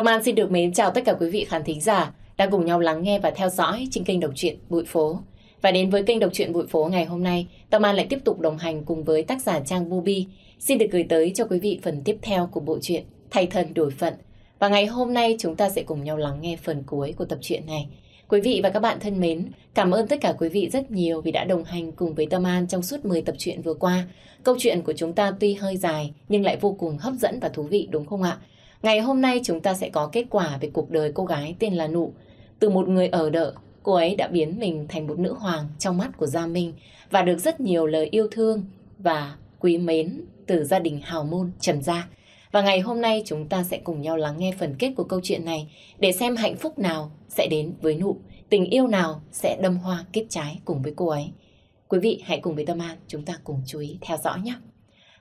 Tâm An xin được mến chào tất cả quý vị khán thính giả đang cùng nhau lắng nghe và theo dõi trên kênh độc truyện Bụi Phố. Và đến với kênh độc truyện Bụi Phố ngày hôm nay, Tâm An lại tiếp tục đồng hành cùng với tác giả Trang Bubi. Xin được gửi tới cho quý vị phần tiếp theo của bộ truyện Thay Thân Đổi Phận. Và ngày hôm nay chúng ta sẽ cùng nhau lắng nghe phần cuối của tập truyện này. Quý vị và các bạn thân mến, cảm ơn tất cả quý vị rất nhiều vì đã đồng hành cùng với Tâm An trong suốt 10 tập truyện vừa qua. Câu chuyện của chúng ta tuy hơi dài nhưng lại vô cùng hấp dẫn và thú vị đúng không ạ? Ngày hôm nay chúng ta sẽ có kết quả về cuộc đời cô gái tên là Nụ. Từ một người ở đợ, cô ấy đã biến mình thành một nữ hoàng trong mắt của Gia Minh và được rất nhiều lời yêu thương và quý mến từ gia đình hào môn Trần Gia. Và ngày hôm nay chúng ta sẽ cùng nhau lắng nghe phần kết của câu chuyện này để xem hạnh phúc nào sẽ đến với Nụ, tình yêu nào sẽ đâm hoa kết trái cùng với cô ấy. Quý vị hãy cùng với Tâm An chúng ta cùng chú ý theo dõi nhé.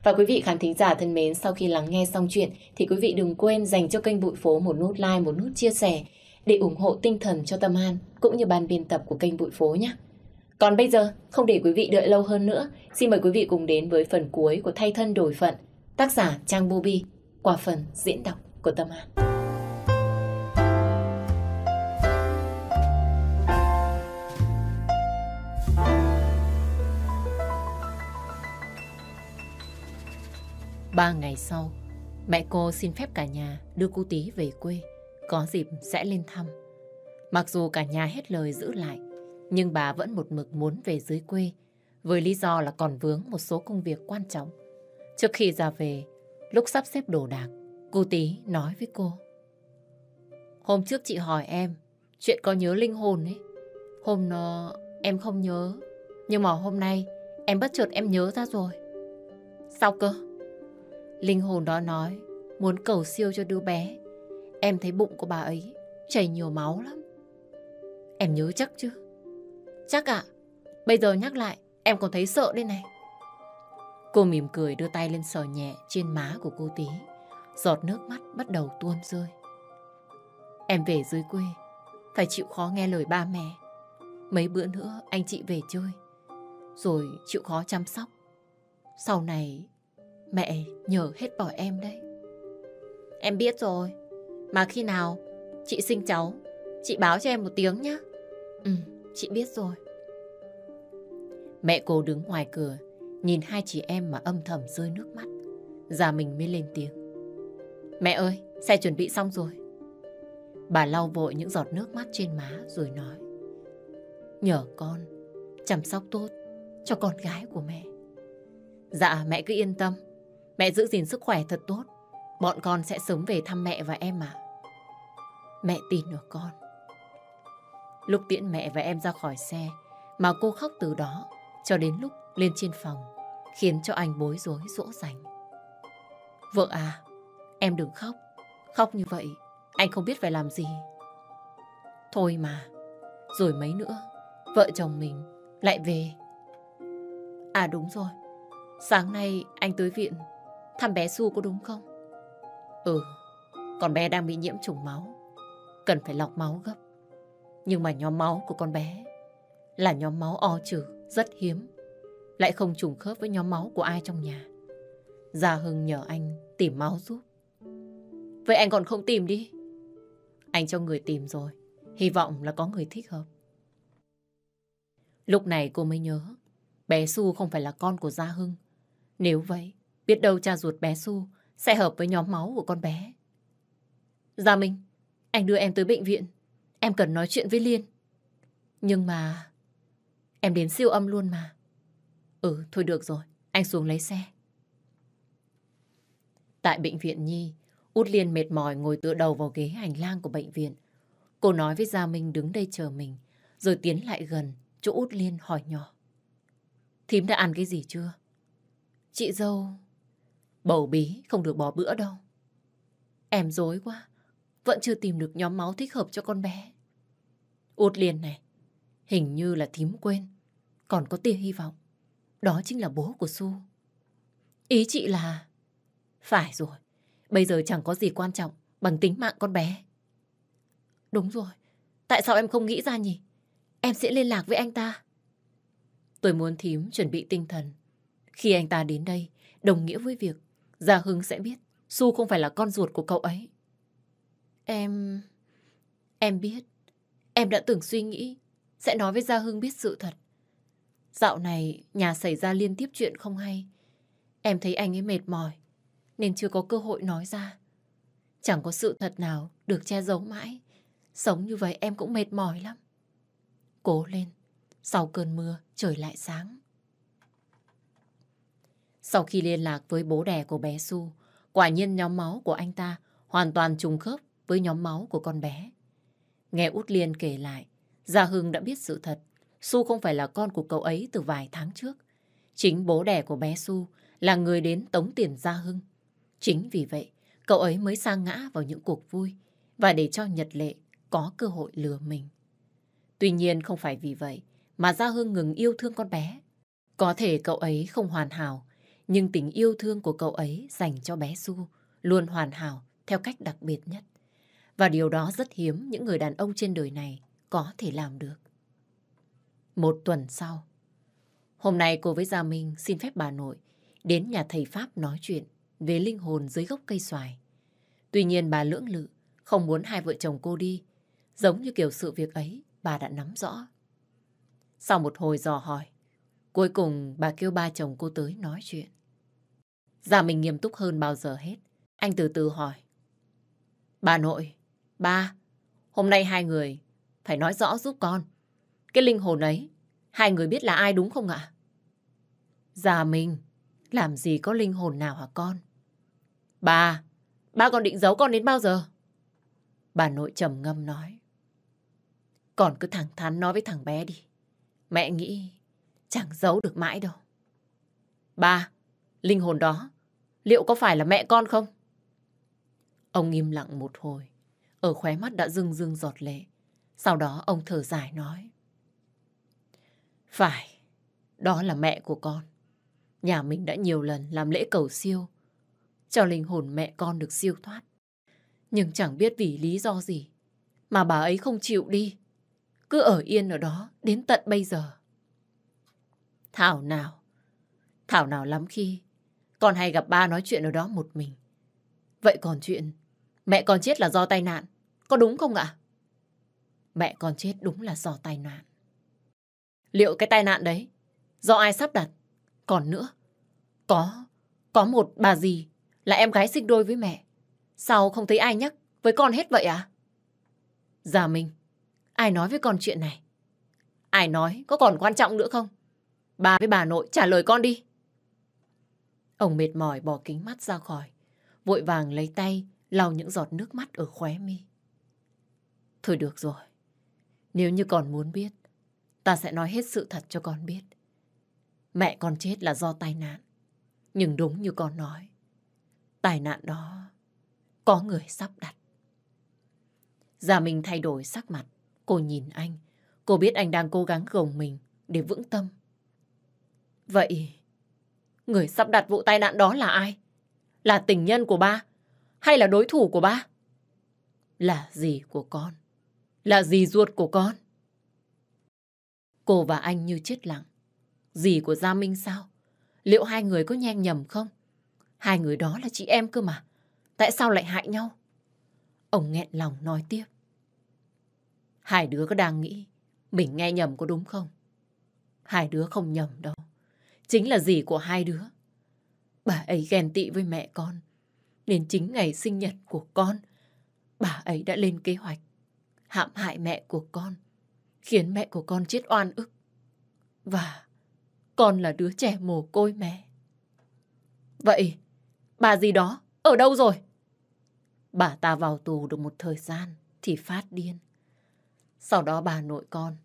Và quý vị khán thính giả thân mến, sau khi lắng nghe xong chuyện thì quý vị đừng quên dành cho kênh Bụi Phố một nút like, một nút chia sẻ để ủng hộ tinh thần cho Tâm An cũng như ban biên tập của kênh Bụi Phố nhé. Còn bây giờ, không để quý vị đợi lâu hơn nữa, xin mời quý vị cùng đến với phần cuối của Thay Thân Đổi Phận, tác giả Trang Bubi, qua phần diễn đọc của Tâm An. Ba ngày sau, mẹ cô xin phép cả nhà đưa cô tí về quê, có dịp sẽ lên thăm. Mặc dù cả nhà hết lời giữ lại, nhưng bà vẫn một mực muốn về dưới quê, với lý do là còn vướng một số công việc quan trọng. Trước khi ra về, lúc sắp xếp đồ đạc, cô tí nói với cô. Hôm trước chị hỏi em, chuyện có nhớ linh hồn ấy. Hôm nó em không nhớ, nhưng mà hôm nay em bất chợt em nhớ ra rồi. Sao cơ? Linh hồn đó nói, muốn cầu siêu cho đứa bé. Em thấy bụng của bà ấy chảy nhiều máu lắm. Em nhớ chắc chứ? Chắc ạ. À, bây giờ nhắc lại, em còn thấy sợ đây này. Cô mỉm cười đưa tay lên sò nhẹ trên má của cô tí. Giọt nước mắt bắt đầu tuôn rơi. Em về dưới quê, phải chịu khó nghe lời ba mẹ. Mấy bữa nữa anh chị về chơi, rồi chịu khó chăm sóc. Sau này Mẹ nhờ hết bỏ em đấy. Em biết rồi. Mà khi nào chị sinh cháu, chị báo cho em một tiếng nhé. Ừ, chị biết rồi. Mẹ cô đứng ngoài cửa, nhìn hai chị em mà âm thầm rơi nước mắt. Già mình mới lên tiếng. Mẹ ơi, xe chuẩn bị xong rồi. Bà lau vội những giọt nước mắt trên má rồi nói. Nhờ con, chăm sóc tốt cho con gái của mẹ. Dạ, mẹ cứ yên tâm. Mẹ giữ gìn sức khỏe thật tốt. Bọn con sẽ sớm về thăm mẹ và em ạ. Mẹ tin được con. Lúc tiễn mẹ và em ra khỏi xe, mà cô khóc từ đó cho đến lúc lên trên phòng, khiến cho anh bối rối dỗ dành. Vợ à, em đừng khóc. Khóc như vậy, anh không biết phải làm gì. Thôi mà, rồi mấy nữa, vợ chồng mình lại về. À đúng rồi, sáng nay anh tới viện Thăm bé Su có đúng không? Ừ, con bé đang bị nhiễm trùng máu. Cần phải lọc máu gấp. Nhưng mà nhóm máu của con bé là nhóm máu O trừ, rất hiếm. Lại không trùng khớp với nhóm máu của ai trong nhà. Gia Hưng nhờ anh tìm máu giúp. Vậy anh còn không tìm đi. Anh cho người tìm rồi. Hy vọng là có người thích hợp. Lúc này cô mới nhớ bé Su không phải là con của Gia Hưng. Nếu vậy, Biết đâu cha ruột bé Su sẽ hợp với nhóm máu của con bé. Gia Minh, anh đưa em tới bệnh viện. Em cần nói chuyện với Liên. Nhưng mà... Em đến siêu âm luôn mà. Ừ, thôi được rồi. Anh xuống lấy xe. Tại bệnh viện Nhi, Út Liên mệt mỏi ngồi tựa đầu vào ghế hành lang của bệnh viện. Cô nói với Gia Minh đứng đây chờ mình, rồi tiến lại gần chỗ Út Liên hỏi nhỏ. Thím đã ăn cái gì chưa? Chị dâu... Bầu bí không được bỏ bữa đâu. Em dối quá, vẫn chưa tìm được nhóm máu thích hợp cho con bé. Út liền này, hình như là thím quên, còn có tia hy vọng. Đó chính là bố của Su. Ý chị là... Phải rồi, bây giờ chẳng có gì quan trọng bằng tính mạng con bé. Đúng rồi, tại sao em không nghĩ ra nhỉ? Em sẽ liên lạc với anh ta. Tôi muốn thím chuẩn bị tinh thần. Khi anh ta đến đây, đồng nghĩa với việc Gia Hưng sẽ biết Su không phải là con ruột của cậu ấy. Em... Em biết. Em đã từng suy nghĩ sẽ nói với Gia Hưng biết sự thật. Dạo này nhà xảy ra liên tiếp chuyện không hay. Em thấy anh ấy mệt mỏi nên chưa có cơ hội nói ra. Chẳng có sự thật nào được che giấu mãi. Sống như vậy em cũng mệt mỏi lắm. Cố lên. Sau cơn mưa trời lại sáng. Sau khi liên lạc với bố đẻ của bé Su, quả nhiên nhóm máu của anh ta hoàn toàn trùng khớp với nhóm máu của con bé. Nghe Út Liên kể lại, Gia Hưng đã biết sự thật. Su không phải là con của cậu ấy từ vài tháng trước. Chính bố đẻ của bé Su là người đến tống tiền Gia Hưng. Chính vì vậy, cậu ấy mới sa ngã vào những cuộc vui và để cho Nhật Lệ có cơ hội lừa mình. Tuy nhiên không phải vì vậy mà Gia Hưng ngừng yêu thương con bé. Có thể cậu ấy không hoàn hảo nhưng tình yêu thương của cậu ấy dành cho bé Su luôn hoàn hảo theo cách đặc biệt nhất. Và điều đó rất hiếm những người đàn ông trên đời này có thể làm được. Một tuần sau, hôm nay cô với Gia Minh xin phép bà nội đến nhà thầy Pháp nói chuyện về linh hồn dưới gốc cây xoài. Tuy nhiên bà lưỡng lự, không muốn hai vợ chồng cô đi. Giống như kiểu sự việc ấy, bà đã nắm rõ. Sau một hồi dò hỏi, cuối cùng bà kêu ba chồng cô tới nói chuyện. Gia dạ mình nghiêm túc hơn bao giờ hết. Anh từ từ hỏi. Bà nội, ba, hôm nay hai người phải nói rõ giúp con. Cái linh hồn ấy, hai người biết là ai đúng không ạ? Già dạ mình, làm gì có linh hồn nào hả con? Ba, ba còn định giấu con đến bao giờ? Bà nội trầm ngâm nói. Còn cứ thẳng thắn nói với thằng bé đi. Mẹ nghĩ chẳng giấu được mãi đâu. Ba, linh hồn đó liệu có phải là mẹ con không? Ông im lặng một hồi, ở khóe mắt đã rưng rưng giọt lệ. Sau đó ông thở dài nói. Phải, đó là mẹ của con. Nhà mình đã nhiều lần làm lễ cầu siêu, cho linh hồn mẹ con được siêu thoát. Nhưng chẳng biết vì lý do gì mà bà ấy không chịu đi. Cứ ở yên ở đó đến tận bây giờ. Thảo nào, thảo nào lắm khi con hay gặp ba nói chuyện ở đó một mình. Vậy còn chuyện, mẹ con chết là do tai nạn, có đúng không ạ? Mẹ con chết đúng là do tai nạn. Liệu cái tai nạn đấy, do ai sắp đặt? Còn nữa, có, có một bà gì là em gái sinh đôi với mẹ. Sao không thấy ai nhắc với con hết vậy à? Già dạ Minh, ai nói với con chuyện này? Ai nói có còn quan trọng nữa không? Bà với bà nội trả lời con đi. Ông mệt mỏi bỏ kính mắt ra khỏi, vội vàng lấy tay lau những giọt nước mắt ở khóe mi. Thôi được rồi, nếu như còn muốn biết, ta sẽ nói hết sự thật cho con biết. Mẹ con chết là do tai nạn, nhưng đúng như con nói, tai nạn đó có người sắp đặt. Già mình thay đổi sắc mặt, cô nhìn anh, cô biết anh đang cố gắng gồng mình để vững tâm. Vậy Người sắp đặt vụ tai nạn đó là ai? Là tình nhân của ba? Hay là đối thủ của ba? Là gì của con? Là gì ruột của con? Cô và anh như chết lặng. Gì của Gia Minh sao? Liệu hai người có nhanh nhầm không? Hai người đó là chị em cơ mà. Tại sao lại hại nhau? Ông nghẹn lòng nói tiếp. Hai đứa có đang nghĩ mình nghe nhầm có đúng không? Hai đứa không nhầm đâu chính là dì của hai đứa. Bà ấy ghen tị với mẹ con, nên chính ngày sinh nhật của con, bà ấy đã lên kế hoạch hãm hại mẹ của con, khiến mẹ của con chết oan ức. Và con là đứa trẻ mồ côi mẹ. Vậy, bà gì đó, ở đâu rồi? Bà ta vào tù được một thời gian thì phát điên. Sau đó bà nội con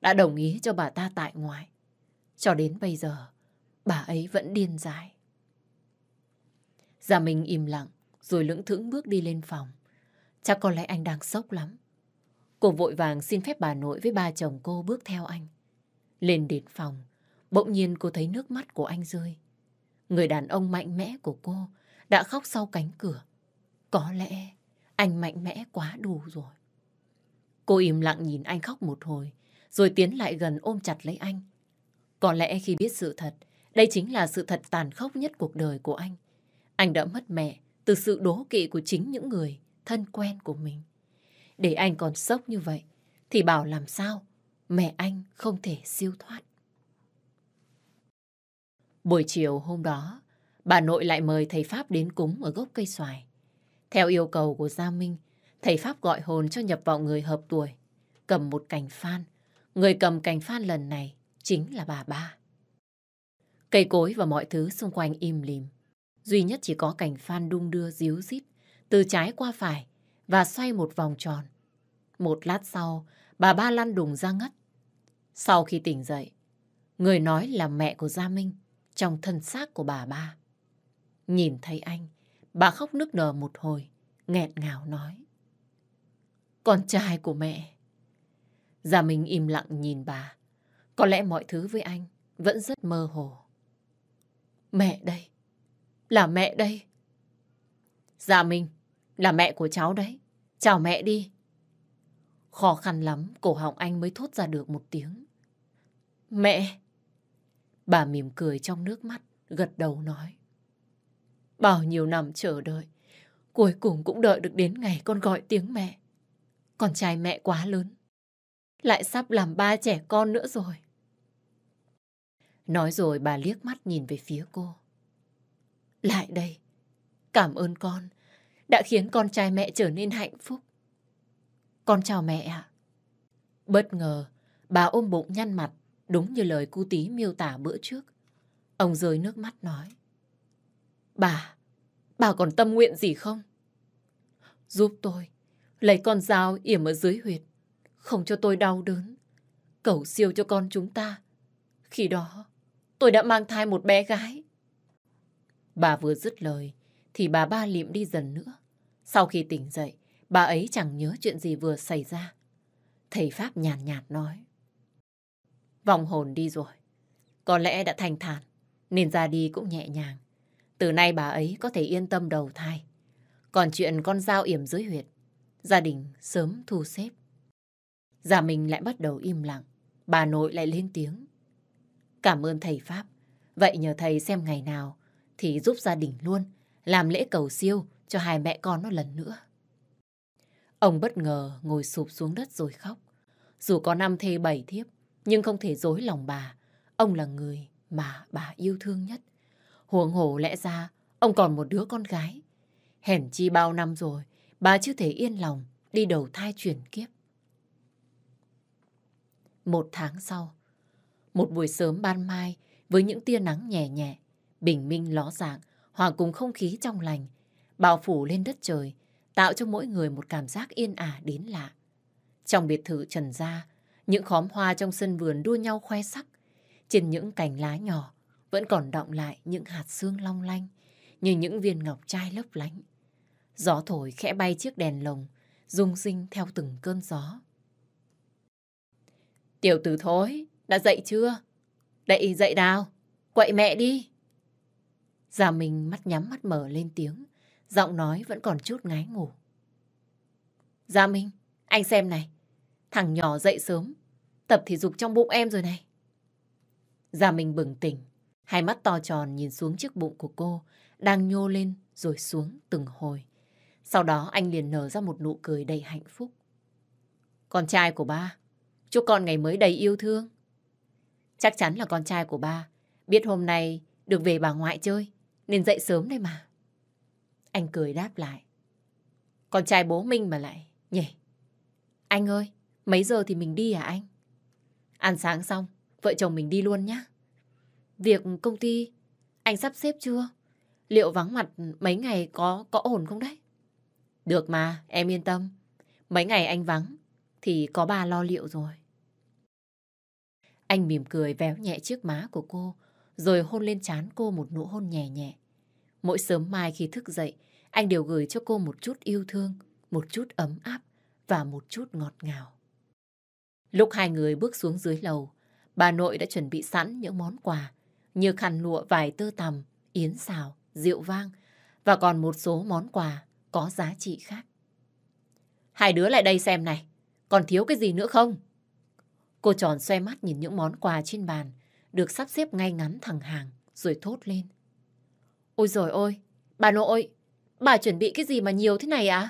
đã đồng ý cho bà ta tại ngoại. Cho đến bây giờ, bà ấy vẫn điên dại. Gia mình im lặng, rồi lưỡng thững bước đi lên phòng. Chắc có lẽ anh đang sốc lắm. Cô vội vàng xin phép bà nội với ba chồng cô bước theo anh. Lên đến phòng, bỗng nhiên cô thấy nước mắt của anh rơi. Người đàn ông mạnh mẽ của cô đã khóc sau cánh cửa. Có lẽ anh mạnh mẽ quá đủ rồi. Cô im lặng nhìn anh khóc một hồi, rồi tiến lại gần ôm chặt lấy anh. Có lẽ khi biết sự thật, đây chính là sự thật tàn khốc nhất cuộc đời của anh. Anh đã mất mẹ từ sự đố kỵ của chính những người thân quen của mình. Để anh còn sốc như vậy, thì bảo làm sao mẹ anh không thể siêu thoát. Buổi chiều hôm đó, bà nội lại mời thầy Pháp đến cúng ở gốc cây xoài. Theo yêu cầu của Gia Minh, thầy Pháp gọi hồn cho nhập vào người hợp tuổi, cầm một cành phan. Người cầm cành phan lần này chính là bà ba. Cây cối và mọi thứ xung quanh im lìm. Duy nhất chỉ có cảnh Phan đung đưa díu dít, từ trái qua phải và xoay một vòng tròn. Một lát sau, bà ba lăn đùng ra ngất. Sau khi tỉnh dậy, người nói là mẹ của Gia Minh trong thân xác của bà ba. Nhìn thấy anh, bà khóc nức nở một hồi, nghẹn ngào nói. Con trai của mẹ. Gia Minh im lặng nhìn bà. Có lẽ mọi thứ với anh vẫn rất mơ hồ. Mẹ đây. Là mẹ đây. Dạ Minh, là mẹ của cháu đấy. Chào mẹ đi. Khó khăn lắm, cổ họng anh mới thốt ra được một tiếng. Mẹ! Bà mỉm cười trong nước mắt, gật đầu nói. Bao nhiêu năm chờ đợi, cuối cùng cũng đợi được đến ngày con gọi tiếng mẹ. Con trai mẹ quá lớn, lại sắp làm ba trẻ con nữa rồi. Nói rồi bà liếc mắt nhìn về phía cô. Lại đây, cảm ơn con đã khiến con trai mẹ trở nên hạnh phúc. Con chào mẹ ạ. Bất ngờ, bà ôm bụng nhăn mặt, đúng như lời cu tí miêu tả bữa trước. Ông rơi nước mắt nói. Bà, bà còn tâm nguyện gì không? Giúp tôi, lấy con dao yểm ở dưới huyệt, không cho tôi đau đớn. Cầu siêu cho con chúng ta. Khi đó, tôi đã mang thai một bé gái. Bà vừa dứt lời, thì bà ba liệm đi dần nữa. Sau khi tỉnh dậy, bà ấy chẳng nhớ chuyện gì vừa xảy ra. Thầy Pháp nhàn nhạt, nhạt nói. Vòng hồn đi rồi. Có lẽ đã thành thản, nên ra đi cũng nhẹ nhàng. Từ nay bà ấy có thể yên tâm đầu thai. Còn chuyện con dao yểm dưới huyệt, gia đình sớm thu xếp. Già mình lại bắt đầu im lặng, bà nội lại lên tiếng. Cảm ơn thầy Pháp. Vậy nhờ thầy xem ngày nào thì giúp gia đình luôn làm lễ cầu siêu cho hai mẹ con nó lần nữa. Ông bất ngờ ngồi sụp xuống đất rồi khóc. Dù có năm thê bảy thiếp, nhưng không thể dối lòng bà. Ông là người mà bà yêu thương nhất. Huống hồ lẽ ra, ông còn một đứa con gái. Hèn chi bao năm rồi, bà chưa thể yên lòng đi đầu thai chuyển kiếp. Một tháng sau, một buổi sớm ban mai với những tia nắng nhẹ nhẹ, bình minh ló dạng, hòa cùng không khí trong lành, bao phủ lên đất trời, tạo cho mỗi người một cảm giác yên ả đến lạ. Trong biệt thự trần gia, những khóm hoa trong sân vườn đua nhau khoe sắc, trên những cành lá nhỏ vẫn còn động lại những hạt sương long lanh như những viên ngọc trai lấp lánh. Gió thổi khẽ bay chiếc đèn lồng, rung rinh theo từng cơn gió. Tiểu tử thối, đã dậy chưa? Đậy dậy nào, quậy mẹ đi. Già mình mắt nhắm mắt mở lên tiếng, giọng nói vẫn còn chút ngái ngủ. Già Minh, anh xem này, thằng nhỏ dậy sớm, tập thể dục trong bụng em rồi này. Già Minh bừng tỉnh, hai mắt to tròn nhìn xuống chiếc bụng của cô, đang nhô lên rồi xuống từng hồi. Sau đó anh liền nở ra một nụ cười đầy hạnh phúc. Con trai của ba, chúc con ngày mới đầy yêu thương. Chắc chắn là con trai của ba. Biết hôm nay được về bà ngoại chơi, nên dậy sớm đây mà. Anh cười đáp lại. Con trai bố Minh mà lại, nhỉ? Anh ơi, mấy giờ thì mình đi à anh? Ăn sáng xong, vợ chồng mình đi luôn nhé. Việc công ty, anh sắp xếp chưa? Liệu vắng mặt mấy ngày có có ổn không đấy? Được mà, em yên tâm. Mấy ngày anh vắng thì có bà lo liệu rồi. Anh mỉm cười véo nhẹ chiếc má của cô, rồi hôn lên trán cô một nụ hôn nhẹ nhẹ. Mỗi sớm mai khi thức dậy, anh đều gửi cho cô một chút yêu thương, một chút ấm áp và một chút ngọt ngào. Lúc hai người bước xuống dưới lầu, bà nội đã chuẩn bị sẵn những món quà như khăn lụa vải tơ tằm, yến xào, rượu vang và còn một số món quà có giá trị khác. Hai đứa lại đây xem này, còn thiếu cái gì nữa không? Cô tròn xoe mắt nhìn những món quà trên bàn, được sắp xếp ngay ngắn thẳng hàng, rồi thốt lên. Ôi rồi ôi, bà nội, bà chuẩn bị cái gì mà nhiều thế này à?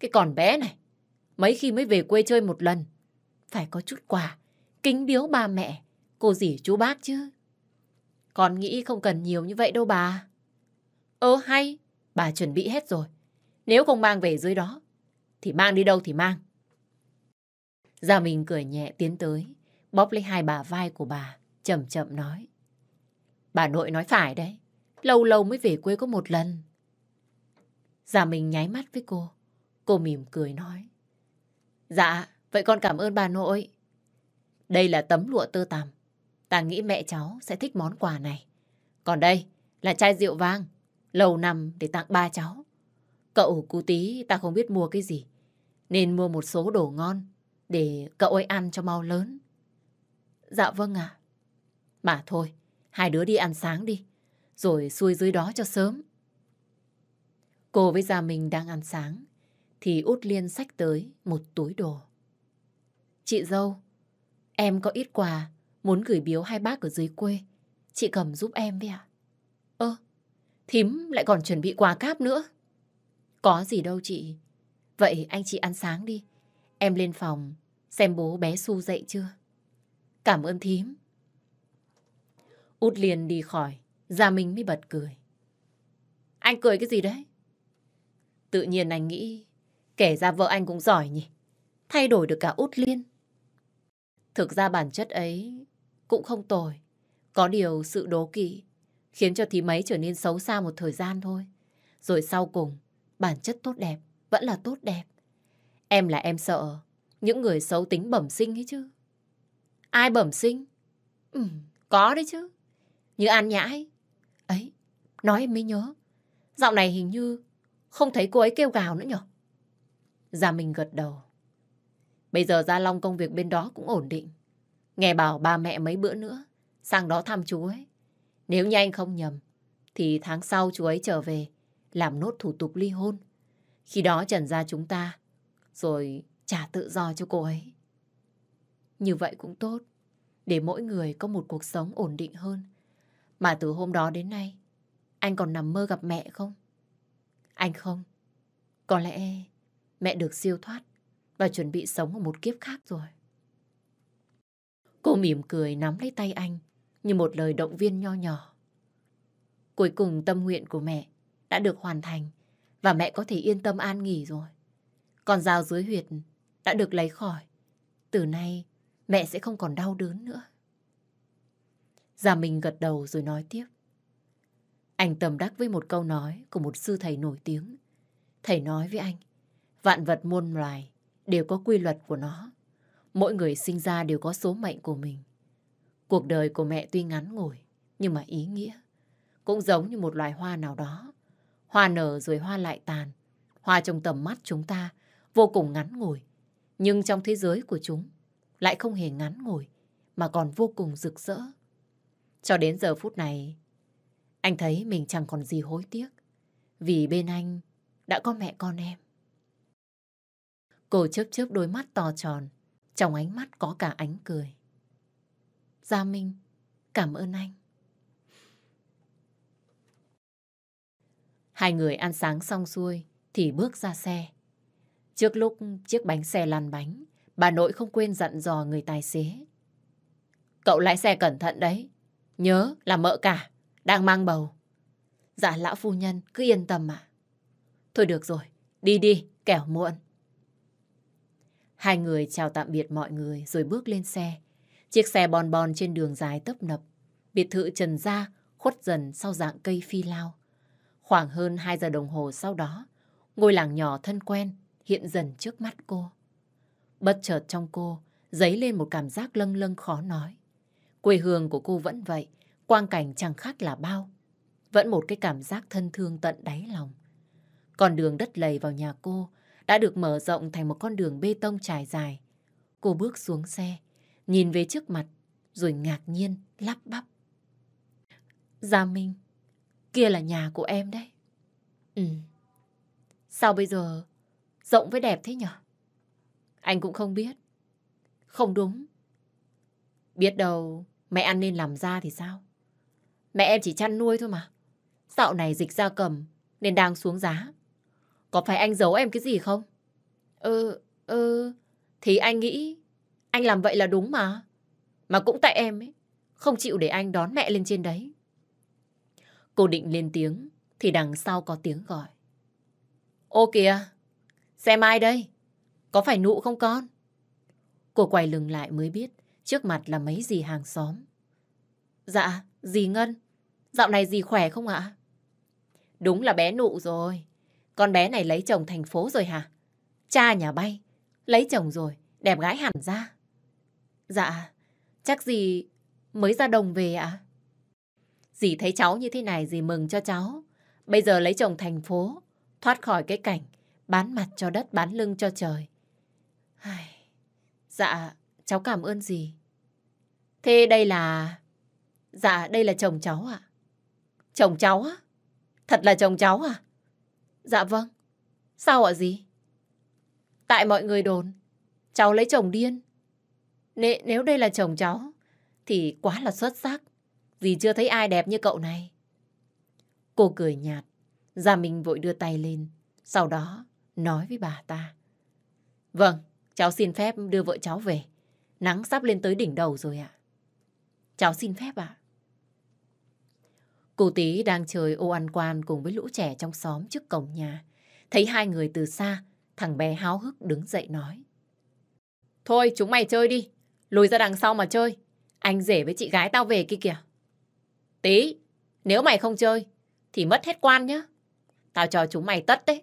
Cái còn bé này, mấy khi mới về quê chơi một lần, phải có chút quà, kính biếu ba mẹ, cô dì chú bác chứ. Con nghĩ không cần nhiều như vậy đâu bà. Ơ hay, bà chuẩn bị hết rồi. Nếu không mang về dưới đó, thì mang đi đâu thì mang. Gia Minh cười nhẹ tiến tới, bóp lấy hai bà vai của bà, chậm chậm nói. Bà nội nói phải đấy, lâu lâu mới về quê có một lần. Gia Minh nháy mắt với cô, cô mỉm cười nói. Dạ, vậy con cảm ơn bà nội. Đây là tấm lụa tơ tằm, ta nghĩ mẹ cháu sẽ thích món quà này. Còn đây là chai rượu vang, lâu năm để tặng ba cháu. Cậu cú tí ta không biết mua cái gì, nên mua một số đồ ngon để cậu ấy ăn cho mau lớn. Dạ vâng ạ. À. Mà thôi, hai đứa đi ăn sáng đi, rồi xuôi dưới đó cho sớm. Cô với gia mình đang ăn sáng, thì út liên sách tới một túi đồ. Chị dâu, em có ít quà, muốn gửi biếu hai bác ở dưới quê. Chị cầm giúp em với ạ. Ơ, thím lại còn chuẩn bị quà cáp nữa. Có gì đâu chị. Vậy anh chị ăn sáng đi, Em lên phòng xem bố bé Su dậy chưa. Cảm ơn thím. Út liền đi khỏi, Gia Minh mới bật cười. Anh cười cái gì đấy? Tự nhiên anh nghĩ, kể ra vợ anh cũng giỏi nhỉ. Thay đổi được cả Út Liên. Thực ra bản chất ấy cũng không tồi. Có điều sự đố kỵ khiến cho thím ấy trở nên xấu xa một thời gian thôi. Rồi sau cùng, bản chất tốt đẹp vẫn là tốt đẹp. Em là em sợ những người xấu tính bẩm sinh ấy chứ. Ai bẩm sinh? Ừ, có đấy chứ. Như An Nhã ấy. nói em mới nhớ. Dạo này hình như không thấy cô ấy kêu gào nữa nhở. Gia mình gật đầu. Bây giờ Gia Long công việc bên đó cũng ổn định. Nghe bảo ba mẹ mấy bữa nữa sang đó thăm chú ấy. Nếu như anh không nhầm, thì tháng sau chú ấy trở về làm nốt thủ tục ly hôn. Khi đó Trần gia chúng ta rồi trả tự do cho cô ấy. Như vậy cũng tốt, để mỗi người có một cuộc sống ổn định hơn. Mà từ hôm đó đến nay, anh còn nằm mơ gặp mẹ không? Anh không. Có lẽ mẹ được siêu thoát và chuẩn bị sống ở một kiếp khác rồi. Cô mỉm cười nắm lấy tay anh như một lời động viên nho nhỏ. Cuối cùng tâm nguyện của mẹ đã được hoàn thành và mẹ có thể yên tâm an nghỉ rồi. Con dao dưới huyệt đã được lấy khỏi. Từ nay, mẹ sẽ không còn đau đớn nữa. Già mình gật đầu rồi nói tiếp. Anh tầm đắc với một câu nói của một sư thầy nổi tiếng. Thầy nói với anh, vạn vật muôn loài đều có quy luật của nó. Mỗi người sinh ra đều có số mệnh của mình. Cuộc đời của mẹ tuy ngắn ngủi, nhưng mà ý nghĩa. Cũng giống như một loài hoa nào đó. Hoa nở rồi hoa lại tàn. Hoa trong tầm mắt chúng ta vô cùng ngắn ngủi. Nhưng trong thế giới của chúng lại không hề ngắn ngủi mà còn vô cùng rực rỡ. Cho đến giờ phút này, anh thấy mình chẳng còn gì hối tiếc vì bên anh đã có mẹ con em. Cô chớp chớp đôi mắt to tròn, trong ánh mắt có cả ánh cười. Gia Minh, cảm ơn anh. Hai người ăn sáng xong xuôi thì bước ra xe. Trước lúc chiếc bánh xe lăn bánh, bà nội không quên dặn dò người tài xế. Cậu lái xe cẩn thận đấy. Nhớ là mợ cả, đang mang bầu. Dạ lão phu nhân cứ yên tâm mà. Thôi được rồi, đi đi, kẻo muộn. Hai người chào tạm biệt mọi người rồi bước lên xe. Chiếc xe bòn bòn trên đường dài tấp nập. Biệt thự trần ra khuất dần sau dạng cây phi lao. Khoảng hơn 2 giờ đồng hồ sau đó, ngôi làng nhỏ thân quen hiện dần trước mắt cô. Bất chợt trong cô dấy lên một cảm giác lâng lâng khó nói. Quê hương của cô vẫn vậy, quang cảnh chẳng khác là bao. Vẫn một cái cảm giác thân thương tận đáy lòng. Con đường đất lầy vào nhà cô đã được mở rộng thành một con đường bê tông trải dài. Cô bước xuống xe, nhìn về trước mặt, rồi ngạc nhiên lắp bắp. Gia Minh, kia là nhà của em đấy. Ừ. Sao bây giờ Rộng với đẹp thế nhở? Anh cũng không biết. Không đúng. Biết đâu mẹ ăn nên làm ra thì sao? Mẹ em chỉ chăn nuôi thôi mà. Dạo này dịch ra cầm nên đang xuống giá. Có phải anh giấu em cái gì không? Ừ, ừ. Thì anh nghĩ anh làm vậy là đúng mà. Mà cũng tại em ấy. Không chịu để anh đón mẹ lên trên đấy. Cô định lên tiếng thì đằng sau có tiếng gọi. Ô kìa, Xem ai đây? Có phải nụ không con? Cô quay lưng lại mới biết trước mặt là mấy dì hàng xóm. Dạ, dì Ngân. Dạo này dì khỏe không ạ? Đúng là bé nụ rồi. Con bé này lấy chồng thành phố rồi hả? Cha nhà bay. Lấy chồng rồi, đẹp gái hẳn ra. Dạ, chắc dì mới ra đồng về ạ. Dì thấy cháu như thế này dì mừng cho cháu. Bây giờ lấy chồng thành phố, thoát khỏi cái cảnh bán mặt cho đất, bán lưng cho trời. Ai... Dạ, cháu cảm ơn gì? Thế đây là... Dạ, đây là chồng cháu ạ. Chồng cháu á? Thật là chồng cháu à? Dạ vâng. Sao ạ gì? Tại mọi người đồn, cháu lấy chồng điên. Nế, nếu đây là chồng cháu, thì quá là xuất sắc. Dì chưa thấy ai đẹp như cậu này. Cô cười nhạt, ra mình vội đưa tay lên. Sau đó, nói với bà ta. Vâng, cháu xin phép đưa vợ cháu về. Nắng sắp lên tới đỉnh đầu rồi ạ. Cháu xin phép ạ. À. Cô tí đang chơi ô ăn quan cùng với lũ trẻ trong xóm trước cổng nhà. Thấy hai người từ xa, thằng bé háo hức đứng dậy nói. Thôi chúng mày chơi đi, lùi ra đằng sau mà chơi. Anh rể với chị gái tao về kia kìa. Tí, nếu mày không chơi, thì mất hết quan nhá. Tao cho chúng mày tất đấy.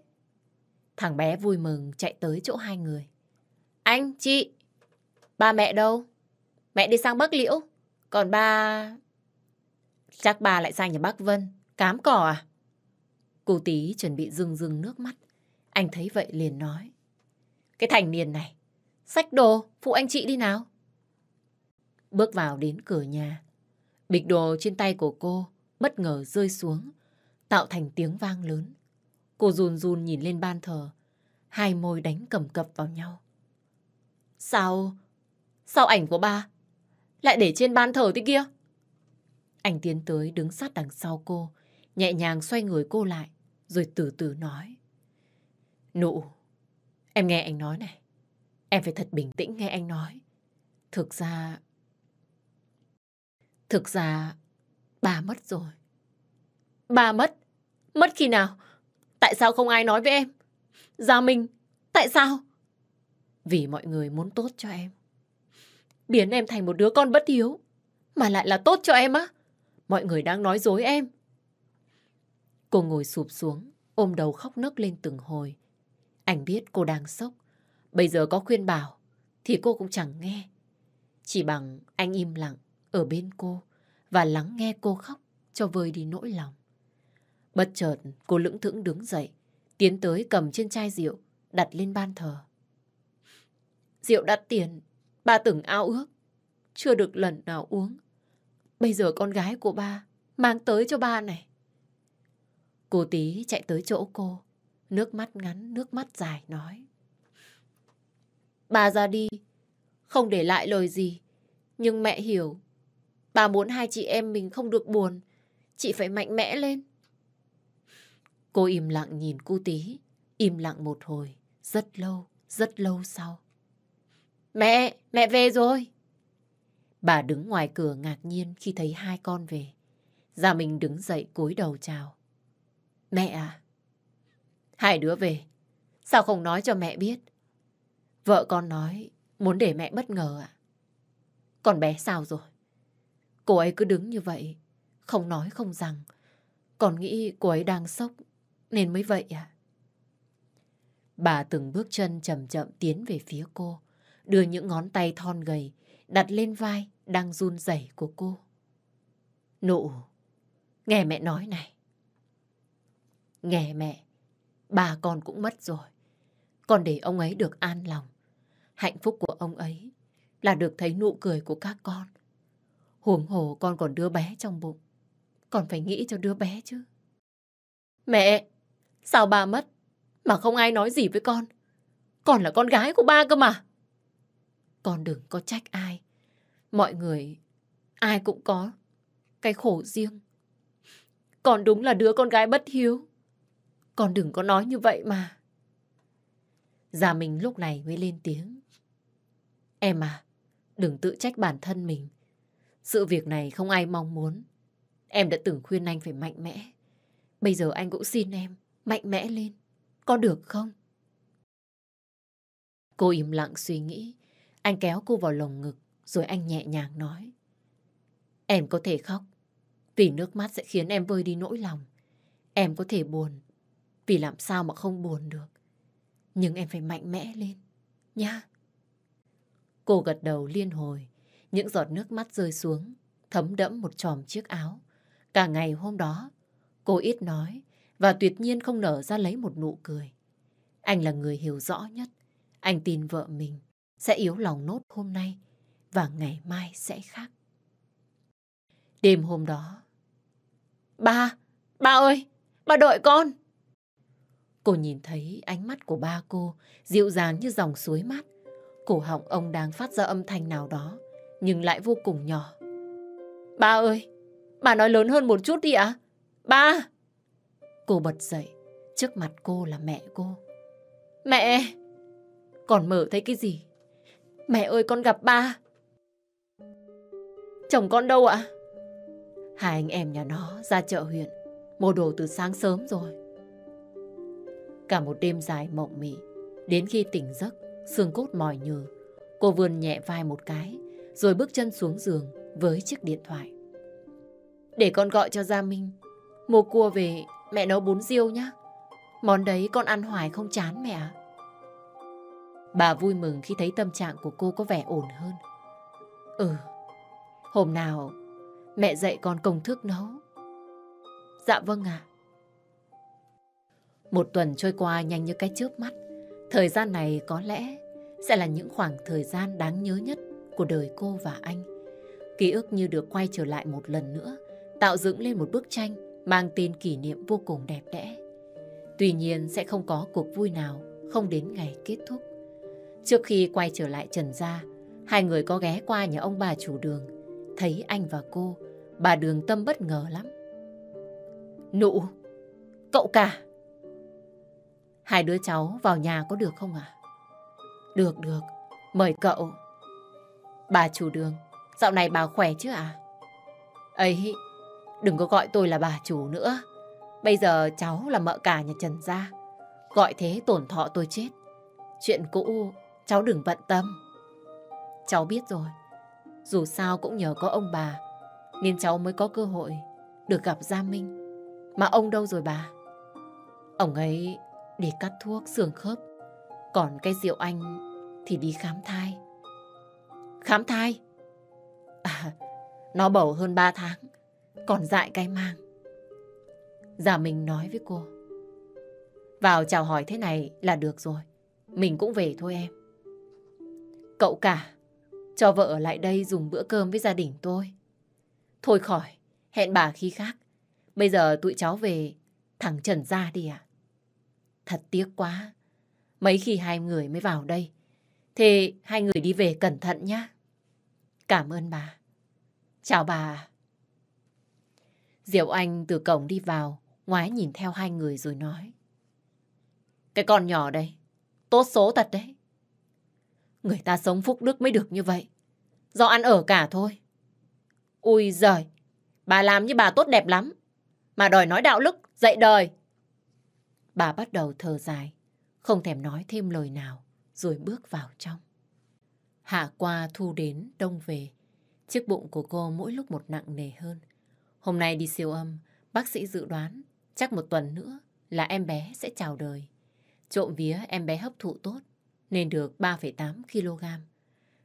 Thằng bé vui mừng chạy tới chỗ hai người. Anh, chị, ba mẹ đâu? Mẹ đi sang Bắc Liễu, còn ba... Chắc ba lại sang nhà bác Vân, cám cỏ à? Cô tí chuẩn bị rưng rưng nước mắt. Anh thấy vậy liền nói. Cái thành niên này, sách đồ, phụ anh chị đi nào. Bước vào đến cửa nhà, bịch đồ trên tay của cô bất ngờ rơi xuống, tạo thành tiếng vang lớn. Cô run run nhìn lên ban thờ. Hai môi đánh cầm cập vào nhau. Sao? Sao ảnh của ba? Lại để trên ban thờ thế kia? Anh tiến tới đứng sát đằng sau cô, nhẹ nhàng xoay người cô lại, rồi từ từ nói. Nụ, em nghe anh nói này. Em phải thật bình tĩnh nghe anh nói. Thực ra... Thực ra, ba mất rồi. ba mất? Mất khi nào? Tại sao không ai nói với em? Gia Minh, tại sao? Vì mọi người muốn tốt cho em. Biến em thành một đứa con bất hiếu, mà lại là tốt cho em á. Mọi người đang nói dối em. Cô ngồi sụp xuống, ôm đầu khóc nấc lên từng hồi. Anh biết cô đang sốc. Bây giờ có khuyên bảo, thì cô cũng chẳng nghe. Chỉ bằng anh im lặng ở bên cô và lắng nghe cô khóc cho vơi đi nỗi lòng. Bất chợt, cô lững thững đứng dậy, tiến tới cầm trên chai rượu, đặt lên ban thờ. Rượu đắt tiền, ba từng ao ước, chưa được lần nào uống. Bây giờ con gái của ba mang tới cho ba này. Cô tí chạy tới chỗ cô, nước mắt ngắn, nước mắt dài nói. Bà ra đi, không để lại lời gì, nhưng mẹ hiểu. Bà muốn hai chị em mình không được buồn, chị phải mạnh mẽ lên. Cô im lặng nhìn cu tí, im lặng một hồi, rất lâu, rất lâu sau. Mẹ, mẹ về rồi. Bà đứng ngoài cửa ngạc nhiên khi thấy hai con về. Gia Minh đứng dậy cúi đầu chào. Mẹ à? Hai đứa về. Sao không nói cho mẹ biết? Vợ con nói muốn để mẹ bất ngờ ạ. À? Còn bé sao rồi? Cô ấy cứ đứng như vậy, không nói không rằng. Còn nghĩ cô ấy đang sốc nên mới vậy à? Bà từng bước chân chậm chậm tiến về phía cô, đưa những ngón tay thon gầy đặt lên vai đang run rẩy của cô. Nụ, nghe mẹ nói này. Nghe mẹ, bà con cũng mất rồi. Còn để ông ấy được an lòng. Hạnh phúc của ông ấy là được thấy nụ cười của các con. Huống hồ con còn đứa bé trong bụng. Còn phải nghĩ cho đứa bé chứ. Mẹ! Sao ba mất mà không ai nói gì với con? Con là con gái của ba cơ mà. Con đừng có trách ai. Mọi người, ai cũng có cái khổ riêng. Con đúng là đứa con gái bất hiếu. Con đừng có nói như vậy mà. Già mình lúc này mới lên tiếng. Em à, đừng tự trách bản thân mình. Sự việc này không ai mong muốn. Em đã từng khuyên anh phải mạnh mẽ. Bây giờ anh cũng xin em mạnh mẽ lên, có được không? Cô im lặng suy nghĩ, anh kéo cô vào lồng ngực rồi anh nhẹ nhàng nói. Em có thể khóc, vì nước mắt sẽ khiến em vơi đi nỗi lòng. Em có thể buồn, vì làm sao mà không buồn được. Nhưng em phải mạnh mẽ lên, nha. Cô gật đầu liên hồi, những giọt nước mắt rơi xuống, thấm đẫm một tròm chiếc áo. Cả ngày hôm đó, cô ít nói, và tuyệt nhiên không nở ra lấy một nụ cười. Anh là người hiểu rõ nhất. Anh tin vợ mình sẽ yếu lòng nốt hôm nay và ngày mai sẽ khác. Đêm hôm đó, ba, ba ơi, ba đợi con. Cô nhìn thấy ánh mắt của ba cô dịu dàng như dòng suối mát. Cổ họng ông đang phát ra âm thanh nào đó, nhưng lại vô cùng nhỏ. Ba ơi, bà nói lớn hơn một chút đi ạ. À? Ba! Cô bật dậy, trước mặt cô là mẹ cô. Mẹ! Còn mở thấy cái gì? Mẹ ơi con gặp ba! Chồng con đâu ạ? Hai anh em nhà nó ra chợ huyện, mua đồ từ sáng sớm rồi. Cả một đêm dài mộng mị, đến khi tỉnh giấc, xương cốt mỏi nhừ, cô vươn nhẹ vai một cái, rồi bước chân xuống giường với chiếc điện thoại. Để con gọi cho Gia Minh, mua cua về Mẹ nấu bún riêu nhá. Món đấy con ăn hoài không chán mẹ Bà vui mừng khi thấy tâm trạng của cô có vẻ ổn hơn. Ừ, hôm nào mẹ dạy con công thức nấu. Dạ vâng ạ. Một tuần trôi qua nhanh như cái chớp mắt. Thời gian này có lẽ sẽ là những khoảng thời gian đáng nhớ nhất của đời cô và anh. Ký ức như được quay trở lại một lần nữa, tạo dựng lên một bức tranh mang tên kỷ niệm vô cùng đẹp đẽ. Tuy nhiên sẽ không có cuộc vui nào không đến ngày kết thúc. Trước khi quay trở lại Trần Gia, hai người có ghé qua nhà ông bà chủ đường. Thấy anh và cô, bà đường tâm bất ngờ lắm. Nụ, cậu cả. Hai đứa cháu vào nhà có được không ạ? Được, được, mời cậu. Bà chủ đường, dạo này bà khỏe chứ ạ? À? Ấy, Đừng có gọi tôi là bà chủ nữa. Bây giờ cháu là mợ cả nhà Trần Gia. Gọi thế tổn thọ tôi chết. Chuyện cũ cháu đừng bận tâm. Cháu biết rồi. Dù sao cũng nhờ có ông bà. Nên cháu mới có cơ hội được gặp Gia Minh. Mà ông đâu rồi bà? Ông ấy để cắt thuốc xương khớp. Còn cái rượu anh thì đi khám thai. Khám thai? À, nó bầu hơn 3 tháng còn dại cái mang. Dạ mình nói với cô. Vào chào hỏi thế này là được rồi. Mình cũng về thôi em. Cậu cả, cho vợ ở lại đây dùng bữa cơm với gia đình tôi. Thôi khỏi, hẹn bà khi khác. Bây giờ tụi cháu về thẳng Trần ra đi ạ. Thật tiếc quá. Mấy khi hai người mới vào đây. Thế hai người đi về cẩn thận nhé. Cảm ơn bà. Chào bà. Diệu Anh từ cổng đi vào, ngoái nhìn theo hai người rồi nói. Cái con nhỏ đây, tốt số thật đấy. Người ta sống phúc đức mới được như vậy. Do ăn ở cả thôi. Ui giời, bà làm như bà tốt đẹp lắm. Mà đòi nói đạo đức, dạy đời. Bà bắt đầu thở dài, không thèm nói thêm lời nào, rồi bước vào trong. Hạ qua thu đến, đông về. Chiếc bụng của cô mỗi lúc một nặng nề hơn. Hôm nay đi siêu âm, bác sĩ dự đoán chắc một tuần nữa là em bé sẽ chào đời. Trộm vía em bé hấp thụ tốt nên được 3,8 kg.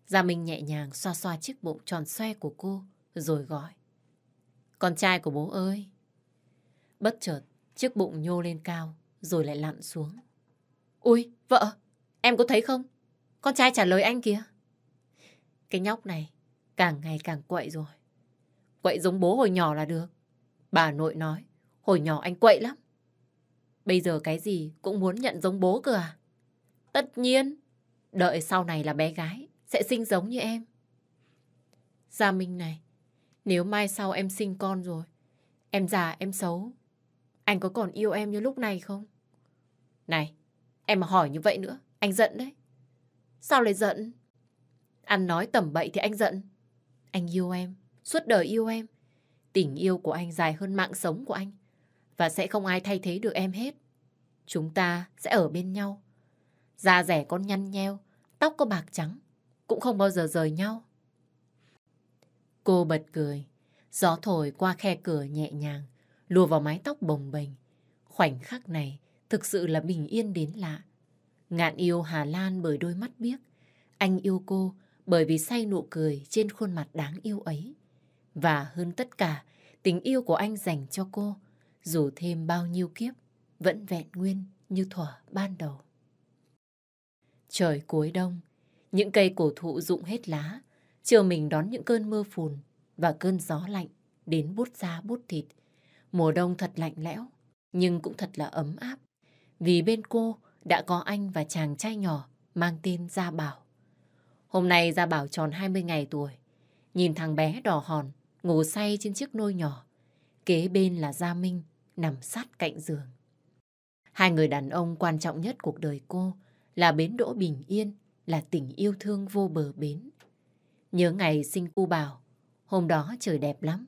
Gia Minh nhẹ nhàng xoa xoa chiếc bụng tròn xoe của cô rồi gọi. Con trai của bố ơi! Bất chợt, chiếc bụng nhô lên cao rồi lại lặn xuống. Ui, vợ! Em có thấy không? Con trai trả lời anh kìa. Cái nhóc này càng ngày càng quậy rồi. Quậy giống bố hồi nhỏ là được. Bà nội nói, hồi nhỏ anh quậy lắm. Bây giờ cái gì cũng muốn nhận giống bố cơ à? Tất nhiên, đợi sau này là bé gái, sẽ sinh giống như em. Gia Minh này, nếu mai sau em sinh con rồi, em già em xấu, anh có còn yêu em như lúc này không? Này, em mà hỏi như vậy nữa, anh giận đấy. Sao lại giận? Ăn nói tẩm bậy thì anh giận. Anh yêu em, suốt đời yêu em. Tình yêu của anh dài hơn mạng sống của anh và sẽ không ai thay thế được em hết. Chúng ta sẽ ở bên nhau. Da rẻ con nhăn nheo, tóc có bạc trắng, cũng không bao giờ rời nhau. Cô bật cười, gió thổi qua khe cửa nhẹ nhàng, lùa vào mái tóc bồng bềnh. Khoảnh khắc này thực sự là bình yên đến lạ. Ngạn yêu Hà Lan bởi đôi mắt biếc, anh yêu cô bởi vì say nụ cười trên khuôn mặt đáng yêu ấy. Và hơn tất cả, tình yêu của anh dành cho cô, dù thêm bao nhiêu kiếp, vẫn vẹn nguyên như thuở ban đầu. Trời cuối đông, những cây cổ thụ rụng hết lá, chờ mình đón những cơn mưa phùn và cơn gió lạnh đến bút da bút thịt. Mùa đông thật lạnh lẽo, nhưng cũng thật là ấm áp. Vì bên cô đã có anh và chàng trai nhỏ mang tên Gia Bảo. Hôm nay Gia Bảo tròn 20 ngày tuổi. Nhìn thằng bé đỏ hòn, ngủ say trên chiếc nôi nhỏ. Kế bên là Gia Minh, nằm sát cạnh giường. Hai người đàn ông quan trọng nhất cuộc đời cô là bến đỗ bình yên, là tình yêu thương vô bờ bến. Nhớ ngày sinh cu bào hôm đó trời đẹp lắm.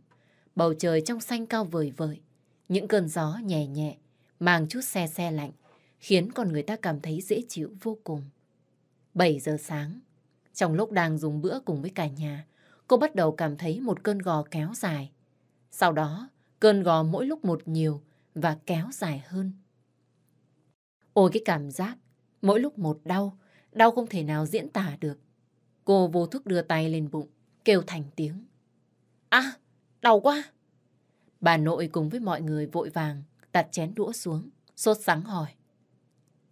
Bầu trời trong xanh cao vời vợi, những cơn gió nhẹ nhẹ, mang chút xe xe lạnh, khiến con người ta cảm thấy dễ chịu vô cùng. 7 giờ sáng, trong lúc đang dùng bữa cùng với cả nhà, cô bắt đầu cảm thấy một cơn gò kéo dài. Sau đó, cơn gò mỗi lúc một nhiều và kéo dài hơn. Ôi cái cảm giác, mỗi lúc một đau, đau không thể nào diễn tả được. Cô vô thức đưa tay lên bụng, kêu thành tiếng. À, đau quá! Bà nội cùng với mọi người vội vàng đặt chén đũa xuống, sốt sắng hỏi.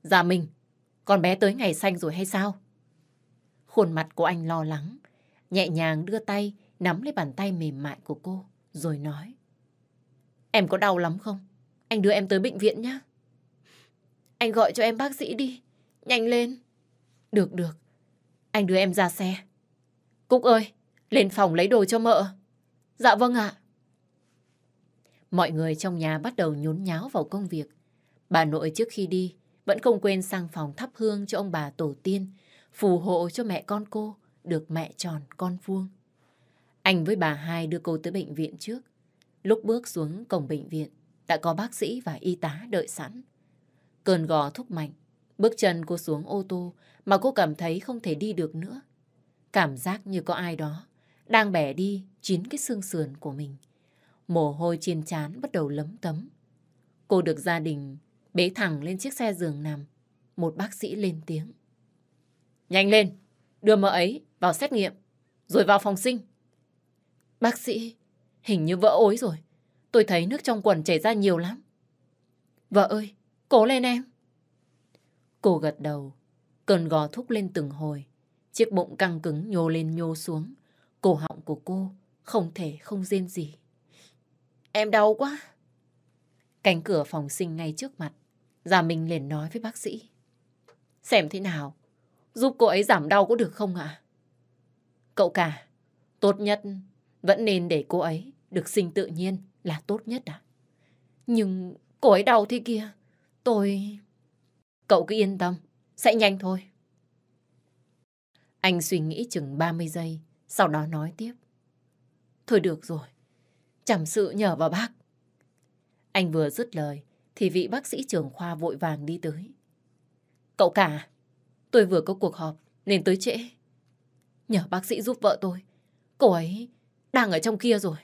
Dạ mình, con bé tới ngày xanh rồi hay sao? Khuôn mặt của anh lo lắng, nhẹ nhàng đưa tay, nắm lấy bàn tay mềm mại của cô, rồi nói. Em có đau lắm không? Anh đưa em tới bệnh viện nhé. Anh gọi cho em bác sĩ đi, nhanh lên. Được được, anh đưa em ra xe. Cúc ơi, lên phòng lấy đồ cho mợ. Dạ vâng ạ. Mọi người trong nhà bắt đầu nhốn nháo vào công việc. Bà nội trước khi đi vẫn không quên sang phòng thắp hương cho ông bà tổ tiên, phù hộ cho mẹ con cô được mẹ tròn con vuông. Anh với bà hai đưa cô tới bệnh viện trước. Lúc bước xuống cổng bệnh viện, đã có bác sĩ và y tá đợi sẵn. Cơn gò thúc mạnh, bước chân cô xuống ô tô mà cô cảm thấy không thể đi được nữa. Cảm giác như có ai đó đang bẻ đi chín cái xương sườn của mình. Mồ hôi trên trán bắt đầu lấm tấm. Cô được gia đình bế thẳng lên chiếc xe giường nằm. Một bác sĩ lên tiếng. Nhanh lên, đưa mợ ấy vào xét nghiệm, rồi vào phòng sinh. Bác sĩ, hình như vỡ ối rồi. Tôi thấy nước trong quần chảy ra nhiều lắm. Vợ ơi, cố lên em. Cô gật đầu, cơn gò thúc lên từng hồi. Chiếc bụng căng cứng nhô lên nhô xuống. Cổ họng của cô không thể không riêng gì. Em đau quá. Cánh cửa phòng sinh ngay trước mặt. Già mình liền nói với bác sĩ. Xem thế nào, giúp cô ấy giảm đau có được không ạ? Cậu cả, tốt nhất vẫn nên để cô ấy được sinh tự nhiên là tốt nhất ạ. À? Nhưng cô ấy đau thế kia, tôi... Cậu cứ yên tâm, sẽ nhanh thôi. Anh suy nghĩ chừng 30 giây, sau đó nói tiếp. Thôi được rồi, chẳng sự nhờ vào bác. Anh vừa dứt lời, thì vị bác sĩ trưởng khoa vội vàng đi tới. Cậu cả, tôi vừa có cuộc họp nên tới trễ. Nhờ bác sĩ giúp vợ tôi. Cô ấy đang ở trong kia rồi.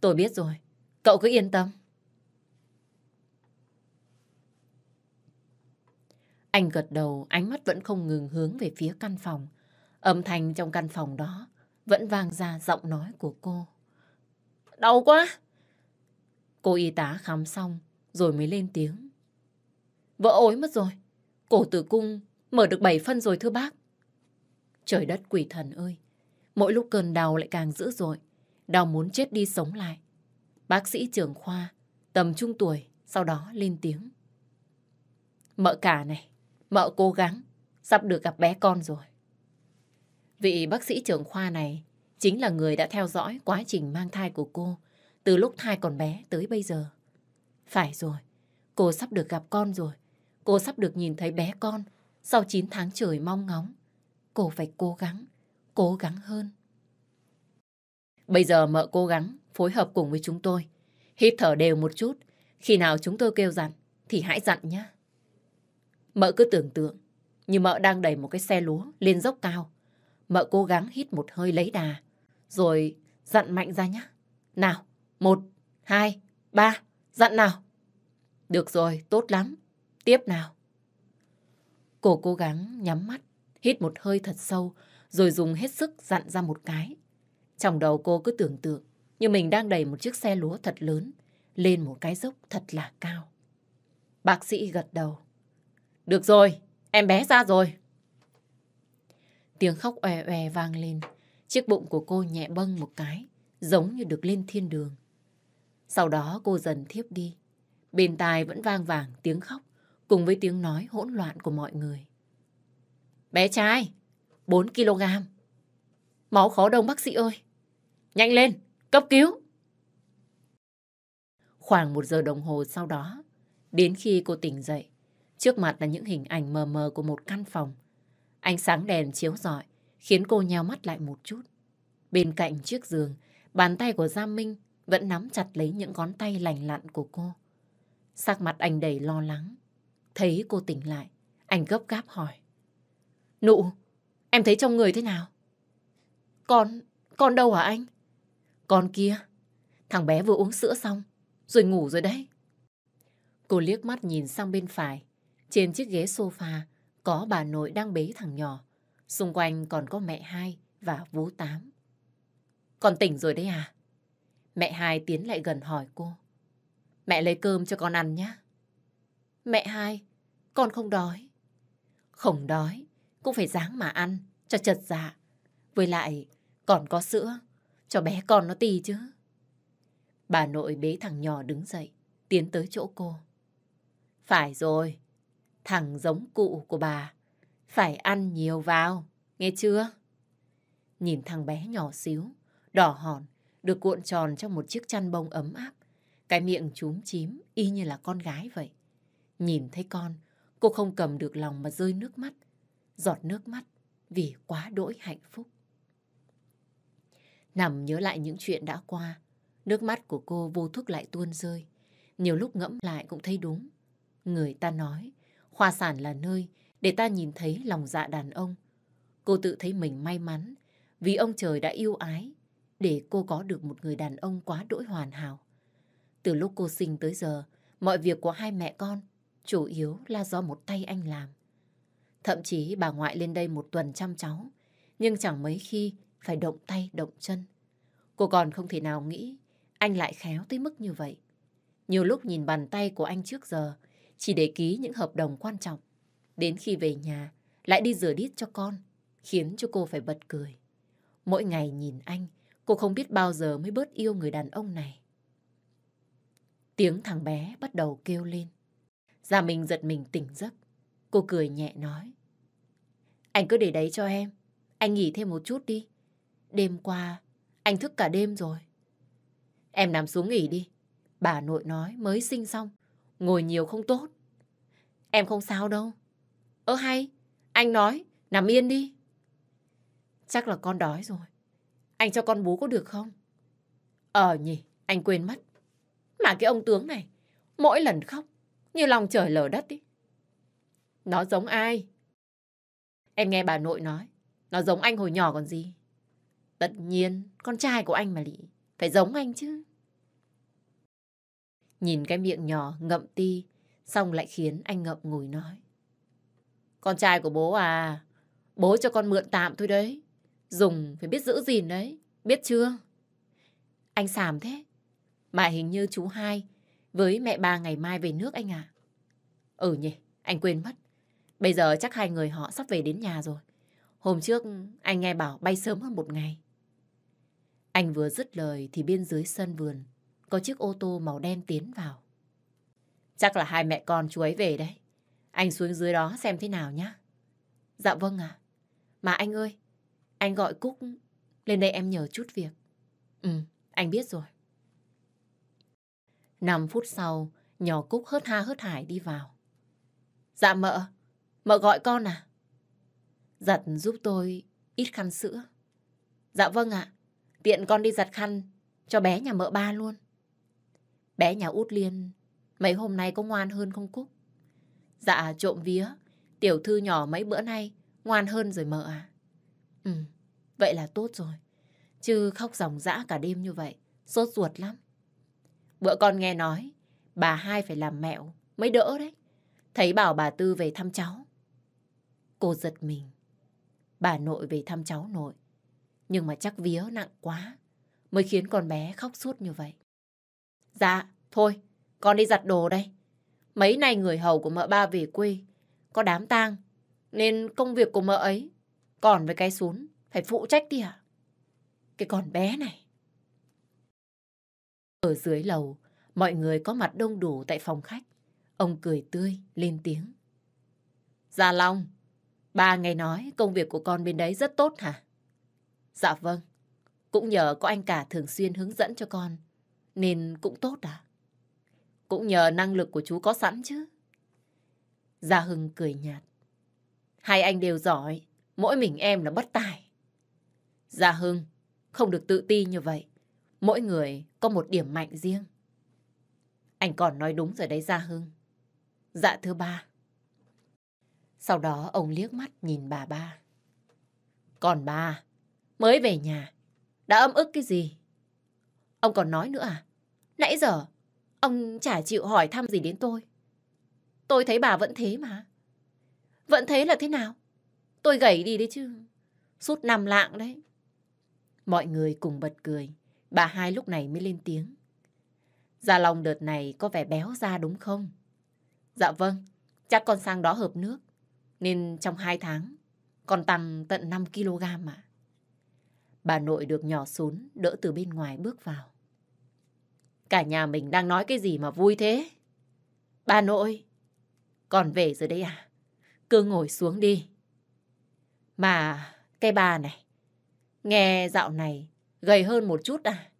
Tôi biết rồi. Cậu cứ yên tâm. Anh gật đầu, ánh mắt vẫn không ngừng hướng về phía căn phòng. Âm thanh trong căn phòng đó vẫn vang ra giọng nói của cô. Đau quá! Cô y tá khám xong rồi mới lên tiếng. Vợ ối mất rồi. Cổ tử cung mở được 7 phân rồi thưa bác. Trời đất quỷ thần ơi! Mỗi lúc cơn đau lại càng dữ dội. Đau muốn chết đi sống lại. Bác sĩ trưởng khoa, tầm trung tuổi, sau đó lên tiếng. Mợ cả này, mợ cố gắng, sắp được gặp bé con rồi. Vị bác sĩ trưởng khoa này chính là người đã theo dõi quá trình mang thai của cô từ lúc thai còn bé tới bây giờ. Phải rồi, cô sắp được gặp con rồi. Cô sắp được nhìn thấy bé con sau 9 tháng trời mong ngóng cô phải cố gắng, cố gắng hơn. Bây giờ mợ cố gắng phối hợp cùng với chúng tôi. Hít thở đều một chút. Khi nào chúng tôi kêu dặn thì hãy dặn nhé. Mợ cứ tưởng tượng như mợ đang đẩy một cái xe lúa lên dốc cao. Mợ cố gắng hít một hơi lấy đà. Rồi dặn mạnh ra nhé. Nào, một, hai, ba, dặn nào. Được rồi, tốt lắm. Tiếp nào. Cô cố gắng nhắm mắt, hít một hơi thật sâu, rồi dùng hết sức dặn ra một cái. Trong đầu cô cứ tưởng tượng như mình đang đẩy một chiếc xe lúa thật lớn lên một cái dốc thật là cao. Bác sĩ gật đầu. Được rồi, em bé ra rồi. Tiếng khóc oè oè vang lên, chiếc bụng của cô nhẹ bâng một cái, giống như được lên thiên đường. Sau đó cô dần thiếp đi, bên tai vẫn vang vàng tiếng khóc cùng với tiếng nói hỗn loạn của mọi người. Bé trai, 4kg. Máu khó đông bác sĩ ơi. Nhanh lên, cấp cứu. Khoảng một giờ đồng hồ sau đó, đến khi cô tỉnh dậy, trước mặt là những hình ảnh mờ mờ của một căn phòng. Ánh sáng đèn chiếu rọi khiến cô nheo mắt lại một chút. Bên cạnh chiếc giường, bàn tay của Gia Minh vẫn nắm chặt lấy những ngón tay lành lặn của cô. Sắc mặt anh đầy lo lắng. Thấy cô tỉnh lại, anh gấp gáp hỏi. Nụ, em thấy trong người thế nào? Con, con đâu hả anh? Con kia, thằng bé vừa uống sữa xong, rồi ngủ rồi đấy. Cô liếc mắt nhìn sang bên phải, trên chiếc ghế sofa có bà nội đang bế thằng nhỏ, xung quanh còn có mẹ hai và vú tám. Con tỉnh rồi đấy à? Mẹ hai tiến lại gần hỏi cô. Mẹ lấy cơm cho con ăn nhé. Mẹ hai, con không đói. Không đói, cũng phải dáng mà ăn, cho chật dạ. Với lại, còn có sữa, cho bé con nó tì chứ. Bà nội bế thằng nhỏ đứng dậy, tiến tới chỗ cô. Phải rồi, thằng giống cụ của bà, phải ăn nhiều vào, nghe chưa? Nhìn thằng bé nhỏ xíu, đỏ hòn, được cuộn tròn trong một chiếc chăn bông ấm áp. Cái miệng chúm chím y như là con gái vậy. Nhìn thấy con, cô không cầm được lòng mà rơi nước mắt giọt nước mắt vì quá đỗi hạnh phúc. Nằm nhớ lại những chuyện đã qua, nước mắt của cô vô thức lại tuôn rơi. Nhiều lúc ngẫm lại cũng thấy đúng. Người ta nói, khoa sản là nơi để ta nhìn thấy lòng dạ đàn ông. Cô tự thấy mình may mắn vì ông trời đã yêu ái để cô có được một người đàn ông quá đỗi hoàn hảo. Từ lúc cô sinh tới giờ, mọi việc của hai mẹ con chủ yếu là do một tay anh làm. Thậm chí bà ngoại lên đây một tuần chăm cháu, nhưng chẳng mấy khi phải động tay động chân. Cô còn không thể nào nghĩ anh lại khéo tới mức như vậy. Nhiều lúc nhìn bàn tay của anh trước giờ chỉ để ký những hợp đồng quan trọng. Đến khi về nhà lại đi rửa đít cho con, khiến cho cô phải bật cười. Mỗi ngày nhìn anh, cô không biết bao giờ mới bớt yêu người đàn ông này. Tiếng thằng bé bắt đầu kêu lên. Gia mình giật mình tỉnh giấc. Cô cười nhẹ nói. Anh cứ để đấy cho em. Anh nghỉ thêm một chút đi. Đêm qua, anh thức cả đêm rồi. Em nằm xuống nghỉ đi. Bà nội nói mới sinh xong. Ngồi nhiều không tốt. Em không sao đâu. Ơ hay, anh nói, nằm yên đi. Chắc là con đói rồi. Anh cho con bú có được không? Ờ nhỉ, anh quên mất. Mà cái ông tướng này, mỗi lần khóc, như lòng trời lở đất ý. Nó giống ai? Em nghe bà nội nói, nó giống anh hồi nhỏ còn gì. Tất nhiên, con trai của anh mà Lị, phải giống anh chứ. Nhìn cái miệng nhỏ ngậm ti, xong lại khiến anh ngậm ngùi nói. Con trai của bố à, bố cho con mượn tạm thôi đấy. Dùng phải biết giữ gìn đấy, biết chưa? Anh xàm thế, mà hình như chú hai với mẹ ba ngày mai về nước anh à. Ừ nhỉ, anh quên mất. Bây giờ chắc hai người họ sắp về đến nhà rồi. Hôm trước anh nghe bảo bay sớm hơn một ngày. Anh vừa dứt lời thì bên dưới sân vườn có chiếc ô tô màu đen tiến vào. Chắc là hai mẹ con chú ấy về đấy. Anh xuống dưới đó xem thế nào nhá. Dạ vâng ạ. À. Mà anh ơi, anh gọi Cúc lên đây em nhờ chút việc. Ừ, anh biết rồi. năm phút sau, nhỏ Cúc hớt ha hớt hải đi vào. Dạ mợ, Mợ gọi con à? Giặt giúp tôi ít khăn sữa. Dạ vâng ạ. Tiện con đi giặt khăn cho bé nhà mợ ba luôn. Bé nhà út liên mấy hôm nay có ngoan hơn không Cúc? Dạ trộm vía. Tiểu thư nhỏ mấy bữa nay ngoan hơn rồi mợ à? Ừ, vậy là tốt rồi. Chứ khóc ròng rã cả đêm như vậy, sốt ruột lắm. Bữa con nghe nói, bà hai phải làm mẹo mới đỡ đấy. Thấy bảo bà Tư về thăm cháu. Cô giật mình. Bà nội về thăm cháu nội. Nhưng mà chắc vía nặng quá mới khiến con bé khóc suốt như vậy. Dạ, thôi, con đi giặt đồ đây. Mấy nay người hầu của mợ ba về quê, có đám tang, nên công việc của mợ ấy, còn với cái xuống, phải phụ trách đi ạ. Cái con bé này. Ở dưới lầu, mọi người có mặt đông đủ tại phòng khách. Ông cười tươi, lên tiếng. Gia dạ Long, Ba ngày nói công việc của con bên đấy rất tốt hả? Dạ vâng. Cũng nhờ có anh cả thường xuyên hướng dẫn cho con. Nên cũng tốt à? Cũng nhờ năng lực của chú có sẵn chứ. Gia Hưng cười nhạt. Hai anh đều giỏi. Mỗi mình em là bất tài. Gia Hưng, không được tự ti như vậy. Mỗi người có một điểm mạnh riêng. Anh còn nói đúng rồi đấy Gia Hưng. Dạ thưa ba. Sau đó ông liếc mắt nhìn bà ba. Còn bà, mới về nhà, đã âm ức cái gì? Ông còn nói nữa à? Nãy giờ, ông chả chịu hỏi thăm gì đến tôi. Tôi thấy bà vẫn thế mà. Vẫn thế là thế nào? Tôi gầy đi đấy chứ. Suốt năm lạng đấy. Mọi người cùng bật cười. Bà hai lúc này mới lên tiếng. Gia Long đợt này có vẻ béo ra đúng không? Dạ vâng, chắc con sang đó hợp nước nên trong 2 tháng còn tăng tận 5 kg mà. Bà nội được nhỏ xuống đỡ từ bên ngoài bước vào. Cả nhà mình đang nói cái gì mà vui thế? Bà nội, còn về rồi đấy à? Cứ ngồi xuống đi. Mà cái bà này, nghe dạo này gầy hơn một chút à?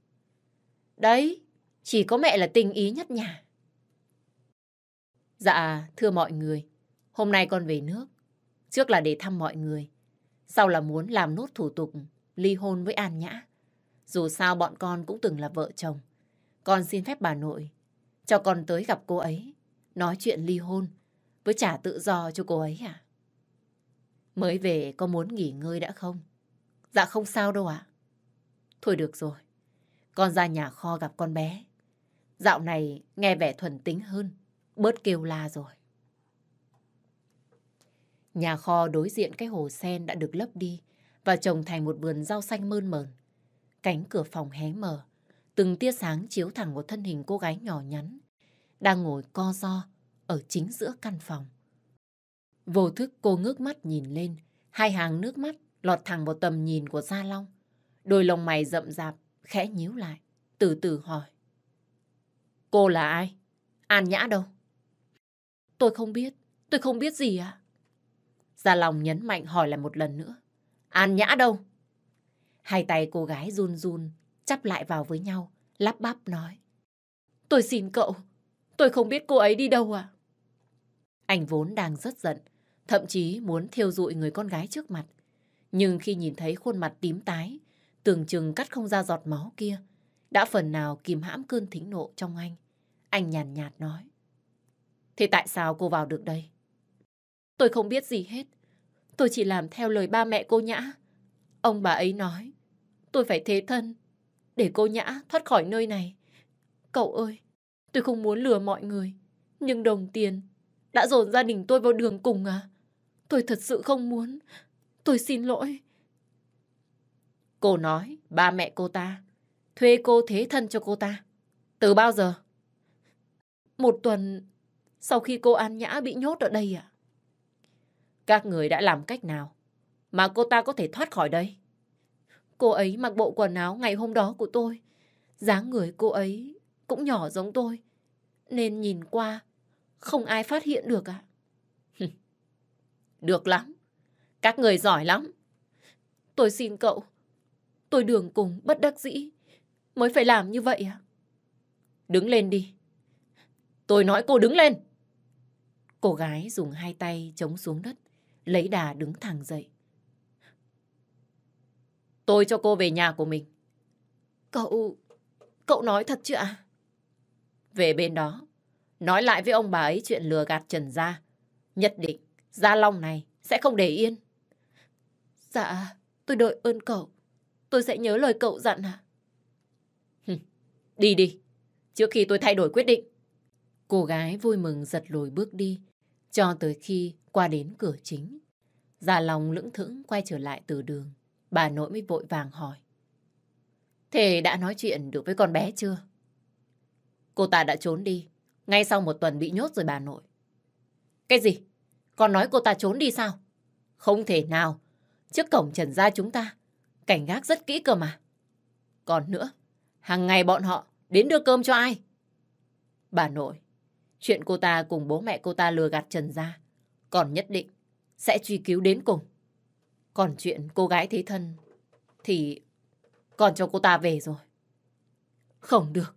Đấy, chỉ có mẹ là tình ý nhất nhà. Dạ, thưa mọi người, Hôm nay con về nước, trước là để thăm mọi người, sau là muốn làm nốt thủ tục ly hôn với An Nhã. Dù sao bọn con cũng từng là vợ chồng. Con xin phép bà nội cho con tới gặp cô ấy, nói chuyện ly hôn với trả tự do cho cô ấy à? Mới về có muốn nghỉ ngơi đã không? Dạ không sao đâu ạ. Thôi được rồi, con ra nhà kho gặp con bé. Dạo này nghe vẻ thuần tính hơn, bớt kêu la rồi. Nhà kho đối diện cái hồ sen đã được lấp đi và trồng thành một vườn rau xanh mơn mờn. Cánh cửa phòng hé mở, từng tia sáng chiếu thẳng một thân hình cô gái nhỏ nhắn, đang ngồi co ro ở chính giữa căn phòng. Vô thức cô ngước mắt nhìn lên, hai hàng nước mắt lọt thẳng vào tầm nhìn của Gia Long. Đôi lông mày rậm rạp, khẽ nhíu lại, từ từ hỏi. Cô là ai? An Nhã đâu? Tôi không biết, tôi không biết gì ạ. Gia Long nhấn mạnh hỏi lại một lần nữa. An Nhã đâu? Hai tay cô gái run run, chắp lại vào với nhau, lắp bắp nói. Tôi xin cậu, tôi không biết cô ấy đi đâu à? Anh vốn đang rất giận, thậm chí muốn thiêu dụi người con gái trước mặt. Nhưng khi nhìn thấy khuôn mặt tím tái, tưởng chừng cắt không ra giọt máu kia, đã phần nào kìm hãm cơn thính nộ trong anh. Anh nhàn nhạt, nói. Thế tại sao cô vào được đây? Tôi không biết gì hết. Tôi chỉ làm theo lời ba mẹ cô Nhã. Ông bà ấy nói, tôi phải thế thân để cô Nhã thoát khỏi nơi này. Cậu ơi, tôi không muốn lừa mọi người, nhưng đồng tiền đã dồn gia đình tôi vào đường cùng à? Tôi thật sự không muốn. Tôi xin lỗi. Cô nói ba mẹ cô ta thuê cô thế thân cho cô ta. Từ bao giờ? Một tuần sau khi cô An Nhã bị nhốt ở đây ạ. À? Các người đã làm cách nào mà cô ta có thể thoát khỏi đây? Cô ấy mặc bộ quần áo ngày hôm đó của tôi. dáng người cô ấy cũng nhỏ giống tôi. Nên nhìn qua, không ai phát hiện được ạ. À? được lắm. Các người giỏi lắm. Tôi xin cậu. Tôi đường cùng bất đắc dĩ. Mới phải làm như vậy à? Đứng lên đi. Tôi nói cô đứng lên. Cô gái dùng hai tay chống xuống đất lấy đà đứng thẳng dậy. Tôi cho cô về nhà của mình. Cậu... cậu nói thật chứ ạ? À? Về bên đó, nói lại với ông bà ấy chuyện lừa gạt Trần Gia. Nhất định, Gia Long này sẽ không để yên. Dạ, tôi đợi ơn cậu. Tôi sẽ nhớ lời cậu dặn ạ. đi đi, trước khi tôi thay đổi quyết định. Cô gái vui mừng giật lùi bước đi, cho tới khi qua đến cửa chính, già lòng lững thững quay trở lại từ đường, bà nội mới vội vàng hỏi. Thế đã nói chuyện được với con bé chưa? Cô ta đã trốn đi, ngay sau một tuần bị nhốt rồi bà nội. Cái gì? Con nói cô ta trốn đi sao? Không thể nào, trước cổng trần ra chúng ta, cảnh gác rất kỹ cơ mà. Còn nữa, hàng ngày bọn họ đến đưa cơm cho ai? Bà nội Chuyện cô ta cùng bố mẹ cô ta lừa gạt Trần ra, còn nhất định sẽ truy cứu đến cùng. Còn chuyện cô gái thế thân thì còn cho cô ta về rồi. Không được,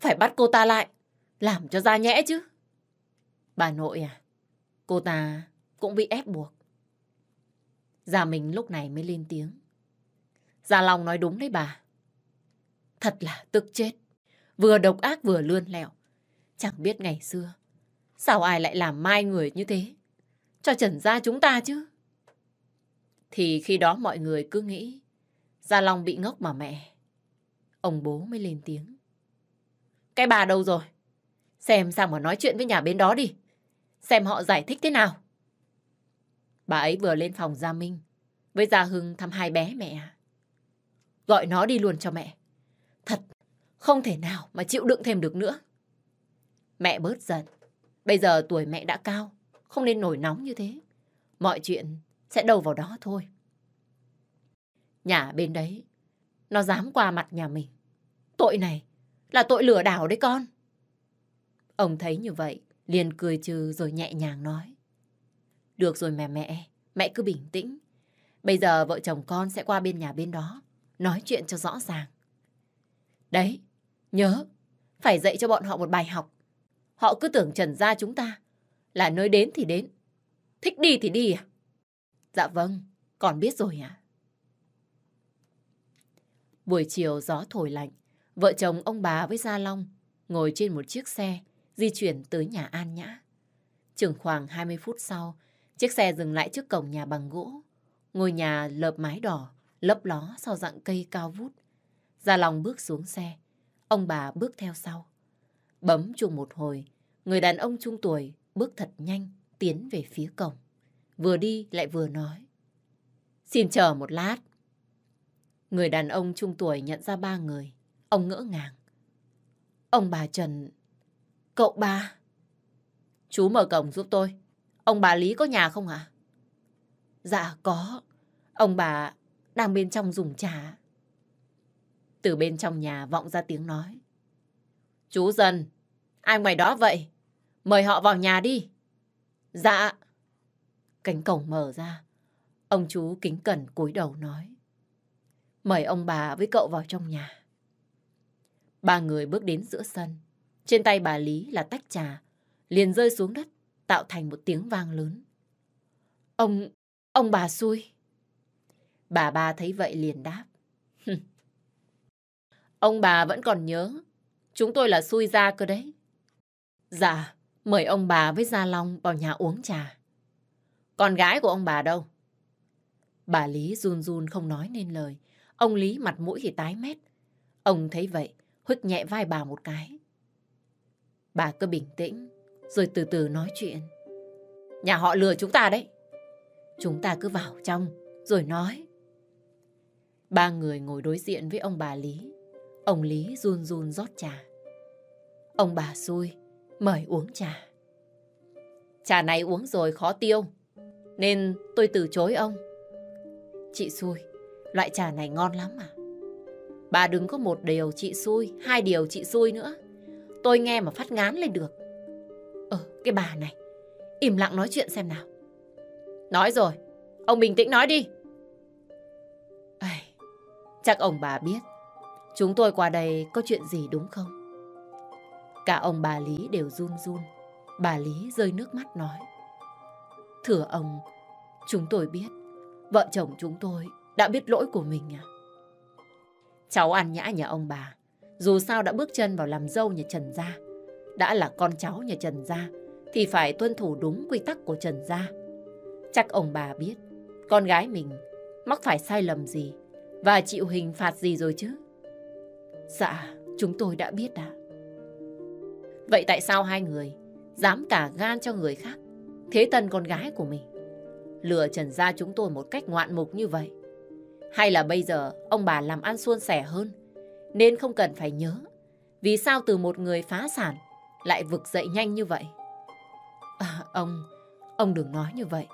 phải bắt cô ta lại, làm cho ra nhẽ chứ. Bà nội à, cô ta cũng bị ép buộc. Già mình lúc này mới lên tiếng. Già lòng nói đúng đấy bà. Thật là tức chết. Vừa độc ác vừa lươn lẹo. Chẳng biết ngày xưa, sao ai lại làm mai người như thế? Cho trần ra chúng ta chứ. Thì khi đó mọi người cứ nghĩ, Gia Long bị ngốc mà mẹ. Ông bố mới lên tiếng. Cái bà đâu rồi? Xem sao mà nói chuyện với nhà bên đó đi. Xem họ giải thích thế nào. Bà ấy vừa lên phòng Gia Minh với Gia Hưng thăm hai bé mẹ. Gọi nó đi luôn cho mẹ. Thật, không thể nào mà chịu đựng thêm được nữa. Mẹ bớt giận. Bây giờ tuổi mẹ đã cao, không nên nổi nóng như thế. Mọi chuyện sẽ đầu vào đó thôi. Nhà bên đấy, nó dám qua mặt nhà mình. Tội này là tội lừa đảo đấy con. Ông thấy như vậy, liền cười trừ rồi nhẹ nhàng nói. Được rồi mẹ mẹ, mẹ cứ bình tĩnh. Bây giờ vợ chồng con sẽ qua bên nhà bên đó, nói chuyện cho rõ ràng. Đấy, nhớ, phải dạy cho bọn họ một bài học Họ cứ tưởng trần gia chúng ta là nơi đến thì đến. Thích đi thì đi à? Dạ vâng, còn biết rồi à? Buổi chiều gió thổi lạnh, vợ chồng ông bà với Gia Long ngồi trên một chiếc xe di chuyển tới nhà An Nhã. Chừng khoảng 20 phút sau, chiếc xe dừng lại trước cổng nhà bằng gỗ. Ngôi nhà lợp mái đỏ, lấp ló sau dạng cây cao vút. Gia Long bước xuống xe, ông bà bước theo sau. Bấm chuông một hồi, Người đàn ông trung tuổi bước thật nhanh tiến về phía cổng. Vừa đi lại vừa nói. Xin chờ một lát. Người đàn ông trung tuổi nhận ra ba người. Ông ngỡ ngàng. Ông bà Trần... Cậu ba... Chú mở cổng giúp tôi. Ông bà Lý có nhà không ạ? Dạ có. Ông bà đang bên trong dùng trà. Từ bên trong nhà vọng ra tiếng nói. Chú dần, Ai ngoài đó vậy? Mời họ vào nhà đi. Dạ. Cánh cổng mở ra. Ông chú kính cẩn cúi đầu nói. Mời ông bà với cậu vào trong nhà. Ba người bước đến giữa sân. Trên tay bà Lý là tách trà. Liền rơi xuống đất, tạo thành một tiếng vang lớn. Ông, ông bà xui. Bà ba thấy vậy liền đáp. ông bà vẫn còn nhớ. Chúng tôi là xui ra cơ đấy. Dạ, mời ông bà với Gia Long vào nhà uống trà. Con gái của ông bà đâu? Bà Lý run run không nói nên lời. Ông Lý mặt mũi thì tái mét. Ông thấy vậy, huých nhẹ vai bà một cái. Bà cứ bình tĩnh, rồi từ từ nói chuyện. Nhà họ lừa chúng ta đấy. Chúng ta cứ vào trong, rồi nói. Ba người ngồi đối diện với ông bà Lý. Ông Lý run run rót trà. Ông bà xui, mời uống trà. Trà này uống rồi khó tiêu, nên tôi từ chối ông. Chị xui, loại trà này ngon lắm à? Bà đừng có một điều chị xui, hai điều chị xui nữa. Tôi nghe mà phát ngán lên được. Ờ, cái bà này, im lặng nói chuyện xem nào. Nói rồi, ông bình tĩnh nói đi. Ây, chắc ông bà biết, chúng tôi qua đây có chuyện gì đúng không? Cả ông bà Lý đều run run. Bà Lý rơi nước mắt nói. Thưa ông, chúng tôi biết, vợ chồng chúng tôi đã biết lỗi của mình à? Cháu ăn nhã nhà ông bà, dù sao đã bước chân vào làm dâu nhà Trần Gia. Đã là con cháu nhà Trần Gia, thì phải tuân thủ đúng quy tắc của Trần Gia. Chắc ông bà biết, con gái mình mắc phải sai lầm gì và chịu hình phạt gì rồi chứ. Dạ, chúng tôi đã biết ạ. À. Vậy tại sao hai người dám cả gan cho người khác thế tần con gái của mình? Lừa trần ra chúng tôi một cách ngoạn mục như vậy. Hay là bây giờ ông bà làm ăn suôn sẻ hơn nên không cần phải nhớ vì sao từ một người phá sản lại vực dậy nhanh như vậy? À, ông, ông đừng nói như vậy.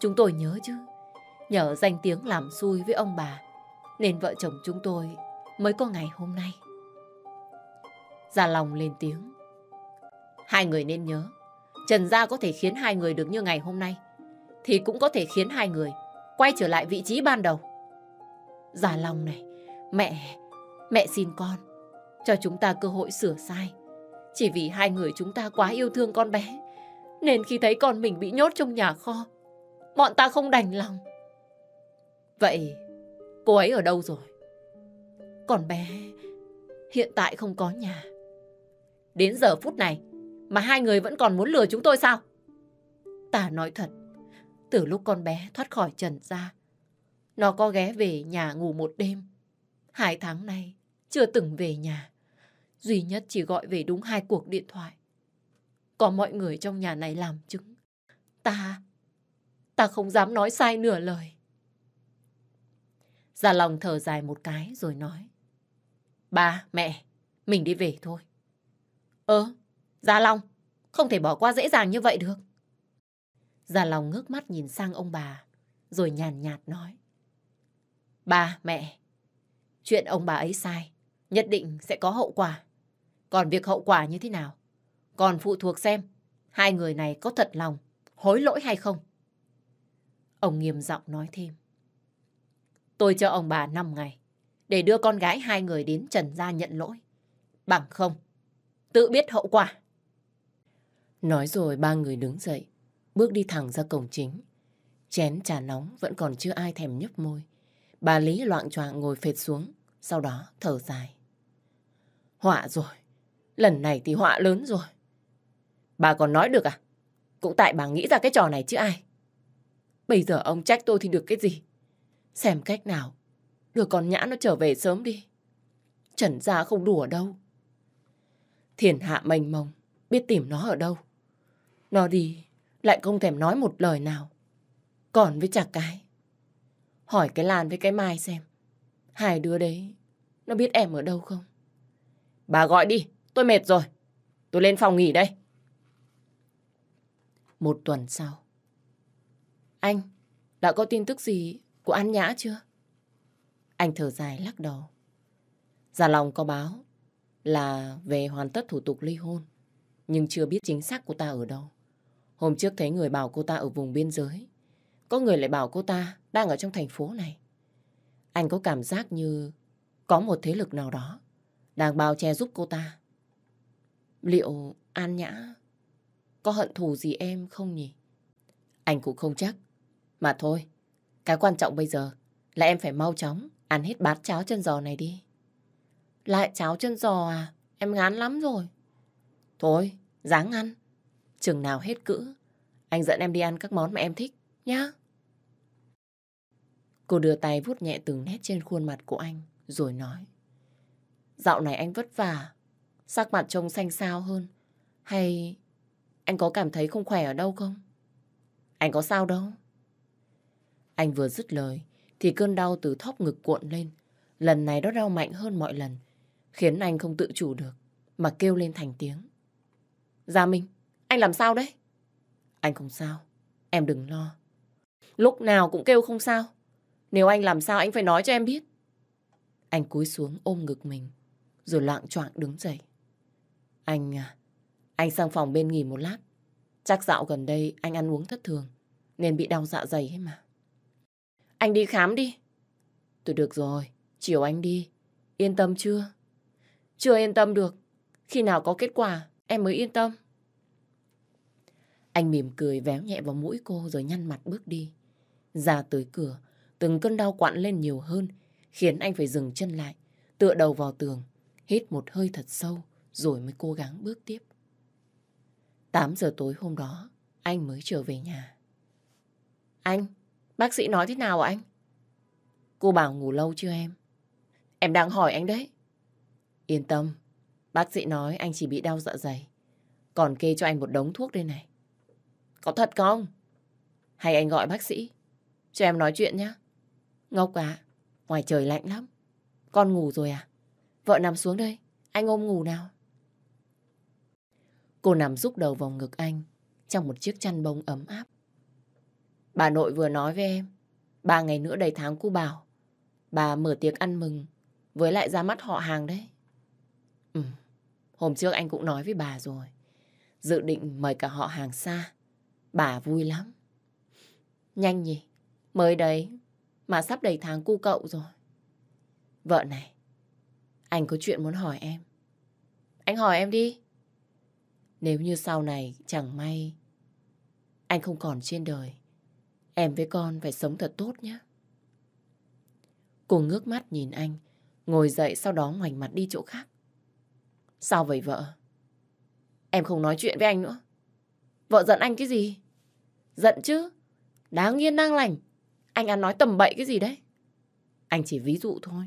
Chúng tôi nhớ chứ. Nhờ danh tiếng làm xui với ông bà nên vợ chồng chúng tôi mới có ngày hôm nay. Già lòng lên tiếng. Hai người nên nhớ, Trần Gia có thể khiến hai người được như ngày hôm nay, thì cũng có thể khiến hai người quay trở lại vị trí ban đầu. Già lòng này, mẹ, mẹ xin con, cho chúng ta cơ hội sửa sai. Chỉ vì hai người chúng ta quá yêu thương con bé, nên khi thấy con mình bị nhốt trong nhà kho, bọn ta không đành lòng. Vậy, cô ấy ở đâu rồi? Còn bé, hiện tại không có nhà. Đến giờ phút này, mà hai người vẫn còn muốn lừa chúng tôi sao? Ta nói thật, từ lúc con bé thoát khỏi trần ra, nó có ghé về nhà ngủ một đêm. Hai tháng nay, chưa từng về nhà. Duy nhất chỉ gọi về đúng hai cuộc điện thoại. Có mọi người trong nhà này làm chứng. Ta, ta không dám nói sai nửa lời. Gia lòng thở dài một cái rồi nói. Ba, mẹ, mình đi về thôi. Ơ, Gia Long, không thể bỏ qua dễ dàng như vậy được. Gia Long ngước mắt nhìn sang ông bà, rồi nhàn nhạt nói. Ba, mẹ, chuyện ông bà ấy sai, nhất định sẽ có hậu quả. Còn việc hậu quả như thế nào? Còn phụ thuộc xem, hai người này có thật lòng, hối lỗi hay không? Ông nghiêm giọng nói thêm. Tôi cho ông bà 5 ngày để đưa con gái hai người đến Trần gia nhận lỗi. Bằng không, tự biết hậu quả. Nói rồi ba người đứng dậy, bước đi thẳng ra cổng chính. Chén trà nóng vẫn còn chưa ai thèm nhấp môi. Bà Lý loạn choạng ngồi phệt xuống, sau đó thở dài. Họa rồi, lần này thì họa lớn rồi. Bà còn nói được à? Cũng tại bà nghĩ ra cái trò này chứ ai. Bây giờ ông trách tôi thì được cái gì? Xem cách nào, đưa con nhã nó trở về sớm đi. Trần gia không đùa đâu. Thiền hạ mênh mông, biết tìm nó ở đâu. Nó đi, lại không thèm nói một lời nào. Còn với chả cái. Hỏi cái Lan với cái Mai xem. Hai đứa đấy, nó biết em ở đâu không? Bà gọi đi, tôi mệt rồi. Tôi lên phòng nghỉ đây. Một tuần sau. Anh, đã có tin tức gì của An Nhã chưa? Anh thở dài lắc đầu. Già lòng có báo là về hoàn tất thủ tục ly hôn, nhưng chưa biết chính xác của ta ở đâu. Hôm trước thấy người bảo cô ta ở vùng biên giới. Có người lại bảo cô ta đang ở trong thành phố này. Anh có cảm giác như có một thế lực nào đó đang bao che giúp cô ta. Liệu An Nhã có hận thù gì em không nhỉ? Anh cũng không chắc. Mà thôi, cái quan trọng bây giờ là em phải mau chóng ăn hết bát cháo chân giò này đi. Lại cháo chân giò à? Em ngán lắm rồi. Thôi, ráng ăn. Chừng nào hết cữ, anh dẫn em đi ăn các món mà em thích, nhá. Cô đưa tay vuốt nhẹ từng nét trên khuôn mặt của anh, rồi nói. Dạo này anh vất vả, sắc mặt trông xanh xao hơn. Hay anh có cảm thấy không khỏe ở đâu không? Anh có sao đâu. Anh vừa dứt lời, thì cơn đau từ thóp ngực cuộn lên. Lần này nó đau mạnh hơn mọi lần, khiến anh không tự chủ được, mà kêu lên thành tiếng. Gia Minh, anh làm sao đấy? Anh không sao. Em đừng lo. Lúc nào cũng kêu không sao. Nếu anh làm sao anh phải nói cho em biết. Anh cúi xuống ôm ngực mình, rồi loạn choạng đứng dậy. Anh à, anh sang phòng bên nghỉ một lát. Chắc dạo gần đây anh ăn uống thất thường, nên bị đau dạ dày ấy mà. Anh đi khám đi. Tôi được rồi, chiều anh đi. Yên tâm chưa? Chưa yên tâm được. Khi nào có kết quả, em mới yên tâm. Anh mỉm cười véo nhẹ vào mũi cô rồi nhăn mặt bước đi. Ra tới cửa, từng cơn đau quặn lên nhiều hơn, khiến anh phải dừng chân lại, tựa đầu vào tường, hít một hơi thật sâu rồi mới cố gắng bước tiếp. 8 giờ tối hôm đó, anh mới trở về nhà. Anh, bác sĩ nói thế nào ạ anh? Cô bảo ngủ lâu chưa em? Em đang hỏi anh đấy. Yên tâm, bác sĩ nói anh chỉ bị đau dạ dày. Còn kê cho anh một đống thuốc đây này. Có thật không? Hay anh gọi bác sĩ, cho em nói chuyện nhé. Ngốc à, ngoài trời lạnh lắm. Con ngủ rồi à? Vợ nằm xuống đây, anh ôm ngủ nào. Cô nằm rúc đầu vào ngực anh, trong một chiếc chăn bông ấm áp. Bà nội vừa nói với em, ba ngày nữa đầy tháng cô bảo, bà mở tiệc ăn mừng, với lại ra mắt họ hàng đấy. Ừ, hôm trước anh cũng nói với bà rồi, dự định mời cả họ hàng xa Bà vui lắm. Nhanh nhỉ, mới đấy mà sắp đầy tháng cu cậu rồi. Vợ này, anh có chuyện muốn hỏi em. Anh hỏi em đi. Nếu như sau này chẳng may anh không còn trên đời, em với con phải sống thật tốt nhé. Cô ngước mắt nhìn anh, ngồi dậy sau đó ngoảnh mặt đi chỗ khác. Sao vậy vợ? Em không nói chuyện với anh nữa. Vợ giận anh cái gì? Giận chứ. Đáng yên đang lành. Anh ăn nói tầm bậy cái gì đấy? Anh chỉ ví dụ thôi.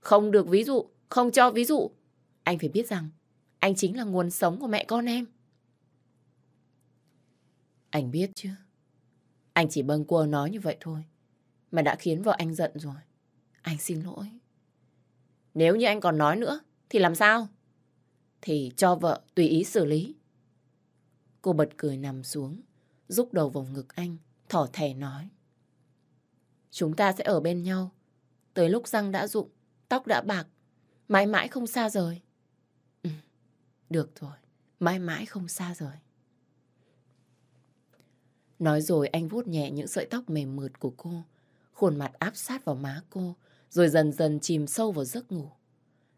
Không được ví dụ, không cho ví dụ. Anh phải biết rằng anh chính là nguồn sống của mẹ con em. Anh biết chứ. Anh chỉ bâng quơ nói như vậy thôi. Mà đã khiến vợ anh giận rồi. Anh xin lỗi. Nếu như anh còn nói nữa, thì làm sao? Thì cho vợ tùy ý xử lý. Cô bật cười nằm xuống, rúc đầu vào ngực anh, thỏ thẻ nói. Chúng ta sẽ ở bên nhau, tới lúc răng đã rụng, tóc đã bạc, mãi mãi không xa rời. Ừ, được rồi, mãi mãi không xa rời. Nói rồi anh vuốt nhẹ những sợi tóc mềm mượt của cô, khuôn mặt áp sát vào má cô, rồi dần dần chìm sâu vào giấc ngủ.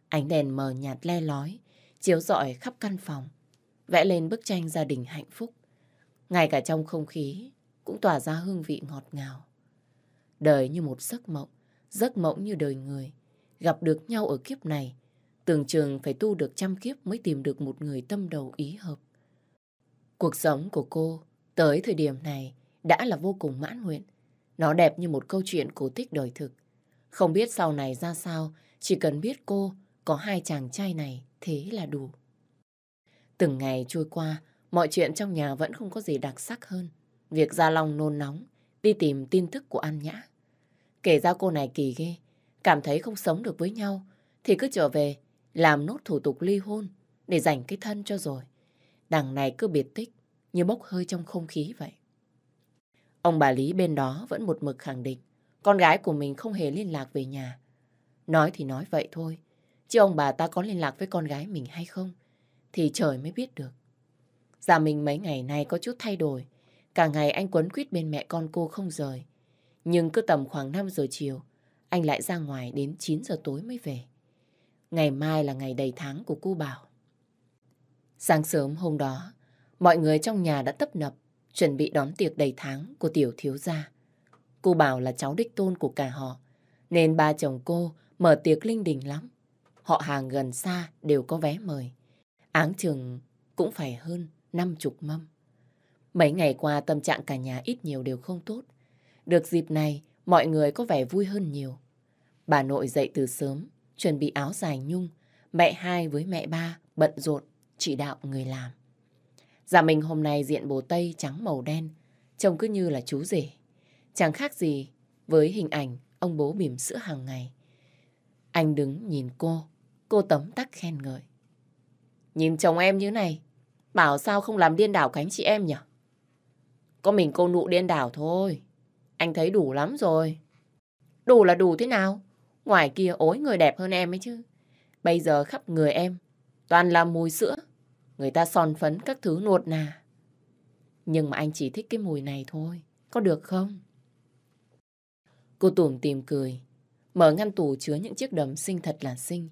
Ánh đèn mờ nhạt le lói, chiếu rọi khắp căn phòng, vẽ lên bức tranh gia đình hạnh phúc. Ngay cả trong không khí cũng tỏa ra hương vị ngọt ngào. Đời như một giấc mộng, giấc mộng như đời người. Gặp được nhau ở kiếp này, tưởng chừng phải tu được trăm kiếp mới tìm được một người tâm đầu ý hợp. Cuộc sống của cô tới thời điểm này đã là vô cùng mãn nguyện. Nó đẹp như một câu chuyện cổ tích đời thực. Không biết sau này ra sao, chỉ cần biết cô có hai chàng trai này thế là đủ. Từng ngày trôi qua, mọi chuyện trong nhà vẫn không có gì đặc sắc hơn. Việc Gia Long nôn nóng, đi tìm tin tức của An Nhã. Kể ra cô này kỳ ghê, cảm thấy không sống được với nhau, thì cứ trở về, làm nốt thủ tục ly hôn, để dành cái thân cho rồi. Đằng này cứ biệt tích, như bốc hơi trong không khí vậy. Ông bà Lý bên đó vẫn một mực khẳng định, con gái của mình không hề liên lạc về nhà. Nói thì nói vậy thôi, chứ ông bà ta có liên lạc với con gái mình hay không? thì trời mới biết được. Dạ mình mấy ngày nay có chút thay đổi. Cả ngày anh quấn quýt bên mẹ con cô không rời. Nhưng cứ tầm khoảng 5 giờ chiều, anh lại ra ngoài đến 9 giờ tối mới về. Ngày mai là ngày đầy tháng của cô Bảo. Sáng sớm hôm đó, mọi người trong nhà đã tấp nập, chuẩn bị đón tiệc đầy tháng của tiểu thiếu gia. Cô Bảo là cháu đích tôn của cả họ, nên ba chồng cô mở tiệc linh đình lắm. Họ hàng gần xa đều có vé mời áng chừng cũng phải hơn năm chục mâm. Mấy ngày qua tâm trạng cả nhà ít nhiều đều không tốt. Được dịp này, mọi người có vẻ vui hơn nhiều. Bà nội dậy từ sớm, chuẩn bị áo dài nhung, mẹ hai với mẹ ba bận rộn, chỉ đạo người làm. Dạ mình hôm nay diện bồ tây trắng màu đen, trông cứ như là chú rể. Chẳng khác gì với hình ảnh ông bố bỉm sữa hàng ngày. Anh đứng nhìn cô, cô tấm tắc khen ngợi. Nhìn chồng em như này, bảo sao không làm điên đảo cánh chị em nhỉ? Có mình cô nụ điên đảo thôi. Anh thấy đủ lắm rồi. Đủ là đủ thế nào? Ngoài kia ối người đẹp hơn em ấy chứ. Bây giờ khắp người em, toàn là mùi sữa. Người ta son phấn các thứ nuột nà. Nhưng mà anh chỉ thích cái mùi này thôi. Có được không? Cô tủm tìm cười. Mở ngăn tủ chứa những chiếc đầm xinh thật là xinh.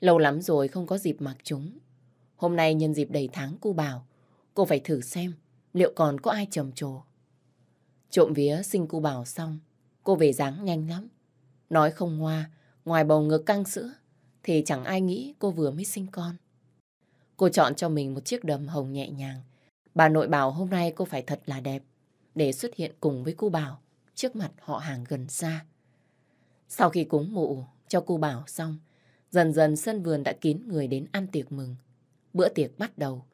Lâu lắm rồi không có dịp mặc chúng. Hôm nay nhân dịp đầy tháng cô bảo, cô phải thử xem liệu còn có ai trầm trồ. Trộm vía sinh cô bảo xong, cô về dáng nhanh lắm. Nói không ngoa, ngoài bầu ngực căng sữa, thì chẳng ai nghĩ cô vừa mới sinh con. Cô chọn cho mình một chiếc đầm hồng nhẹ nhàng. Bà nội bảo hôm nay cô phải thật là đẹp, để xuất hiện cùng với cô Bảo trước mặt họ hàng gần xa. Sau khi cúng mụ cho cô Bảo xong, dần dần sân vườn đã kín người đến ăn tiệc mừng. Bữa tiệc bắt đầu.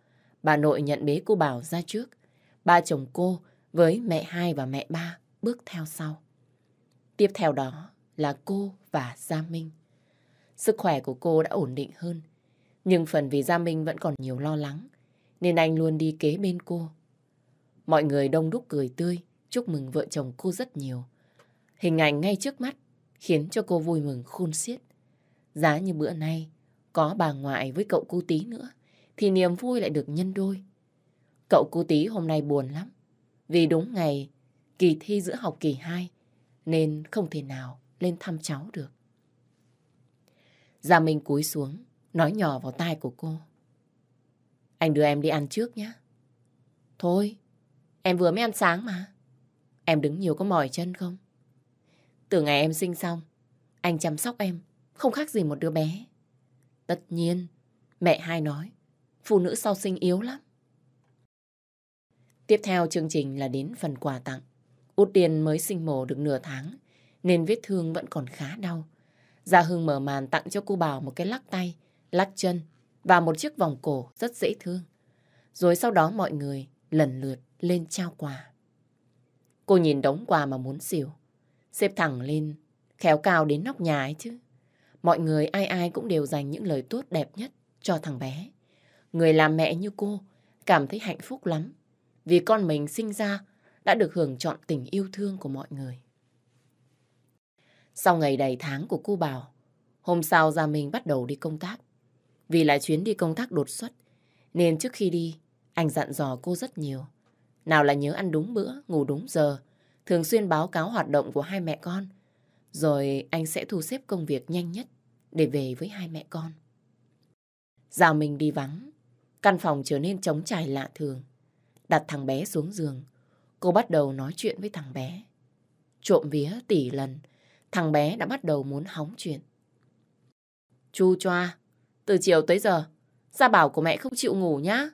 Bà nội nhận bế cô Bảo ra trước. Ba chồng cô với mẹ hai và mẹ ba bước theo sau. Tiếp theo đó là cô và Gia Minh. Sức khỏe của cô đã ổn định hơn. Nhưng phần vì Gia Minh vẫn còn nhiều lo lắng. Nên anh luôn đi kế bên cô. Mọi người đông đúc cười tươi. Chúc mừng vợ chồng cô rất nhiều. Hình ảnh ngay trước mắt khiến cho cô vui mừng khôn xiết. Giá như bữa nay có bà ngoại với cậu cô tí nữa thì niềm vui lại được nhân đôi. Cậu cô tí hôm nay buồn lắm, vì đúng ngày kỳ thi giữa học kỳ 2 nên không thể nào lên thăm cháu được. Gia Minh cúi xuống, nói nhỏ vào tai của cô. Anh đưa em đi ăn trước nhé. Thôi, em vừa mới ăn sáng mà. Em đứng nhiều có mỏi chân không? Từ ngày em sinh xong, anh chăm sóc em, không khác gì một đứa bé. Tất nhiên, mẹ hai nói, phụ nữ sau sinh yếu lắm. Tiếp theo chương trình là đến phần quà tặng. Út Điền mới sinh mổ được nửa tháng, nên vết thương vẫn còn khá đau. Gia Hưng mở màn tặng cho cô Bảo một cái lắc tay, lắc chân và một chiếc vòng cổ rất dễ thương. Rồi sau đó mọi người lần lượt lên trao quà. Cô nhìn đống quà mà muốn xỉu. Xếp thẳng lên, khéo cao đến nóc nhà ấy chứ. Mọi người ai ai cũng đều dành những lời tốt đẹp nhất cho thằng bé. Người làm mẹ như cô cảm thấy hạnh phúc lắm vì con mình sinh ra đã được hưởng trọn tình yêu thương của mọi người. Sau ngày đầy tháng của cô Bảo, hôm sau Gia Minh bắt đầu đi công tác. Vì là chuyến đi công tác đột xuất, nên trước khi đi, anh dặn dò cô rất nhiều. Nào là nhớ ăn đúng bữa, ngủ đúng giờ, thường xuyên báo cáo hoạt động của hai mẹ con. Rồi anh sẽ thu xếp công việc nhanh nhất để về với hai mẹ con. Giao mình đi vắng, Căn phòng trở nên trống trải lạ thường. Đặt thằng bé xuống giường, cô bắt đầu nói chuyện với thằng bé. Trộm vía tỷ lần, thằng bé đã bắt đầu muốn hóng chuyện. Chu choa, từ chiều tới giờ, gia bảo của mẹ không chịu ngủ nhá.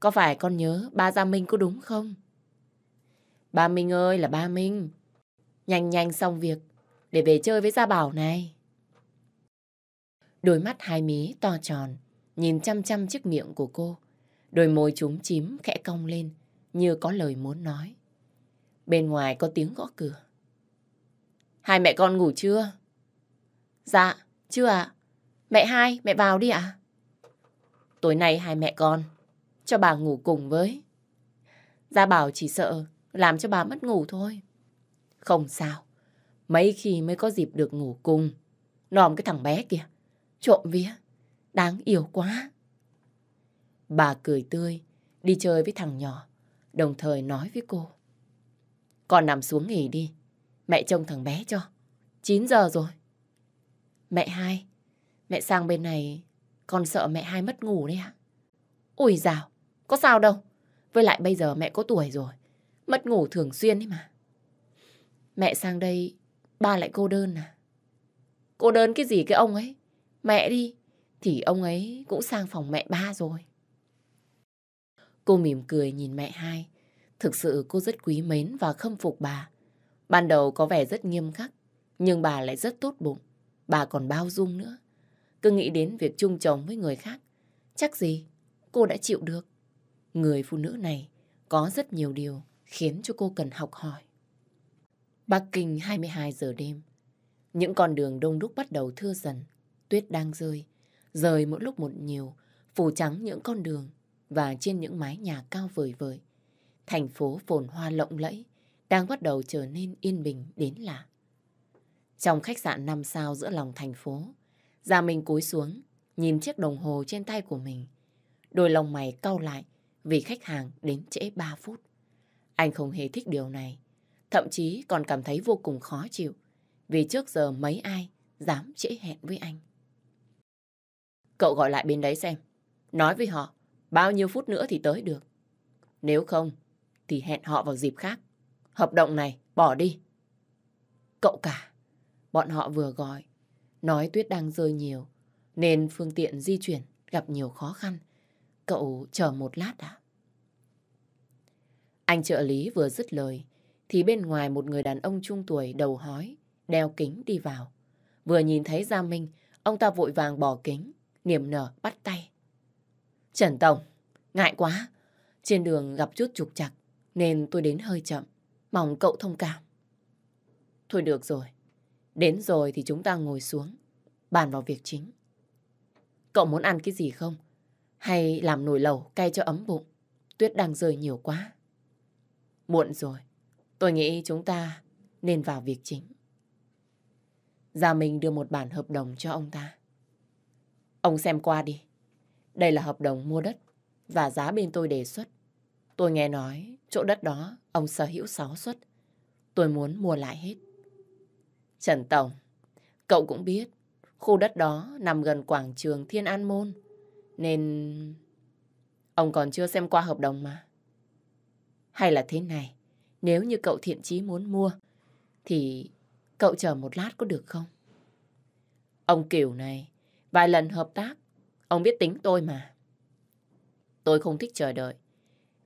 Có phải con nhớ ba Gia Minh có đúng không? Ba Minh ơi là ba Minh. Nhanh nhanh xong việc, để về chơi với Gia Bảo này. Đôi mắt hai mí to tròn, nhìn chăm chăm chiếc miệng của cô. Đôi môi chúng chím khẽ cong lên, như có lời muốn nói. Bên ngoài có tiếng gõ cửa. Hai mẹ con ngủ chưa? Dạ, chưa ạ. Mẹ hai, mẹ vào đi ạ. Tối nay hai mẹ con, cho bà ngủ cùng với. Gia Bảo chỉ sợ làm cho bà mất ngủ thôi. Không sao, mấy khi mới có dịp được ngủ cùng. Nòm cái thằng bé kìa, trộm vía. Đáng yêu quá. Bà cười tươi, đi chơi với thằng nhỏ, đồng thời nói với cô. Con nằm xuống nghỉ đi, mẹ trông thằng bé cho. 9 giờ rồi. Mẹ hai, mẹ sang bên này, con sợ mẹ hai mất ngủ đấy ạ. À? Ôi dào, có sao đâu. Với lại bây giờ mẹ có tuổi rồi, mất ngủ thường xuyên đấy mà. Mẹ sang đây, ba lại cô đơn à? Cô đơn cái gì cái ông ấy? Mẹ đi, thì ông ấy cũng sang phòng mẹ ba rồi. Cô mỉm cười nhìn mẹ hai. Thực sự cô rất quý mến và khâm phục bà. Ban đầu có vẻ rất nghiêm khắc, nhưng bà lại rất tốt bụng. Bà còn bao dung nữa. Cứ nghĩ đến việc chung chồng với người khác. Chắc gì cô đã chịu được. Người phụ nữ này có rất nhiều điều khiến cho cô cần học hỏi. Bắc Kinh 22 giờ đêm. Những con đường đông đúc bắt đầu thưa dần. Tuyết đang rơi rời mỗi lúc một nhiều, phủ trắng những con đường và trên những mái nhà cao vời vời. Thành phố phồn hoa lộng lẫy đang bắt đầu trở nên yên bình đến lạ. Trong khách sạn 5 sao giữa lòng thành phố, Gia Minh cúi xuống, nhìn chiếc đồng hồ trên tay của mình. Đôi lòng mày cau lại vì khách hàng đến trễ 3 phút. Anh không hề thích điều này, thậm chí còn cảm thấy vô cùng khó chịu vì trước giờ mấy ai dám trễ hẹn với anh. Cậu gọi lại bên đấy xem. Nói với họ, bao nhiêu phút nữa thì tới được. Nếu không, thì hẹn họ vào dịp khác. Hợp đồng này, bỏ đi. Cậu cả, bọn họ vừa gọi, nói tuyết đang rơi nhiều, nên phương tiện di chuyển gặp nhiều khó khăn. Cậu chờ một lát đã. Anh trợ lý vừa dứt lời, thì bên ngoài một người đàn ông trung tuổi đầu hói, đeo kính đi vào. Vừa nhìn thấy Gia Minh, ông ta vội vàng bỏ kính, niềm nở bắt tay. Trần Tổng, ngại quá. Trên đường gặp chút trục trặc nên tôi đến hơi chậm. Mong cậu thông cảm. Thôi được rồi. Đến rồi thì chúng ta ngồi xuống, bàn vào việc chính. Cậu muốn ăn cái gì không? Hay làm nồi lẩu cay cho ấm bụng? Tuyết đang rơi nhiều quá. Muộn rồi. Tôi nghĩ chúng ta nên vào việc chính. Gia Minh đưa một bản hợp đồng cho ông ta. Ông xem qua đi. Đây là hợp đồng mua đất và giá bên tôi đề xuất. Tôi nghe nói chỗ đất đó ông sở hữu 6 suất. Tôi muốn mua lại hết. Trần Tổng, cậu cũng biết khu đất đó nằm gần quảng trường Thiên An Môn. Nên ông còn chưa xem qua hợp đồng mà. Hay là thế này, nếu như cậu thiện chí muốn mua thì cậu chờ một lát có được không? Ông Kiểu này Vài lần hợp tác, ông biết tính tôi mà. Tôi không thích chờ đợi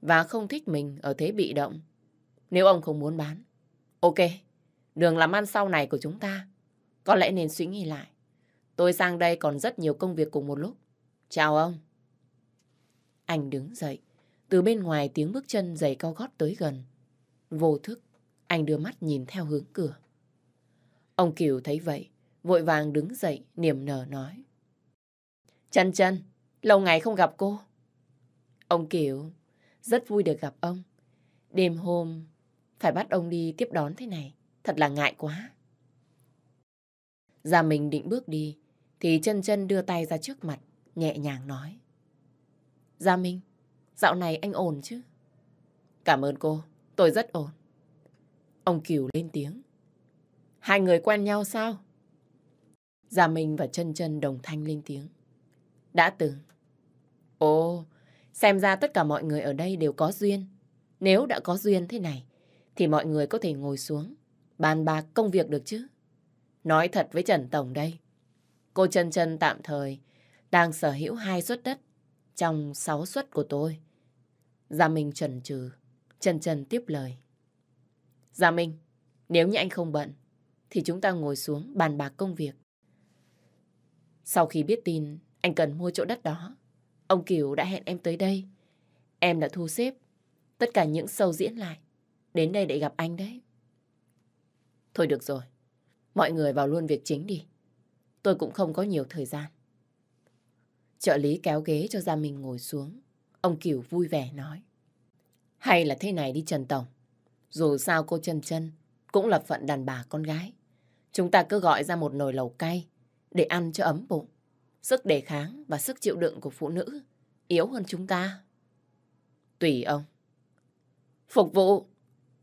và không thích mình ở thế bị động. Nếu ông không muốn bán, ok, đường làm ăn sau này của chúng ta có lẽ nên suy nghĩ lại. Tôi sang đây còn rất nhiều công việc cùng một lúc. Chào ông. Anh đứng dậy, từ bên ngoài tiếng bước chân giày cao gót tới gần. Vô thức, anh đưa mắt nhìn theo hướng cửa. Ông Kiều thấy vậy, vội vàng đứng dậy, niềm nở nói. Chân Trân, lâu ngày không gặp cô. Ông Kiều, rất vui được gặp ông. Đêm hôm phải bắt ông đi tiếp đón thế này, thật là ngại quá. Gia mình định bước đi, thì chân chân đưa tay ra trước mặt, nhẹ nhàng nói. Gia Minh, dạo này anh ổn chứ? Cảm ơn cô, tôi rất ổn. Ông Kiều lên tiếng. Hai người quen nhau sao? Gia Minh và chân chân đồng thanh lên tiếng. Đã từng. Ồ, xem ra tất cả mọi người ở đây đều có duyên. Nếu đã có duyên thế này, thì mọi người có thể ngồi xuống, bàn bạc công việc được chứ. Nói thật với Trần Tổng đây, cô Trần Trần tạm thời đang sở hữu hai suất đất trong sáu suất của tôi. Gia Minh trần trừ, Trần Trần tiếp lời. Gia Minh, nếu như anh không bận, thì chúng ta ngồi xuống bàn bạc công việc. Sau khi biết tin anh cần mua chỗ đất đó. Ông Kiều đã hẹn em tới đây. Em đã thu xếp tất cả những sâu diễn lại. Đến đây để gặp anh đấy. Thôi được rồi. Mọi người vào luôn việc chính đi. Tôi cũng không có nhiều thời gian. Trợ lý kéo ghế cho ra mình ngồi xuống. Ông Kiều vui vẻ nói. Hay là thế này đi Trần Tổng. Dù sao cô Trần Trân cũng là phận đàn bà con gái. Chúng ta cứ gọi ra một nồi lẩu cay để ăn cho ấm bụng. Sức đề kháng và sức chịu đựng của phụ nữ yếu hơn chúng ta. Tùy ông. Phục vụ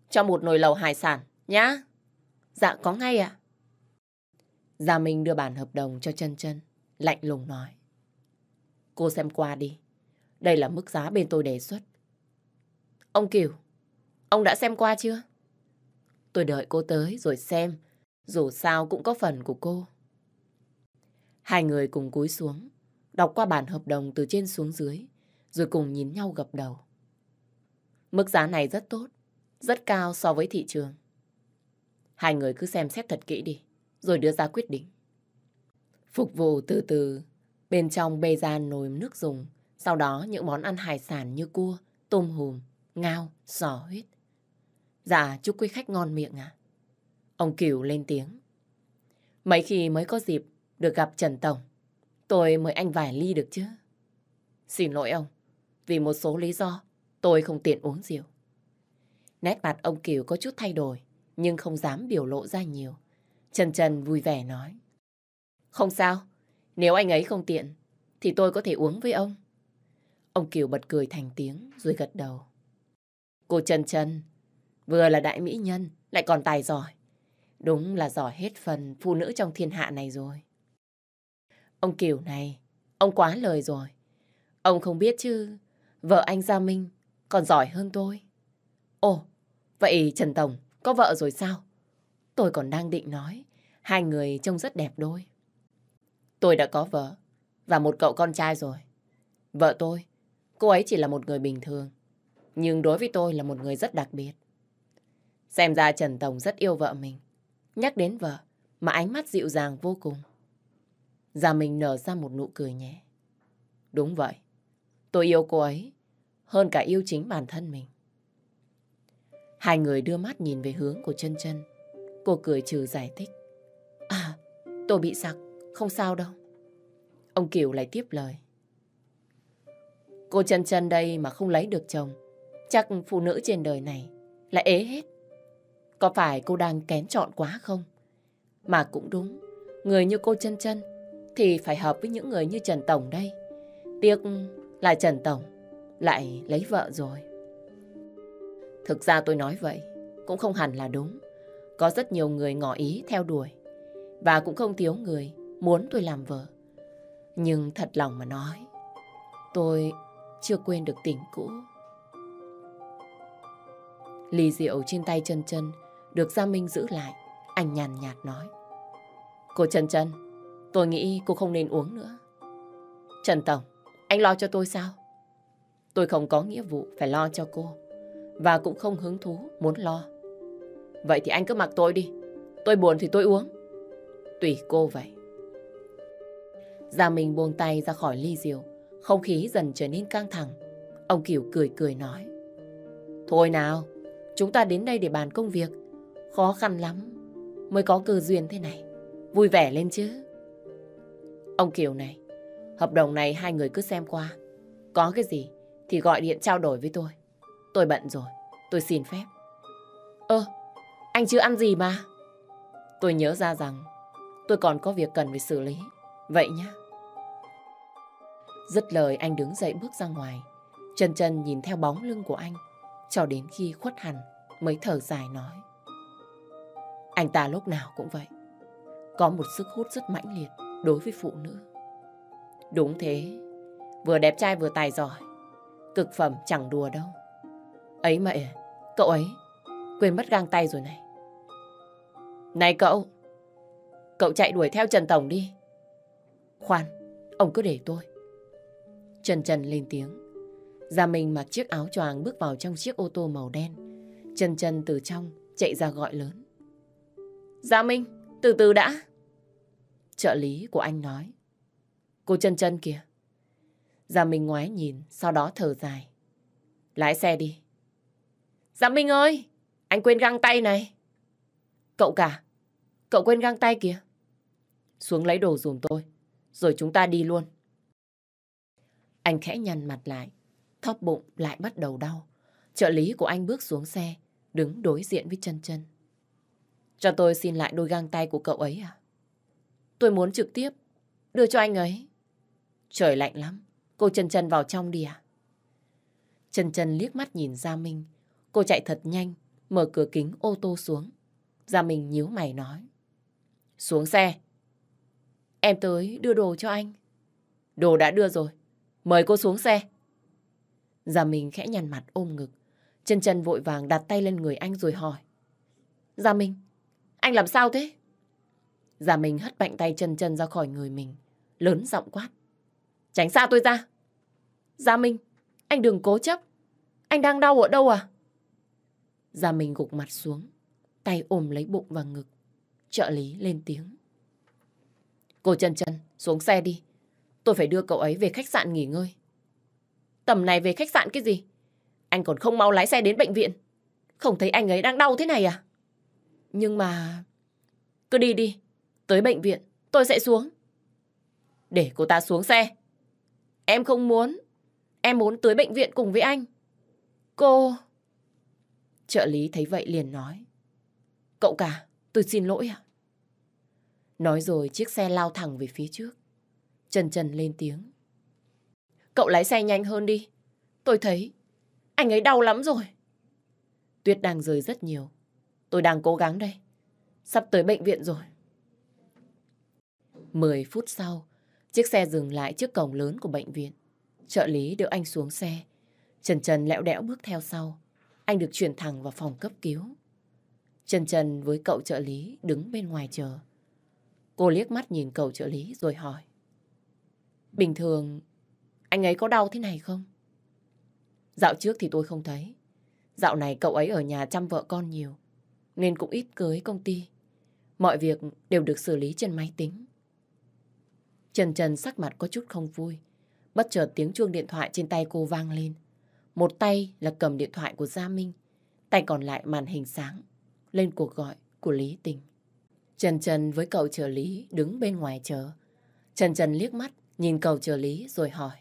cho một nồi lẩu hải sản nhá. Dạ có ngay ạ. Gia Minh đưa bản hợp đồng cho Trân Trân lạnh lùng nói. Cô xem qua đi, đây là mức giá bên tôi đề xuất. Ông Kiều, ông đã xem qua chưa? Tôi đợi cô tới rồi xem, dù sao cũng có phần của cô. Hai người cùng cúi xuống, đọc qua bản hợp đồng từ trên xuống dưới, rồi cùng nhìn nhau gập đầu. Mức giá này rất tốt, rất cao so với thị trường. Hai người cứ xem xét thật kỹ đi, rồi đưa ra quyết định. Phục vụ từ từ, bên trong bê ra nồi nước dùng, sau đó những món ăn hải sản như cua, tôm hùm, ngao, sò huyết. Dạ, chúc quý khách ngon miệng ạ. À. Ông Cửu lên tiếng. Mấy khi mới có dịp được gặp Trần Tổng, tôi mời anh vài ly được chứ? Xin lỗi ông, vì một số lý do tôi không tiện uống rượu. Nét mặt ông Kiều có chút thay đổi, nhưng không dám biểu lộ ra nhiều. Trần Trần vui vẻ nói. Không sao, nếu anh ấy không tiện, thì tôi có thể uống với ông. Ông Kiều bật cười thành tiếng rồi gật đầu. Cô Trần Trần, vừa là đại mỹ nhân, lại còn tài giỏi. Đúng là giỏi hết phần phụ nữ trong thiên hạ này rồi. Ông Kiều này, ông quá lời rồi. Ông không biết chứ, vợ anh Gia Minh còn giỏi hơn tôi. Ồ, vậy Trần Tổng có vợ rồi sao? Tôi còn đang định nói, hai người trông rất đẹp đôi. Tôi đã có vợ và một cậu con trai rồi. Vợ tôi, cô ấy chỉ là một người bình thường, nhưng đối với tôi là một người rất đặc biệt. Xem ra Trần Tổng rất yêu vợ mình. Nhắc đến vợ mà ánh mắt dịu dàng vô cùng. Già mình nở ra một nụ cười nhé. Đúng vậy, tôi yêu cô ấy hơn cả yêu chính bản thân mình. Hai người đưa mắt nhìn về hướng của chân chân. Cô cười trừ giải thích. À, tôi bị sặc, không sao đâu. Ông Kiều lại tiếp lời. Cô chân chân đây mà không lấy được chồng, chắc phụ nữ trên đời này lại ế hết. Có phải cô đang kén chọn quá không? Mà cũng đúng, người như cô chân chân thì phải hợp với những người như Trần Tổng đây. Tiếc là Trần Tổng lại lấy vợ rồi. Thực ra tôi nói vậy cũng không hẳn là đúng. Có rất nhiều người ngỏ ý theo đuổi và cũng không thiếu người muốn tôi làm vợ. Nhưng thật lòng mà nói, tôi chưa quên được tình cũ. Ly rượu trên tay chân chân được Gia Minh giữ lại, anh nhàn nhạt nói. Cô chân chân, Tôi nghĩ cô không nên uống nữa. Trần Tổng, anh lo cho tôi sao? Tôi không có nghĩa vụ phải lo cho cô. Và cũng không hứng thú muốn lo. Vậy thì anh cứ mặc tôi đi. Tôi buồn thì tôi uống. Tùy cô vậy. Gia Minh buông tay ra khỏi ly rượu. Không khí dần trở nên căng thẳng. Ông kiều cười cười nói. Thôi nào, chúng ta đến đây để bàn công việc. Khó khăn lắm mới có cơ duyên thế này. Vui vẻ lên chứ. Ông Kiều này, hợp đồng này hai người cứ xem qua. Có cái gì thì gọi điện trao đổi với tôi. Tôi bận rồi, tôi xin phép. Ơ, anh chưa ăn gì mà. Tôi nhớ ra rằng tôi còn có việc cần phải xử lý. Vậy nhá. Dứt lời anh đứng dậy bước ra ngoài. Chân chân nhìn theo bóng lưng của anh cho đến khi khuất hẳn mới thở dài nói. Anh ta lúc nào cũng vậy. Có một sức hút rất mãnh liệt đối với phụ nữ. Đúng thế, vừa đẹp trai vừa tài giỏi, cực phẩm chẳng đùa đâu. Ấy mà, cậu ấy, quên mất găng tay rồi này. Này cậu, cậu chạy đuổi theo Trần Tổng đi. Khoan, ông cứ để tôi. Trần Trần lên tiếng. Gia mình mặc chiếc áo choàng bước vào trong chiếc ô tô màu đen. Trần Trần từ trong chạy ra gọi lớn. Gia dạ Minh, từ từ đã. Trợ lý của anh nói. Cô chân chân kìa. Gia Minh ngoái nhìn, sau đó thở dài. Lái xe đi. Dạ Minh ơi, anh quên găng tay này. Cậu cả, cậu quên găng tay kìa. Xuống lấy đồ dùm tôi, rồi chúng ta đi luôn. Anh khẽ nhăn mặt lại, thóp bụng lại bắt đầu đau. Trợ lý của anh bước xuống xe, đứng đối diện với chân chân. Cho tôi xin lại đôi găng tay của cậu ấy à? Tôi muốn trực tiếp đưa cho anh ấy. Trời lạnh lắm, cô chân chân vào trong đi à? Chân chân liếc mắt nhìn Gia Minh, cô chạy thật nhanh, mở cửa kính ô tô xuống. Gia Minh nhíu mày nói. Xuống xe. Em tới đưa đồ cho anh. Đồ đã đưa rồi, mời cô xuống xe. Gia Minh khẽ nhăn mặt ôm ngực, chân chân vội vàng đặt tay lên người anh rồi hỏi. Gia Minh, anh làm sao thế? Giả mình hất mạnh tay chân chân ra khỏi người mình. Lớn giọng quát. Tránh xa tôi ra. Gia Minh, anh đừng cố chấp. Anh đang đau ở đâu à? Gia Minh gục mặt xuống, tay ôm lấy bụng và ngực. Trợ lý lên tiếng. Cô chân chân xuống xe đi. Tôi phải đưa cậu ấy về khách sạn nghỉ ngơi. Tầm này về khách sạn cái gì? Anh còn không mau lái xe đến bệnh viện. Không thấy anh ấy đang đau thế này à? Nhưng mà... Cứ đi đi, Tới bệnh viện, tôi sẽ xuống. Để cô ta xuống xe. Em không muốn. Em muốn tới bệnh viện cùng với anh. Cô... Trợ lý thấy vậy liền nói. Cậu cả, tôi xin lỗi ạ. Nói rồi chiếc xe lao thẳng về phía trước. Trần Trần lên tiếng. Cậu lái xe nhanh hơn đi. Tôi thấy anh ấy đau lắm rồi. Tuyết đang rơi rất nhiều. Tôi đang cố gắng đây. Sắp tới bệnh viện rồi. 10 phút sau, chiếc xe dừng lại trước cổng lớn của bệnh viện. Trợ lý đưa anh xuống xe. Trần Trần lẹo đẽo bước theo sau. Anh được chuyển thẳng vào phòng cấp cứu. Trần Trần với cậu trợ lý đứng bên ngoài chờ. Cô liếc mắt nhìn cậu trợ lý rồi hỏi. Bình thường, anh ấy có đau thế này không? Dạo trước thì tôi không thấy. Dạo này cậu ấy ở nhà chăm vợ con nhiều, nên cũng ít cưới công ty. Mọi việc đều được xử lý trên máy tính. Trần Trần sắc mặt có chút không vui. Bất chợt tiếng chuông điện thoại trên tay cô vang lên. Một tay là cầm điện thoại của Gia Minh, tay còn lại màn hình sáng, lên cuộc gọi của Lý Tình. Trần Trần với cậu trợ lý đứng bên ngoài chờ. Trần Trần liếc mắt, nhìn cậu trợ lý rồi hỏi.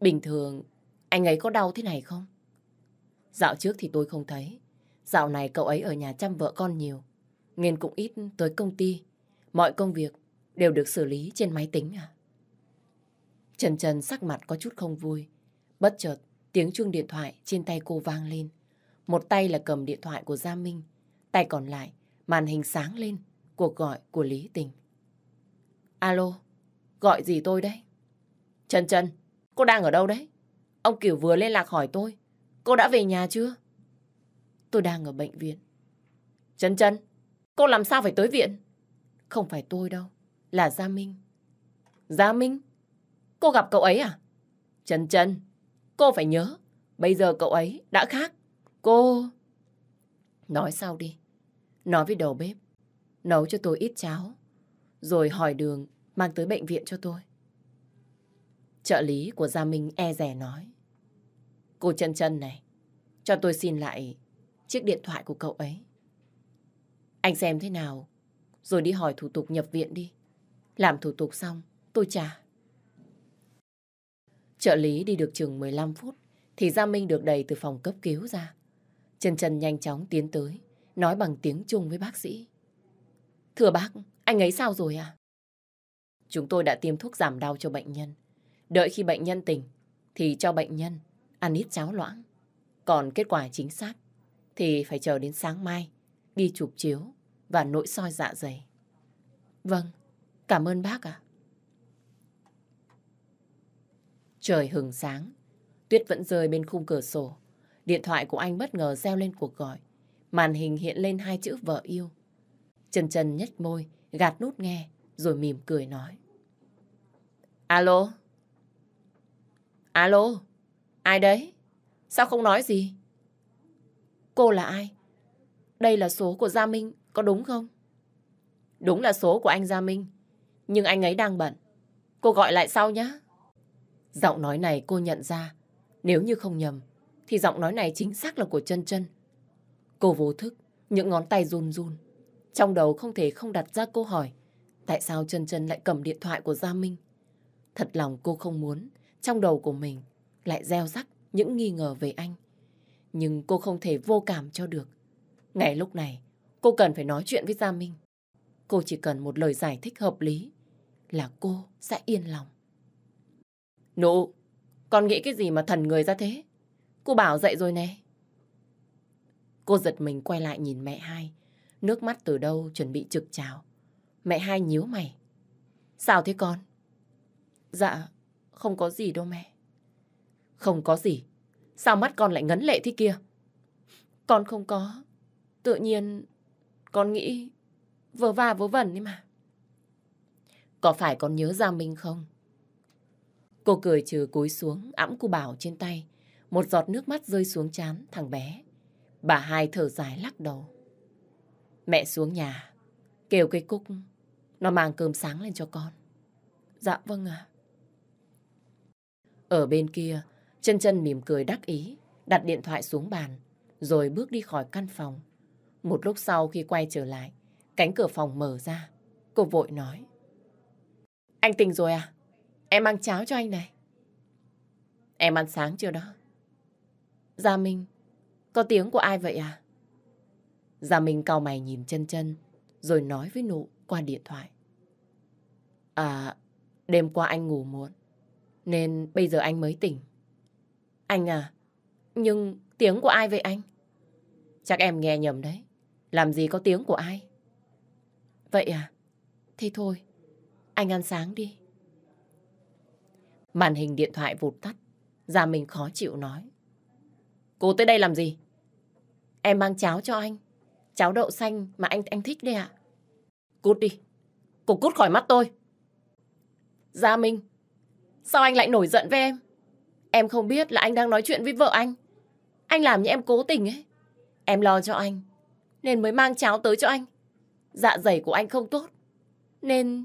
Bình thường, anh ấy có đau thế này không? Dạo trước thì tôi không thấy. Dạo này cậu ấy ở nhà chăm vợ con nhiều. Nên cũng ít tới công ty. Mọi công việc đều được xử lý trên máy tính à? Trần Trần sắc mặt có chút không vui. Bất chợt, tiếng chuông điện thoại trên tay cô vang lên. Một tay là cầm điện thoại của Gia Minh, tay còn lại, màn hình sáng lên, cuộc gọi của Lý Tình. Alo, gọi gì tôi đấy? Trần Trần, cô đang ở đâu đấy? Ông Kiều vừa liên lạc hỏi tôi, cô đã về nhà chưa? Tôi đang ở bệnh viện. Trần Trần, cô làm sao phải tới viện? Không phải tôi đâu, là Gia Minh. Gia Minh? Cô gặp cậu ấy à? Trần Trần, cô phải nhớ, bây giờ cậu ấy đã khác. Cô... Nói sau đi. Nói với đầu bếp, nấu cho tôi ít cháo, rồi hỏi đường mang tới bệnh viện cho tôi. Trợ lý của Gia Minh e rẻ nói. Cô Trần Trần này, cho tôi xin lại chiếc điện thoại của cậu ấy. Anh xem thế nào, rồi đi hỏi thủ tục nhập viện đi. Làm thủ tục xong, tôi trả. Trợ lý đi được chừng 15 phút, thì Gia Minh được đẩy từ phòng cấp cứu ra. Trần Trần nhanh chóng tiến tới, nói bằng tiếng Trung với bác sĩ. Thưa bác, anh ấy sao rồi à? Chúng tôi đã tiêm thuốc giảm đau cho bệnh nhân. Đợi khi bệnh nhân tỉnh, thì cho bệnh nhân ăn ít cháo loãng. Còn kết quả chính xác, thì phải chờ đến sáng mai, đi chụp chiếu và nội soi dạ dày. Vâng, Cảm ơn bác ạ. À. Trời hừng sáng, tuyết vẫn rơi bên khung cửa sổ. Điện thoại của anh bất ngờ reo lên cuộc gọi. Màn hình hiện lên hai chữ vợ yêu. Trần Trần nhếch môi, gạt nút nghe, rồi mỉm cười nói. Alo? Alo? Ai đấy? Sao không nói gì? Cô là ai? Đây là số của Gia Minh, có đúng không? Đúng là số của anh Gia Minh nhưng anh ấy đang bận. Cô gọi lại sau nhé. Giọng nói này cô nhận ra, nếu như không nhầm, thì giọng nói này chính xác là của chân chân. Cô vô thức, những ngón tay run run. Trong đầu không thể không đặt ra câu hỏi, tại sao chân chân lại cầm điện thoại của Gia Minh? Thật lòng cô không muốn, trong đầu của mình lại gieo rắc những nghi ngờ về anh. Nhưng cô không thể vô cảm cho được. Ngay lúc này, cô cần phải nói chuyện với Gia Minh. Cô chỉ cần một lời giải thích hợp lý là cô sẽ yên lòng. Nụ, con nghĩ cái gì mà thần người ra thế? Cô bảo dậy rồi nè. Cô giật mình quay lại nhìn mẹ hai. Nước mắt từ đâu chuẩn bị trực trào. Mẹ hai nhíu mày. Sao thế con? Dạ, không có gì đâu mẹ. Không có gì. Sao mắt con lại ngấn lệ thế kia? Con không có. Tự nhiên, con nghĩ vừa va vớ vẩn ấy mà. Có phải con nhớ ra Minh không? Cô cười trừ cúi xuống, ẵm cu Bảo trên tay. Một giọt nước mắt rơi xuống chán thằng bé. Bà hai thở dài lắc đầu. Mẹ xuống nhà, kêu cây cúc, nó mang cơm sáng lên cho con. Dạ vâng ạ. Ở bên kia, chân chân mỉm cười đắc ý, đặt điện thoại xuống bàn, rồi bước đi khỏi căn phòng. Một lúc sau khi quay trở lại, cánh cửa phòng mở ra, cô vội nói. Anh tỉnh rồi à? Em mang cháo cho anh này. Em ăn sáng chưa đó? Gia Minh, có tiếng của ai vậy à? Gia Minh cau mày nhìn chân chân, rồi nói với nụ qua điện thoại. À, đêm qua anh ngủ muộn, nên bây giờ anh mới tỉnh. Anh à, nhưng tiếng của ai vậy anh? Chắc em nghe nhầm đấy, làm gì có tiếng của ai? Vậy à, thế thôi, anh ăn sáng đi. Màn hình điện thoại vụt tắt. gia minh khó chịu nói. Cô tới đây làm gì? Em mang cháo cho anh. Cháo đậu xanh mà anh anh thích đấy ạ. À? Cút đi. Cô cút khỏi mắt tôi. Gia Minh, sao anh lại nổi giận với em? Em không biết là anh đang nói chuyện với vợ anh. Anh làm như em cố tình ấy. Em lo cho anh, nên mới mang cháo tới cho anh. Dạ dày của anh không tốt, nên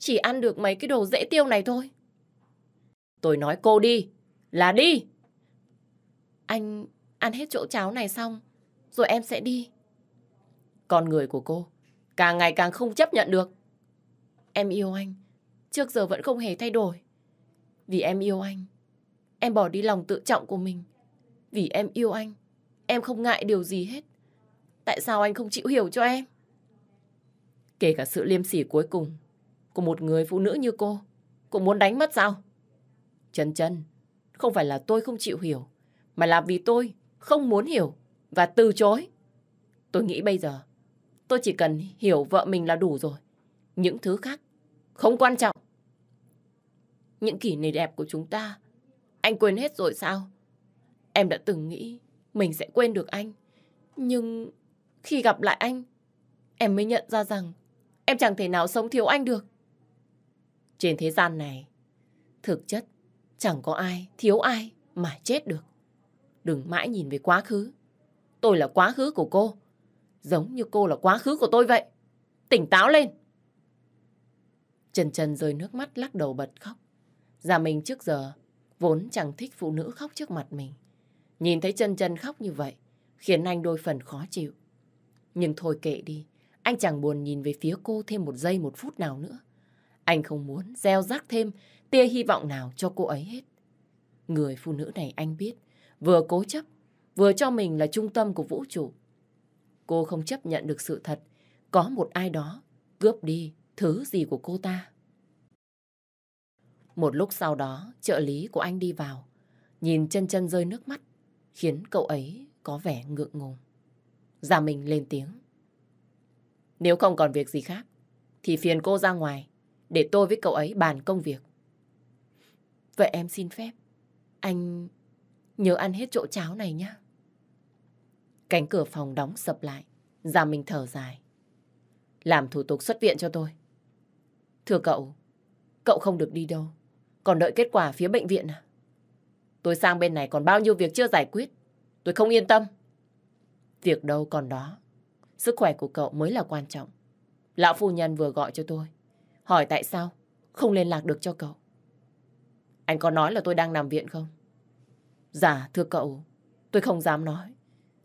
chỉ ăn được mấy cái đồ dễ tiêu này thôi. Tôi nói cô đi, là đi. Anh ăn hết chỗ cháo này xong, rồi em sẽ đi. Con người của cô càng ngày càng không chấp nhận được. Em yêu anh, trước giờ vẫn không hề thay đổi. Vì em yêu anh, em bỏ đi lòng tự trọng của mình. Vì em yêu anh, em không ngại điều gì hết. Tại sao anh không chịu hiểu cho em? Kể cả sự liêm sỉ cuối cùng của một người phụ nữ như cô. cũng muốn đánh mất sao? Trần Trần, không phải là tôi không chịu hiểu, mà là vì tôi không muốn hiểu và từ chối. Tôi nghĩ bây giờ, tôi chỉ cần hiểu vợ mình là đủ rồi. Những thứ khác không quan trọng. Những kỷ niệm đẹp của chúng ta, anh quên hết rồi sao? Em đã từng nghĩ mình sẽ quên được anh. Nhưng khi gặp lại anh, em mới nhận ra rằng em chẳng thể nào sống thiếu anh được. Trên thế gian này, thực chất chẳng có ai thiếu ai mà chết được. Đừng mãi nhìn về quá khứ. Tôi là quá khứ của cô. Giống như cô là quá khứ của tôi vậy. Tỉnh táo lên. Trần Trần rơi nước mắt lắc đầu bật khóc. Già mình trước giờ vốn chẳng thích phụ nữ khóc trước mặt mình. Nhìn thấy Trần Trần khóc như vậy khiến anh đôi phần khó chịu. Nhưng thôi kệ đi, anh chẳng buồn nhìn về phía cô thêm một giây một phút nào nữa. Anh không muốn gieo rắc thêm tia hy vọng nào cho cô ấy hết. Người phụ nữ này anh biết, vừa cố chấp, vừa cho mình là trung tâm của vũ trụ. Cô không chấp nhận được sự thật, có một ai đó cướp đi thứ gì của cô ta. Một lúc sau đó, trợ lý của anh đi vào, nhìn chân chân rơi nước mắt, khiến cậu ấy có vẻ ngượng ngùng. Già mình lên tiếng. Nếu không còn việc gì khác, thì phiền cô ra ngoài để tôi với cậu ấy bàn công việc. Vậy em xin phép, anh nhớ ăn hết chỗ cháo này nhé. Cánh cửa phòng đóng sập lại, Gia mình thở dài. Làm thủ tục xuất viện cho tôi. Thưa cậu, cậu không được đi đâu, còn đợi kết quả phía bệnh viện à? Tôi sang bên này còn bao nhiêu việc chưa giải quyết, tôi không yên tâm. Việc đâu còn đó, sức khỏe của cậu mới là quan trọng. Lão phu nhân vừa gọi cho tôi, Hỏi tại sao không liên lạc được cho cậu. Anh có nói là tôi đang nằm viện không? Dạ, thưa cậu, tôi không dám nói.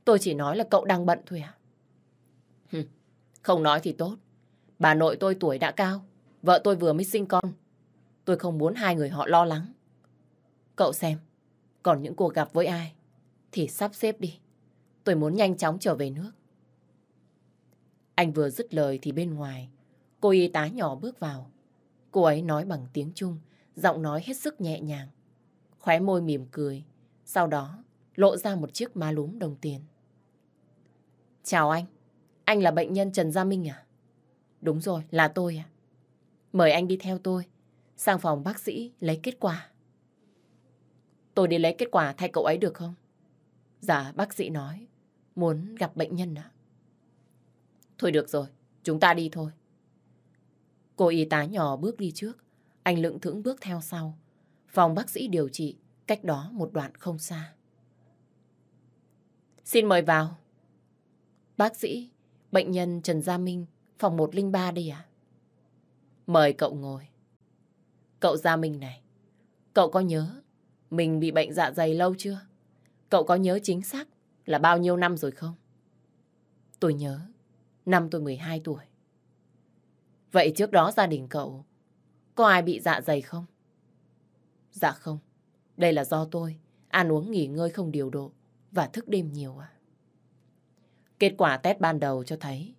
Tôi chỉ nói là cậu đang bận thôi à. Không nói thì tốt. Bà nội tôi tuổi đã cao, vợ tôi vừa mới sinh con. Tôi không muốn hai người họ lo lắng. Cậu xem, còn những cuộc gặp với ai thì sắp xếp đi. Tôi muốn nhanh chóng trở về nước. Anh vừa dứt lời thì bên ngoài Cô y tá nhỏ bước vào. Cô ấy nói bằng tiếng Trung, giọng nói hết sức nhẹ nhàng. Khóe môi mỉm cười, sau đó lộ ra một chiếc má lúm đồng tiền. Chào anh, anh là bệnh nhân Trần Gia Minh à? Đúng rồi, là tôi à? Mời anh đi theo tôi, sang phòng bác sĩ lấy kết quả. Tôi đi lấy kết quả thay cậu ấy được không? Dạ, bác sĩ nói, muốn gặp bệnh nhân ạ. Thôi được rồi, chúng ta đi thôi. Cô y tá nhỏ bước đi trước, anh lững thững bước theo sau. Phòng bác sĩ điều trị, cách đó một đoạn không xa. Xin mời vào. Bác sĩ, bệnh nhân Trần Gia Minh, phòng 103 đi ạ. Mời cậu ngồi. Cậu Gia Minh này, cậu có nhớ mình bị bệnh dạ dày lâu chưa? Cậu có nhớ chính xác là bao nhiêu năm rồi không? Tôi nhớ, năm tôi 12 tuổi. Vậy trước đó gia đình cậu có ai bị dạ dày không? Dạ không. Đây là do tôi ăn uống nghỉ ngơi không điều độ và thức đêm nhiều à. Kết quả test ban đầu cho thấy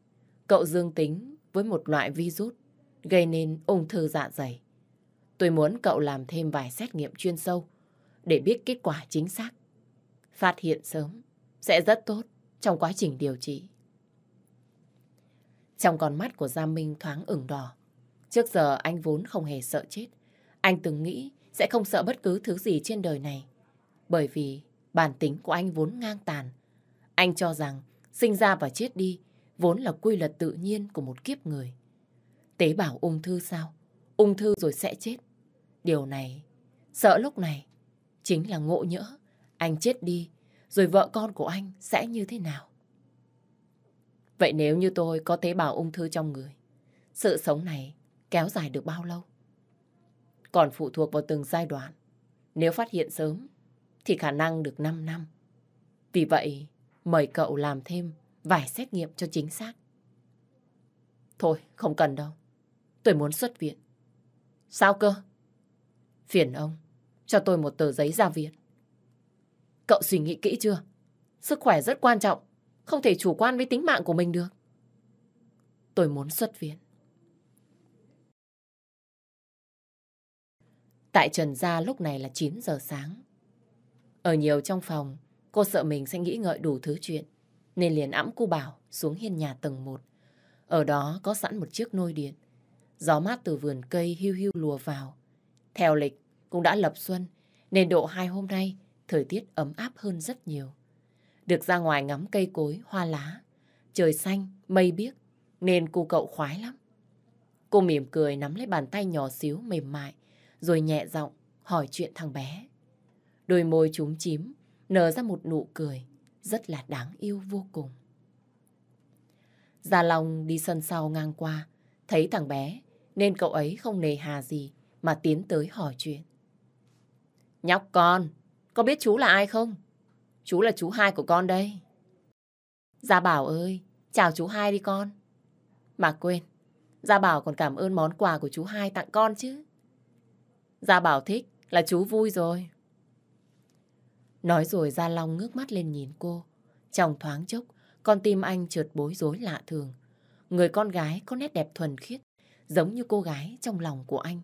cậu dương tính với một loại virus gây nên ung thư dạ dày. Tôi muốn cậu làm thêm vài xét nghiệm chuyên sâu để biết kết quả chính xác. Phát hiện sớm sẽ rất tốt trong quá trình điều trị. Trong con mắt của Gia Minh thoáng ửng đỏ. Trước giờ anh vốn không hề sợ chết. Anh từng nghĩ sẽ không sợ bất cứ thứ gì trên đời này. Bởi vì bản tính của anh vốn ngang tàn. Anh cho rằng sinh ra và chết đi vốn là quy luật tự nhiên của một kiếp người. Tế bào ung thư sao? Ung thư rồi sẽ chết. Điều này, sợ lúc này, chính là ngộ nhỡ. Anh chết đi, rồi vợ con của anh sẽ như thế nào? Vậy nếu như tôi có tế bào ung thư trong người, sự sống này kéo dài được bao lâu? Còn phụ thuộc vào từng giai đoạn. Nếu phát hiện sớm, thì khả năng được 5 năm. Vì vậy, mời cậu làm thêm vài xét nghiệm cho chính xác. Thôi, không cần đâu. Tôi muốn xuất viện. Sao cơ? Phiền ông, cho tôi một tờ giấy ra viện. Cậu suy nghĩ kỹ chưa? Sức khỏe rất quan trọng. Không thể chủ quan với tính mạng của mình được. Tôi muốn xuất viện. Tại Trần Gia lúc này là 9 giờ sáng. Ở nhiều trong phòng, cô sợ mình sẽ nghĩ ngợi đủ thứ chuyện, nên liền ẵm cô Bảo xuống hiên nhà tầng 1. Ở đó có sẵn một chiếc nôi điện. Gió mát từ vườn cây hưu hưu lùa vào. Theo lịch, cũng đã lập xuân, nên độ hai hôm nay thời tiết ấm áp hơn rất nhiều được ra ngoài ngắm cây cối, hoa lá. Trời xanh, mây biếc, nên cô cậu khoái lắm. Cô mỉm cười nắm lấy bàn tay nhỏ xíu mềm mại, rồi nhẹ giọng hỏi chuyện thằng bé. Đôi môi trúng chím, nở ra một nụ cười, rất là đáng yêu vô cùng. Gia Long đi sân sau ngang qua, thấy thằng bé, nên cậu ấy không nề hà gì mà tiến tới hỏi chuyện. Nhóc con, có biết chú là ai không? Chú là chú hai của con đây. Gia Bảo ơi, chào chú hai đi con. Mà quên, Gia Bảo còn cảm ơn món quà của chú hai tặng con chứ. Gia Bảo thích là chú vui rồi. Nói rồi Gia Long ngước mắt lên nhìn cô. Trong thoáng chốc, con tim anh trượt bối rối lạ thường. Người con gái có nét đẹp thuần khiết, giống như cô gái trong lòng của anh.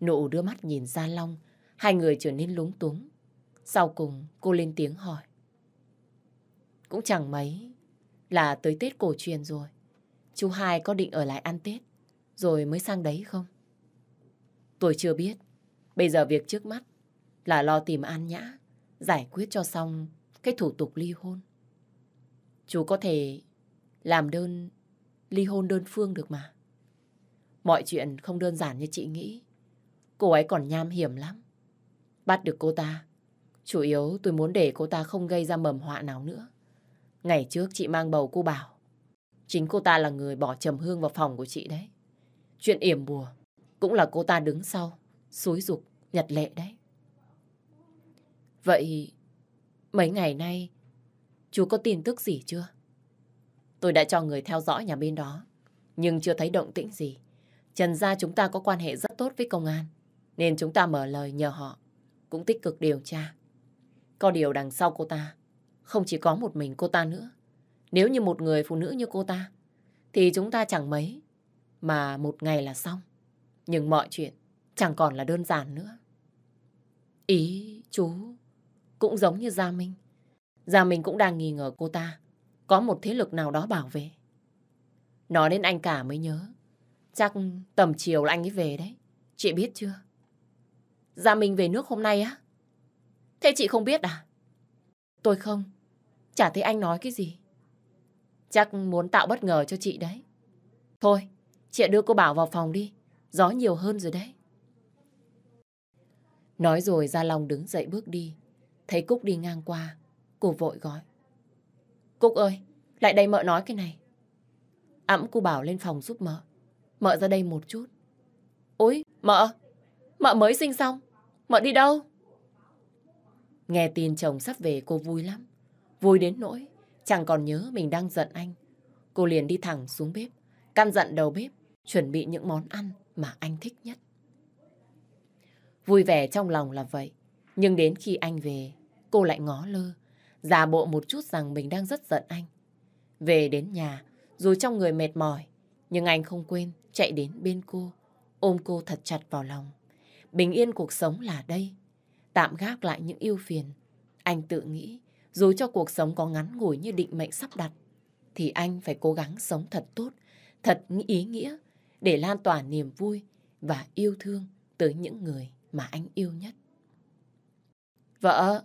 Nụ đưa mắt nhìn Gia Long, hai người trở nên lúng túng. Sau cùng cô lên tiếng hỏi. Cũng chẳng mấy là tới Tết cổ truyền rồi. Chú hai có định ở lại ăn Tết rồi mới sang đấy không? Tôi chưa biết. Bây giờ việc trước mắt là lo tìm An Nhã giải quyết cho xong cái thủ tục ly hôn. Chú có thể làm đơn ly hôn đơn phương được mà. Mọi chuyện không đơn giản như chị nghĩ. Cô ấy còn nham hiểm lắm. Bắt được cô ta Chủ yếu tôi muốn để cô ta không gây ra mầm họa nào nữa. Ngày trước chị mang bầu cô bảo. Chính cô ta là người bỏ trầm hương vào phòng của chị đấy. Chuyện yểm bùa cũng là cô ta đứng sau, xúi dục, nhặt lệ đấy. Vậy mấy ngày nay chú có tin tức gì chưa? Tôi đã cho người theo dõi nhà bên đó, nhưng chưa thấy động tĩnh gì. Trần gia chúng ta có quan hệ rất tốt với công an, nên chúng ta mở lời nhờ họ, cũng tích cực điều tra. Có điều đằng sau cô ta, không chỉ có một mình cô ta nữa. Nếu như một người phụ nữ như cô ta, thì chúng ta chẳng mấy, mà một ngày là xong. Nhưng mọi chuyện chẳng còn là đơn giản nữa. Ý chú cũng giống như Gia Minh. Gia Minh cũng đang nghi ngờ cô ta có một thế lực nào đó bảo vệ. Nói đến anh cả mới nhớ. Chắc tầm chiều là anh ấy về đấy. Chị biết chưa? Gia Minh về nước hôm nay á? Thế chị không biết à? Tôi không. Chả thấy anh nói cái gì. Chắc muốn tạo bất ngờ cho chị đấy. Thôi, chị đưa cô Bảo vào phòng đi. Gió nhiều hơn rồi đấy. Nói rồi Gia Long đứng dậy bước đi. Thấy Cúc đi ngang qua. Cô vội gọi. Cúc ơi, lại đây mợ nói cái này. Ẵm cô Bảo lên phòng giúp mợ. Mợ ra đây một chút. Ôi, mợ, mợ mới sinh xong. Mợ đi đâu? Nghe tin chồng sắp về cô vui lắm. Vui đến nỗi, chẳng còn nhớ mình đang giận anh. Cô liền đi thẳng xuống bếp, căn dặn đầu bếp, chuẩn bị những món ăn mà anh thích nhất. Vui vẻ trong lòng là vậy, nhưng đến khi anh về, cô lại ngó lơ, giả bộ một chút rằng mình đang rất giận anh. Về đến nhà, dù trong người mệt mỏi, nhưng anh không quên chạy đến bên cô, ôm cô thật chặt vào lòng. Bình yên cuộc sống là đây, tạm gác lại những ưu phiền. Anh tự nghĩ, dù cho cuộc sống có ngắn ngủi như định mệnh sắp đặt, thì anh phải cố gắng sống thật tốt, thật ý nghĩa để lan tỏa niềm vui và yêu thương tới những người mà anh yêu nhất. Vợ,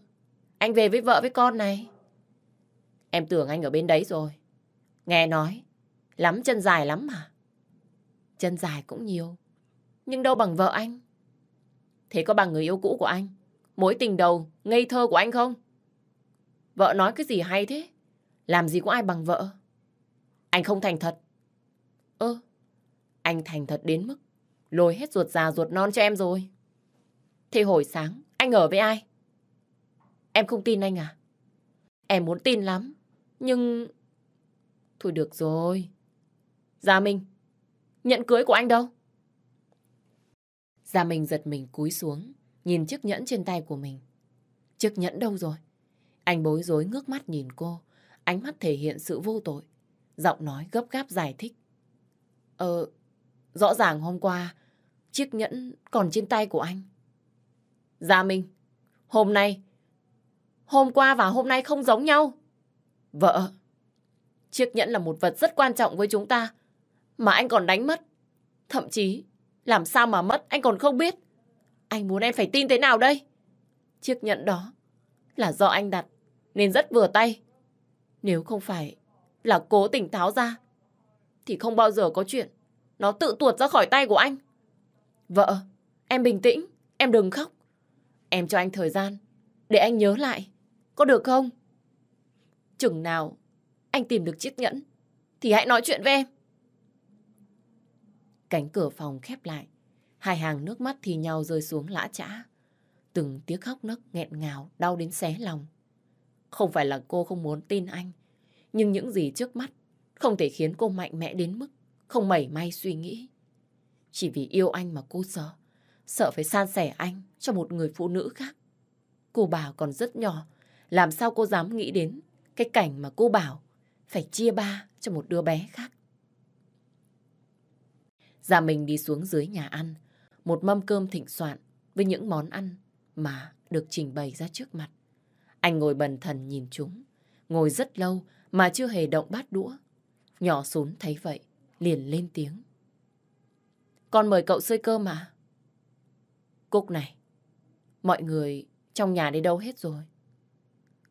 anh về với vợ với con này. Em tưởng anh ở bên đấy rồi. Nghe nói, lắm chân dài lắm mà. Chân dài cũng nhiều, nhưng đâu bằng vợ anh. Thế có bằng người yêu cũ của anh mối tình đầu, ngây thơ của anh không? Vợ nói cái gì hay thế? Làm gì có ai bằng vợ? Anh không thành thật. Ơ, anh thành thật đến mức lôi hết ruột già ruột non cho em rồi. Thế hồi sáng, anh ở với ai? Em không tin anh à? Em muốn tin lắm, nhưng... Thôi được rồi. Gia Minh, nhận cưới của anh đâu? Gia Minh giật mình cúi xuống, nhìn chiếc nhẫn trên tay của mình. Chiếc nhẫn đâu rồi? Anh bối rối ngước mắt nhìn cô, ánh mắt thể hiện sự vô tội. Giọng nói gấp gáp giải thích. Ờ, rõ ràng hôm qua, chiếc nhẫn còn trên tay của anh. Gia dạ Minh, hôm nay, hôm qua và hôm nay không giống nhau. Vợ, chiếc nhẫn là một vật rất quan trọng với chúng ta, mà anh còn đánh mất. Thậm chí, làm sao mà mất anh còn không biết. Anh muốn em phải tin thế nào đây? Chiếc nhẫn đó là do anh đặt nên rất vừa tay. Nếu không phải là cố tình tháo ra thì không bao giờ có chuyện nó tự tuột ra khỏi tay của anh. Vợ, em bình tĩnh, em đừng khóc. Em cho anh thời gian để anh nhớ lại, có được không? Chừng nào anh tìm được chiếc nhẫn thì hãy nói chuyện với em. Cánh cửa phòng khép lại hai hàng nước mắt thì nhau rơi xuống lã chã. Từng tiếng khóc nấc nghẹn ngào, đau đến xé lòng. Không phải là cô không muốn tin anh, nhưng những gì trước mắt không thể khiến cô mạnh mẽ đến mức không mảy may suy nghĩ. Chỉ vì yêu anh mà cô sợ, sợ phải san sẻ anh cho một người phụ nữ khác. Cô Bảo còn rất nhỏ, làm sao cô dám nghĩ đến cái cảnh mà cô Bảo phải chia ba cho một đứa bé khác. Gia dạ mình đi xuống dưới nhà ăn, một mâm cơm thịnh soạn với những món ăn mà được trình bày ra trước mặt. Anh ngồi bần thần nhìn chúng, ngồi rất lâu mà chưa hề động bát đũa. Nhỏ xuống thấy vậy, liền lên tiếng. Con mời cậu xơi cơm mà. Cúc này, mọi người trong nhà đi đâu hết rồi?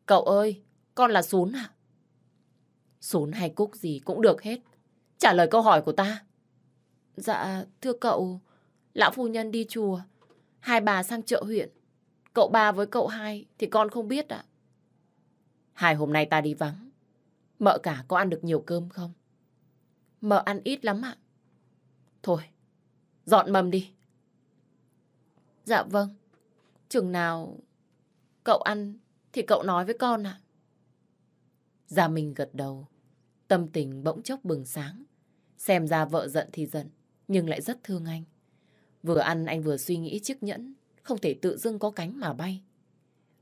Cậu ơi, con là Sún à? Sún hay Cúc gì cũng được hết. Trả lời câu hỏi của ta. Dạ, thưa cậu, Lão phu nhân đi chùa, hai bà sang chợ huyện. Cậu ba với cậu hai thì con không biết ạ. À. Hai hôm nay ta đi vắng. Mợ cả có ăn được nhiều cơm không? Mợ ăn ít lắm ạ. Thôi, dọn mầm đi. Dạ vâng. Chừng nào cậu ăn thì cậu nói với con ạ. À? Gia Minh gật đầu. Tâm tình bỗng chốc bừng sáng. Xem ra vợ giận thì giận, nhưng lại rất thương anh. Vừa ăn anh vừa suy nghĩ chiếc nhẫn không thể tự dưng có cánh mà bay.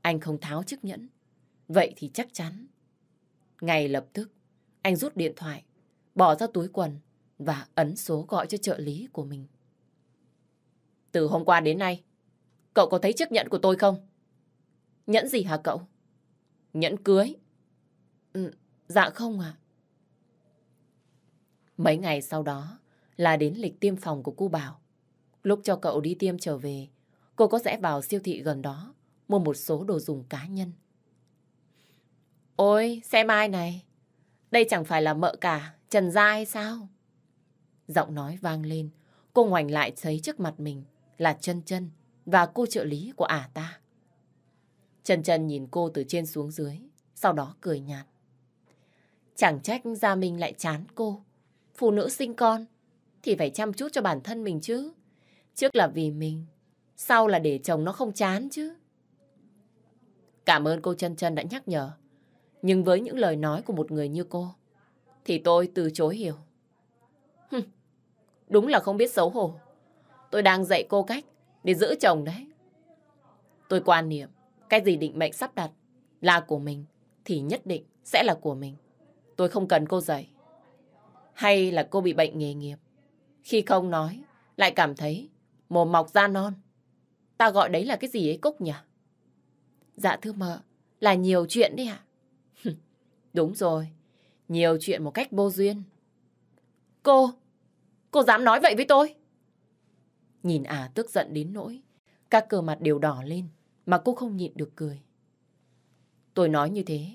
Anh không tháo chiếc nhẫn. Vậy thì chắc chắn. Ngay lập tức, anh rút điện thoại, bỏ ra túi quần và ấn số gọi cho trợ lý của mình. Từ hôm qua đến nay, cậu có thấy chiếc nhẫn của tôi không? Nhẫn gì hả cậu? Nhẫn cưới. Ừ, dạ không ạ. À. Mấy ngày sau đó là đến lịch tiêm phòng của cô Bảo. Lúc cho cậu đi tiêm trở về, cô có sẽ vào siêu thị gần đó, mua một số đồ dùng cá nhân. Ôi, xe ai này, đây chẳng phải là mợ cả, Trần Gia hay sao? Giọng nói vang lên, cô ngoảnh lại thấy trước mặt mình là chân chân và cô trợ lý của ả ta. Trần Trần nhìn cô từ trên xuống dưới, sau đó cười nhạt. Chẳng trách Gia Minh lại chán cô. Phụ nữ sinh con thì phải chăm chút cho bản thân mình chứ. Trước là vì mình, sau là để chồng nó không chán chứ. Cảm ơn cô chân chân đã nhắc nhở. Nhưng với những lời nói của một người như cô, thì tôi từ chối hiểu. Hừm, đúng là không biết xấu hổ. Tôi đang dạy cô cách để giữ chồng đấy. Tôi quan niệm, cái gì định mệnh sắp đặt là của mình thì nhất định sẽ là của mình. Tôi không cần cô dạy. Hay là cô bị bệnh nghề nghiệp. Khi không nói, lại cảm thấy mồm mọc da non. Ta gọi đấy là cái gì ấy Cúc nhỉ? Dạ thưa mợ, là nhiều chuyện đấy ạ. Đúng rồi, nhiều chuyện một cách vô duyên. Cô, cô dám nói vậy với tôi? Nhìn à tức giận đến nỗi, các cờ mặt đều đỏ lên mà cô không nhịn được cười. Tôi nói như thế,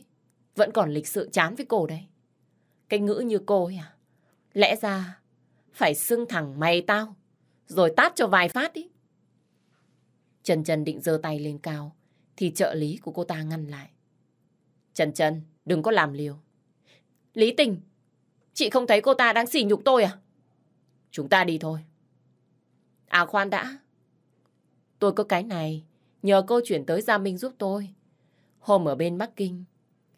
vẫn còn lịch sự chán với cô đấy. Cái ngữ như cô ấy à, lẽ ra phải xưng thẳng mày tao rồi tát cho vài phát đi. Trần Trần định giơ tay lên cao, thì trợ lý của cô ta ngăn lại. Trần Trần, đừng có làm liều. Lý tình, chị không thấy cô ta đang sỉ nhục tôi à? Chúng ta đi thôi. À khoan đã. Tôi có cái này, nhờ cô chuyển tới Gia Minh giúp tôi. Hôm ở bên Bắc Kinh,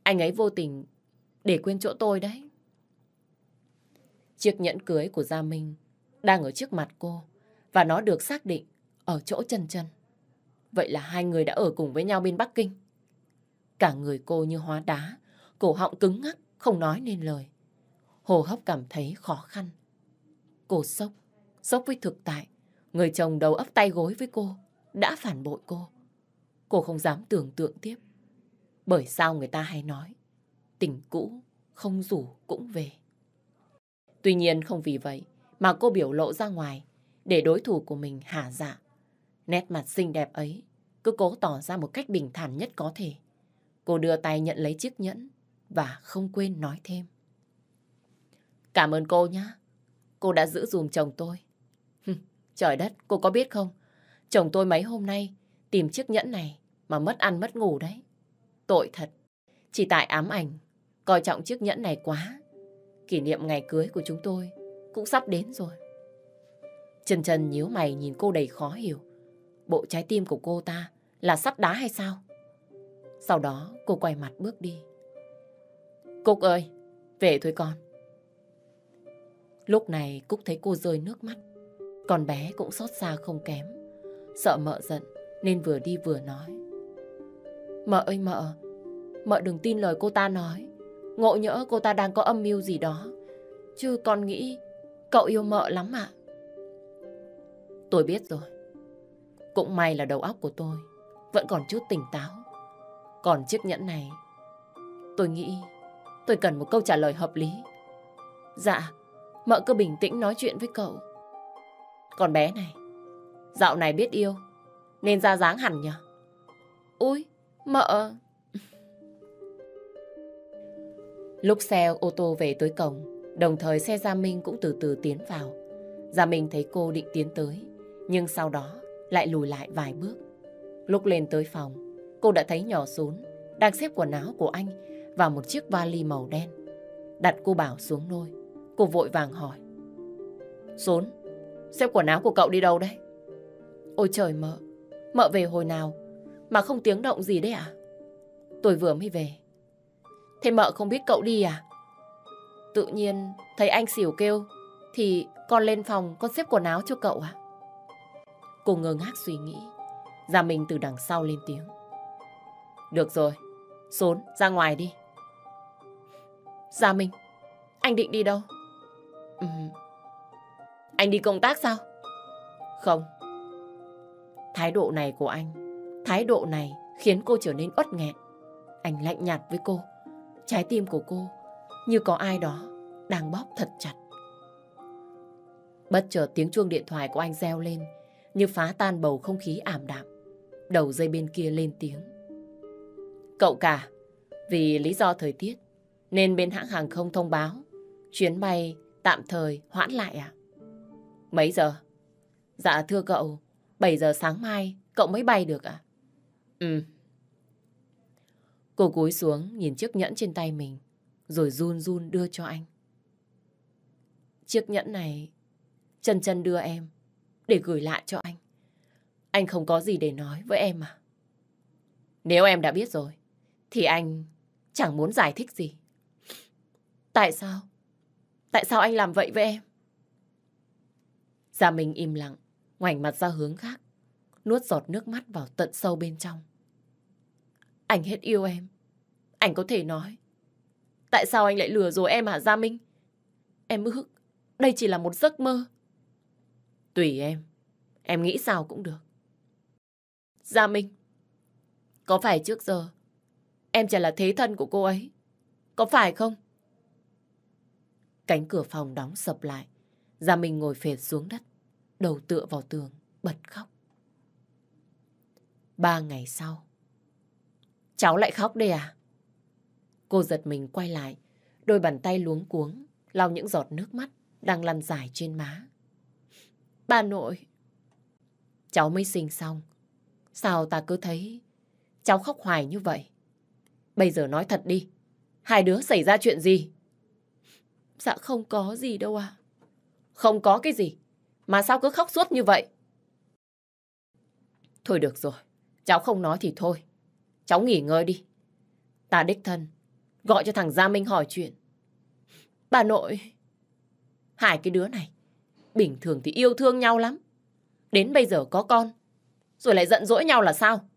anh ấy vô tình để quên chỗ tôi đấy. Chiếc nhẫn cưới của Gia Minh đang ở trước mặt cô và nó được xác định ở chỗ chân chân. Vậy là hai người đã ở cùng với nhau bên Bắc Kinh. Cả người cô như hóa đá, cổ họng cứng ngắc, không nói nên lời. Hồ hấp cảm thấy khó khăn. Cô sốc, sốc với thực tại. Người chồng đầu ấp tay gối với cô, đã phản bội cô. Cô không dám tưởng tượng tiếp. Bởi sao người ta hay nói, tình cũ không rủ cũng về. Tuy nhiên không vì vậy mà cô biểu lộ ra ngoài để đối thủ của mình hả dạ. Nét mặt xinh đẹp ấy cứ cố tỏ ra một cách bình thản nhất có thể. Cô đưa tay nhận lấy chiếc nhẫn và không quên nói thêm. Cảm ơn cô nhé. Cô đã giữ dùm chồng tôi. trời đất, cô có biết không? Chồng tôi mấy hôm nay tìm chiếc nhẫn này mà mất ăn mất ngủ đấy. Tội thật. Chỉ tại ám ảnh, coi trọng chiếc nhẫn này quá. Kỷ niệm ngày cưới của chúng tôi cũng sắp đến rồi. Trần Trần nhíu mày nhìn cô đầy khó hiểu. Bộ trái tim của cô ta là sắt đá hay sao? Sau đó cô quay mặt bước đi. Cúc ơi, về thôi con. Lúc này Cúc thấy cô rơi nước mắt. Còn bé cũng xót xa không kém. Sợ mợ giận nên vừa đi vừa nói. Mợ ơi mợ, mợ đừng tin lời cô ta nói. Ngộ nhỡ cô ta đang có âm mưu gì đó. Chứ con nghĩ cậu yêu mợ lắm ạ. À? Tôi biết rồi. Cũng may là đầu óc của tôi vẫn còn chút tỉnh táo. Còn chiếc nhẫn này, tôi nghĩ tôi cần một câu trả lời hợp lý. Dạ, mợ cứ bình tĩnh nói chuyện với cậu. Còn bé này, dạo này biết yêu, nên ra dáng hẳn nhỉ? Úi, mợ... Lúc xe ô tô về tới cổng, đồng thời xe Gia Minh cũng từ từ tiến vào. Gia Minh thấy cô định tiến tới, nhưng sau đó lại lùi lại vài bước. Lúc lên tới phòng, cô đã thấy nhỏ xuống đang xếp quần áo của anh vào một chiếc vali màu đen. Đặt cô Bảo xuống nôi. Cô vội vàng hỏi. Xuống, xếp quần áo của cậu đi đâu đấy? Ôi trời mợ, mợ về hồi nào mà không tiếng động gì đấy à? Tôi vừa mới về. Thế mợ không biết cậu đi à? Tự nhiên thấy anh xỉu kêu thì con lên phòng con xếp quần áo cho cậu à? Cô ngơ ngác suy nghĩ. Gia Minh từ đằng sau lên tiếng. Được rồi, Sốn, ra ngoài đi. Gia Minh, anh định đi đâu? Ừ. Anh đi công tác sao? Không. Thái độ này của anh, thái độ này khiến cô trở nên uất nghẹn. Anh lạnh nhạt với cô. Trái tim của cô như có ai đó đang bóp thật chặt. Bất chợt tiếng chuông điện thoại của anh reo lên như phá tan bầu không khí ảm đạm. Đầu dây bên kia lên tiếng. Cậu cả, vì lý do thời tiết nên bên hãng hàng không thông báo chuyến bay tạm thời hoãn lại ạ. À? Mấy giờ? Dạ thưa cậu, 7 giờ sáng mai cậu mới bay được ạ. À? Ừ. Cô cúi xuống nhìn chiếc nhẫn trên tay mình rồi run run đưa cho anh. Chiếc nhẫn này chân chân đưa em để gửi lại cho anh. Anh không có gì để nói với em mà. Nếu em đã biết rồi, thì anh chẳng muốn giải thích gì. Tại sao? Tại sao anh làm vậy với em? Gia Minh im lặng, ngoảnh mặt ra hướng khác, nuốt giọt nước mắt vào tận sâu bên trong. Anh hết yêu em. Anh có thể nói. Tại sao anh lại lừa dối em hả Gia Minh? Em ước, đây chỉ là một giấc mơ. Tùy em, em nghĩ sao cũng được. Gia Minh, có phải trước giờ em chỉ là thế thân của cô ấy? Có phải không? Cánh cửa phòng đóng sập lại. Gia Minh ngồi phệt xuống đất, đầu tựa vào tường, bật khóc. Ba ngày sau. Cháu lại khóc đây à? Cô giật mình quay lại, đôi bàn tay luống cuống, lau những giọt nước mắt đang lăn dài trên má. Bà nội! Cháu mới sinh xong. Sao ta cứ thấy cháu khóc hoài như vậy? Bây giờ nói thật đi. Hai đứa xảy ra chuyện gì? Dạ không có gì đâu à. Không có cái gì. Mà sao cứ khóc suốt như vậy? Thôi được rồi. Cháu không nói thì thôi. Cháu nghỉ ngơi đi. Ta đích thân. Gọi cho thằng Gia Minh hỏi chuyện. Bà nội... Hai cái đứa này Bình thường thì yêu thương nhau lắm. Đến bây giờ có con, rồi lại giận dỗi nhau là sao?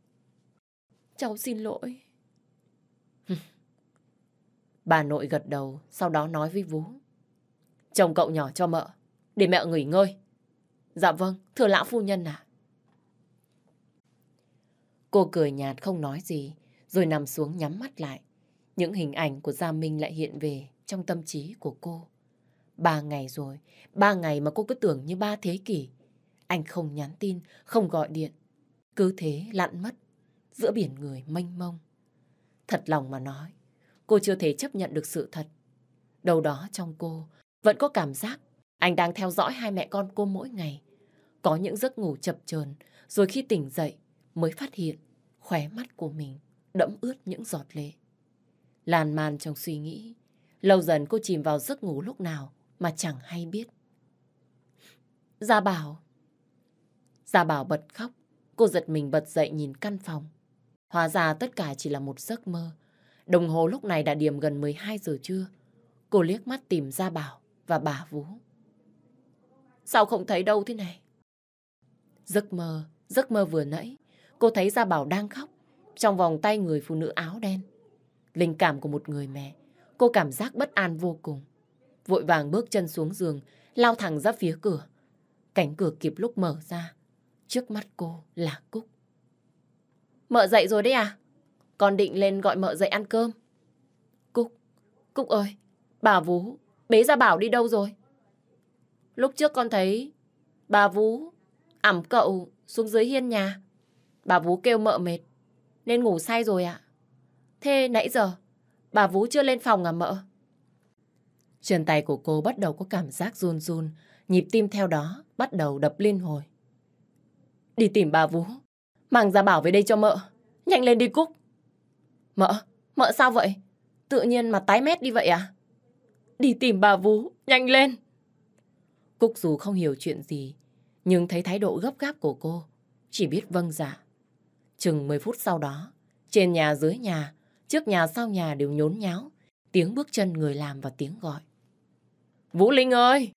Cháu xin lỗi. Bà nội gật đầu, sau đó nói với vú Chồng cậu nhỏ cho mợ, để mẹ nghỉ ngơi. Dạ vâng, thưa lão phu nhân à. Cô cười nhạt không nói gì, rồi nằm xuống nhắm mắt lại. Những hình ảnh của Gia Minh lại hiện về trong tâm trí của cô. Ba ngày rồi, ba ngày mà cô cứ tưởng như ba thế kỷ. Anh không nhắn tin, không gọi điện. Cứ thế lặn mất, giữa biển người mênh mông. Thật lòng mà nói, cô chưa thể chấp nhận được sự thật. Đầu đó trong cô vẫn có cảm giác anh đang theo dõi hai mẹ con cô mỗi ngày. Có những giấc ngủ chập chờn rồi khi tỉnh dậy mới phát hiện khóe mắt của mình đẫm ướt những giọt lệ. Làn man trong suy nghĩ, lâu dần cô chìm vào giấc ngủ lúc nào mà chẳng hay biết. Gia Bảo. Gia Bảo bật khóc, cô giật mình bật dậy nhìn căn phòng. Hóa ra tất cả chỉ là một giấc mơ. Đồng hồ lúc này đã điểm gần 12 giờ trưa. Cô liếc mắt tìm Gia Bảo và bà Vũ. Sao không thấy đâu thế này? Giấc mơ, giấc mơ vừa nãy, cô thấy Gia Bảo đang khóc trong vòng tay người phụ nữ áo đen. Linh cảm của một người mẹ, cô cảm giác bất an vô cùng vội vàng bước chân xuống giường, lao thẳng ra phía cửa. Cánh cửa kịp lúc mở ra, trước mắt cô là Cúc. Mợ dậy rồi đấy à? Con định lên gọi mợ dậy ăn cơm. Cúc, Cúc ơi, bà Vú, bế ra Bảo đi đâu rồi? Lúc trước con thấy bà Vú ẩm cậu xuống dưới hiên nhà. Bà Vú kêu mợ mệt, nên ngủ say rồi ạ. À? Thế nãy giờ, bà Vú chưa lên phòng à mợ? Chân tay của cô bắt đầu có cảm giác run run, nhịp tim theo đó bắt đầu đập liên hồi. Đi tìm bà Vũ, mang ra bảo về đây cho mợ, nhanh lên đi Cúc. Mợ, mợ sao vậy? Tự nhiên mà tái mét đi vậy à? Đi tìm bà Vũ, nhanh lên. Cúc dù không hiểu chuyện gì, nhưng thấy thái độ gấp gáp của cô, chỉ biết vâng dạ. Chừng 10 phút sau đó, trên nhà dưới nhà, trước nhà sau nhà đều nhốn nháo, tiếng bước chân người làm và tiếng gọi. Vũ Linh ơi!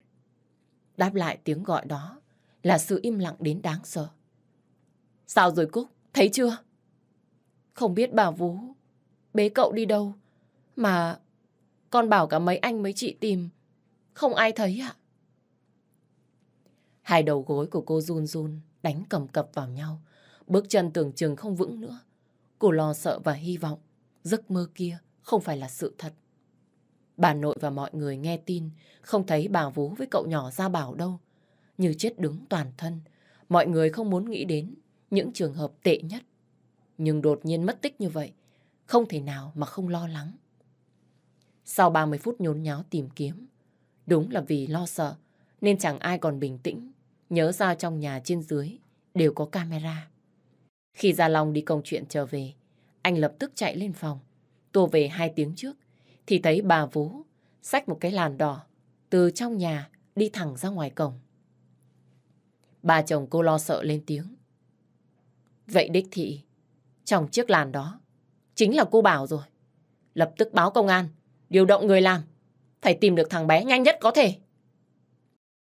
Đáp lại tiếng gọi đó là sự im lặng đến đáng sợ. Sao rồi Cúc? Thấy chưa? Không biết bà Vũ bế cậu đi đâu mà con bảo cả mấy anh mấy chị tìm không ai thấy ạ. Hai đầu gối của cô run run đánh cầm cập vào nhau bước chân tưởng chừng không vững nữa. Cô lo sợ và hy vọng giấc mơ kia không phải là sự thật. Bà nội và mọi người nghe tin, không thấy bà vú với cậu nhỏ ra bảo đâu. Như chết đứng toàn thân, mọi người không muốn nghĩ đến những trường hợp tệ nhất. Nhưng đột nhiên mất tích như vậy, không thể nào mà không lo lắng. Sau 30 phút nhốn nháo tìm kiếm, đúng là vì lo sợ nên chẳng ai còn bình tĩnh, nhớ ra trong nhà trên dưới đều có camera. Khi Gia Long đi công chuyện trở về, anh lập tức chạy lên phòng, tua về hai tiếng trước thì thấy bà Vú xách một cái làn đỏ từ trong nhà đi thẳng ra ngoài cổng. Bà chồng cô lo sợ lên tiếng. Vậy đích thị, trong chiếc làn đó chính là cô Bảo rồi. Lập tức báo công an, điều động người làm. Phải tìm được thằng bé nhanh nhất có thể.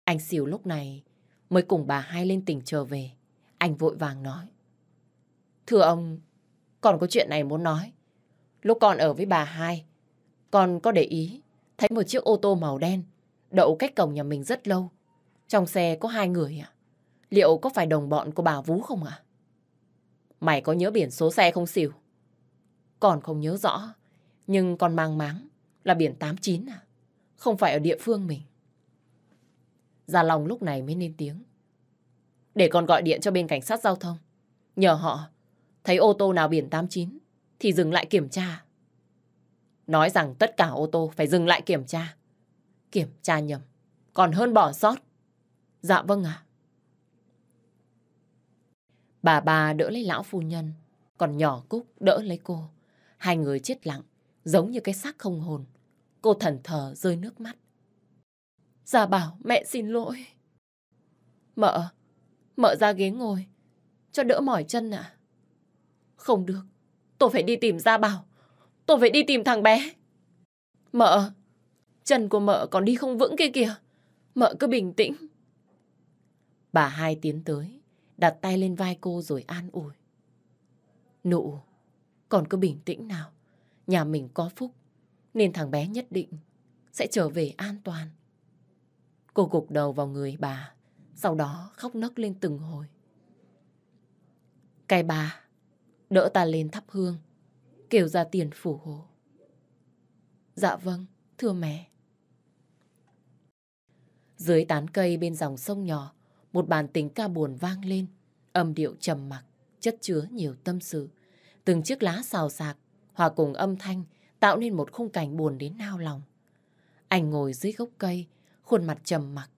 Anh xỉu lúc này mới cùng bà hai lên tỉnh trở về. Anh vội vàng nói. Thưa ông, còn có chuyện này muốn nói. Lúc còn ở với bà hai, còn có để ý, thấy một chiếc ô tô màu đen, đậu cách cổng nhà mình rất lâu. Trong xe có hai người à? Liệu có phải đồng bọn của bà Vũ không ạ? Mày có nhớ biển số xe không xỉu? Còn không nhớ rõ, nhưng còn mang máng là biển 89 à? Không phải ở địa phương mình. Gia Long lúc này mới lên tiếng. Để con gọi điện cho bên cảnh sát giao thông. Nhờ họ, thấy ô tô nào biển 89 thì dừng lại kiểm tra. Nói rằng tất cả ô tô phải dừng lại kiểm tra. Kiểm tra nhầm, còn hơn bỏ sót. Dạ vâng ạ. Bà bà đỡ lấy lão phu nhân, còn nhỏ Cúc đỡ lấy cô. Hai người chết lặng, giống như cái xác không hồn. Cô thần thờ rơi nước mắt. Dạ bảo mẹ xin lỗi. Mợ, mợ ra ghế ngồi, cho đỡ mỏi chân ạ. Không được, tôi phải đi tìm Gia Bảo. Tôi phải đi tìm thằng bé. Mợ, chân của mợ còn đi không vững kia kìa. Mợ cứ bình tĩnh. Bà hai tiến tới, đặt tay lên vai cô rồi an ủi. Nụ, còn cứ bình tĩnh nào. Nhà mình có phúc, nên thằng bé nhất định sẽ trở về an toàn. Cô gục đầu vào người bà, sau đó khóc nấc lên từng hồi. Cái bà đỡ ta lên thắp hương, kêu ra tiền phủ hồ. Dạ vâng, thưa mẹ. Dưới tán cây bên dòng sông nhỏ, một bản tình ca buồn vang lên, âm điệu trầm mặc, chất chứa nhiều tâm sự. Từng chiếc lá xào xạc, hòa cùng âm thanh, tạo nên một khung cảnh buồn đến nao lòng. Anh ngồi dưới gốc cây, khuôn mặt trầm mặc,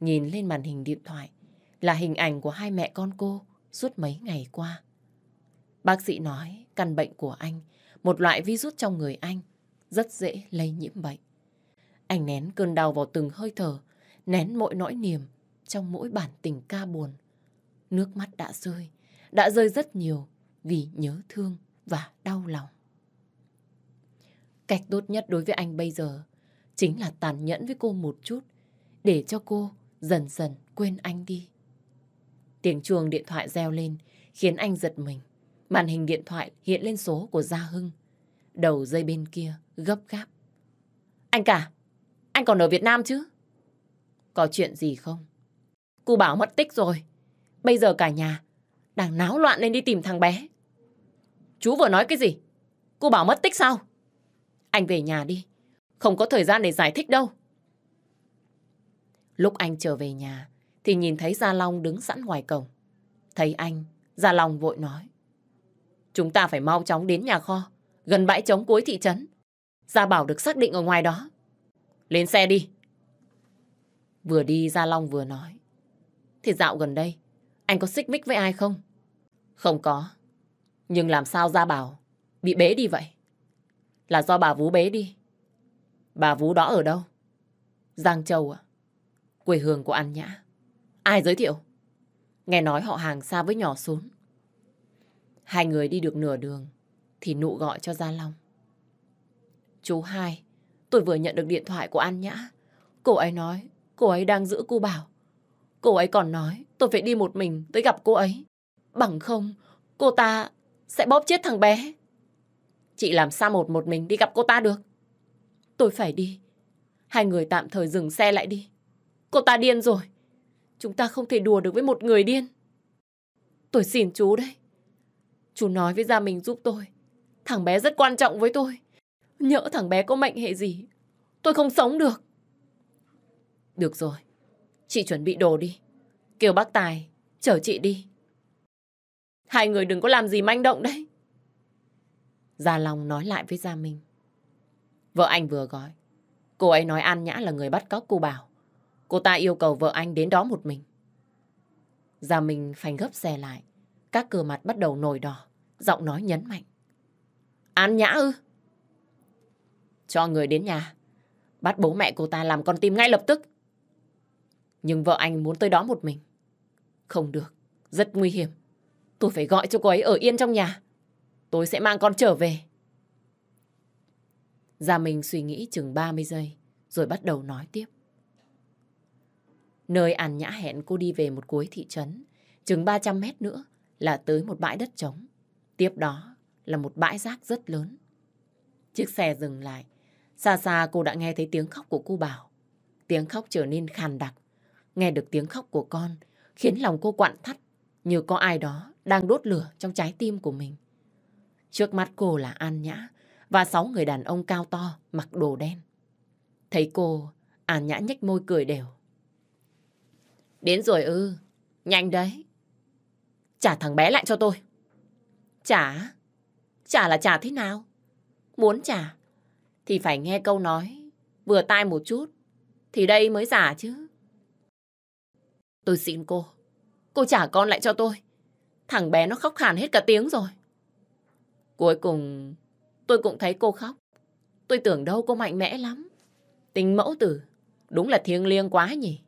nhìn lên màn hình điện thoại, là hình ảnh của hai mẹ con cô suốt mấy ngày qua. Bác sĩ nói căn bệnh của anh một loại virus trong người anh, rất dễ lây nhiễm bệnh. Anh nén cơn đau vào từng hơi thở, nén mỗi nỗi niềm trong mỗi bản tình ca buồn. Nước mắt đã rơi, đã rơi rất nhiều vì nhớ thương và đau lòng. Cách tốt nhất đối với anh bây giờ chính là tàn nhẫn với cô một chút để cho cô dần dần quên anh đi. Tiếng chuông điện thoại reo lên khiến anh giật mình. Màn hình điện thoại hiện lên số của Gia Hưng. Đầu dây bên kia gấp gáp. Anh cả, anh còn ở Việt Nam chứ? Có chuyện gì không? Cô bảo mất tích rồi. Bây giờ cả nhà đang náo loạn lên đi tìm thằng bé. Chú vừa nói cái gì? Cô bảo mất tích sao? Anh về nhà đi. Không có thời gian để giải thích đâu. Lúc anh trở về nhà thì nhìn thấy Gia Long đứng sẵn ngoài cổng. Thấy anh, Gia Long vội nói. Chúng ta phải mau chóng đến nhà kho, gần bãi trống cuối thị trấn. Gia Bảo được xác định ở ngoài đó. Lên xe đi. Vừa đi Gia Long vừa nói. Thì dạo gần đây, anh có xích mích với ai không? Không có. Nhưng làm sao Gia Bảo bị bế đi vậy? Là do bà Vú bế đi. Bà Vú đó ở đâu? Giang Châu ạ. À? Quê hương của An Nhã. Ai giới thiệu? Nghe nói họ hàng xa với nhỏ xuống. Hai người đi được nửa đường thì nụ gọi cho Gia Long. Chú hai, tôi vừa nhận được điện thoại của An Nhã. Cô ấy nói cô ấy đang giữ cô Bảo. Cô ấy còn nói tôi phải đi một mình tới gặp cô ấy. Bằng không, cô ta sẽ bóp chết thằng bé. Chị làm sao một một mình đi gặp cô ta được? Tôi phải đi. Hai người tạm thời dừng xe lại đi. Cô ta điên rồi. Chúng ta không thể đùa được với một người điên. Tôi xin chú đấy. Chú nói với gia mình giúp tôi. Thằng bé rất quan trọng với tôi. Nhỡ thằng bé có mệnh hệ gì, tôi không sống được. Được rồi, chị chuẩn bị đồ đi. Kêu bác Tài, chở chị đi. Hai người đừng có làm gì manh động đấy. Gia Long nói lại với Gia Minh. Vợ anh vừa gọi. Cô ấy nói An Nhã là người bắt cóc cô Bảo. Cô ta yêu cầu vợ anh đến đó một mình. Gia Minh phanh gấp xe lại. Các cửa mặt bắt đầu nổi đỏ, giọng nói nhấn mạnh. An nhã ư? Cho người đến nhà, bắt bố mẹ cô ta làm con tim ngay lập tức. Nhưng vợ anh muốn tới đó một mình. Không được, rất nguy hiểm. Tôi phải gọi cho cô ấy ở yên trong nhà. Tôi sẽ mang con trở về. Gia mình suy nghĩ chừng 30 giây, rồi bắt đầu nói tiếp. Nơi An Nhã hẹn cô đi về một cuối thị trấn, chừng 300 mét nữa là tới một bãi đất trống. Tiếp đó là một bãi rác rất lớn. Chiếc xe dừng lại. Xa xa cô đã nghe thấy tiếng khóc của cô Bảo. Tiếng khóc trở nên khàn đặc. Nghe được tiếng khóc của con khiến lòng cô quặn thắt như có ai đó đang đốt lửa trong trái tim của mình. Trước mắt cô là An Nhã và sáu người đàn ông cao to mặc đồ đen. Thấy cô, An Nhã nhếch môi cười đều. Đến rồi ư, nhanh đấy. Trả thằng bé lại cho tôi. Trả? Trả là trả thế nào? Muốn trả thì phải nghe câu nói vừa tai một chút thì đây mới giả chứ. Tôi xin cô. Cô trả con lại cho tôi. Thằng bé nó khóc hàn hết cả tiếng rồi. Cuối cùng tôi cũng thấy cô khóc. Tôi tưởng đâu cô mạnh mẽ lắm. tình mẫu tử đúng là thiêng liêng quá nhỉ.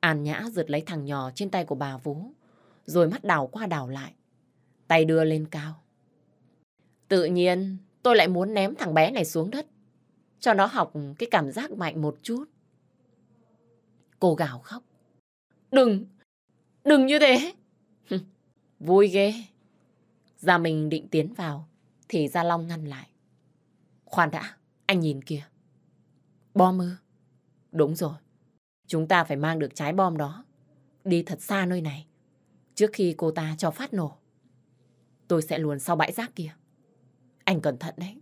An Nhã giật lấy thằng nhỏ trên tay của bà Vú rồi mắt đảo qua đảo lại. Tay đưa lên cao. Tự nhiên, tôi lại muốn ném thằng bé này xuống đất, cho nó học cái cảm giác mạnh một chút. Cô gào khóc. Đừng, đừng như thế. Vui ghê. Gia mình định tiến vào, thì Gia Long ngăn lại. Khoan đã, anh nhìn kìa. Bom ư? Đúng rồi. Chúng ta phải mang được trái bom đó. Đi thật xa nơi này trước khi cô ta cho phát nổ. Tôi sẽ luồn sau bãi rác kia. Anh cẩn thận đấy.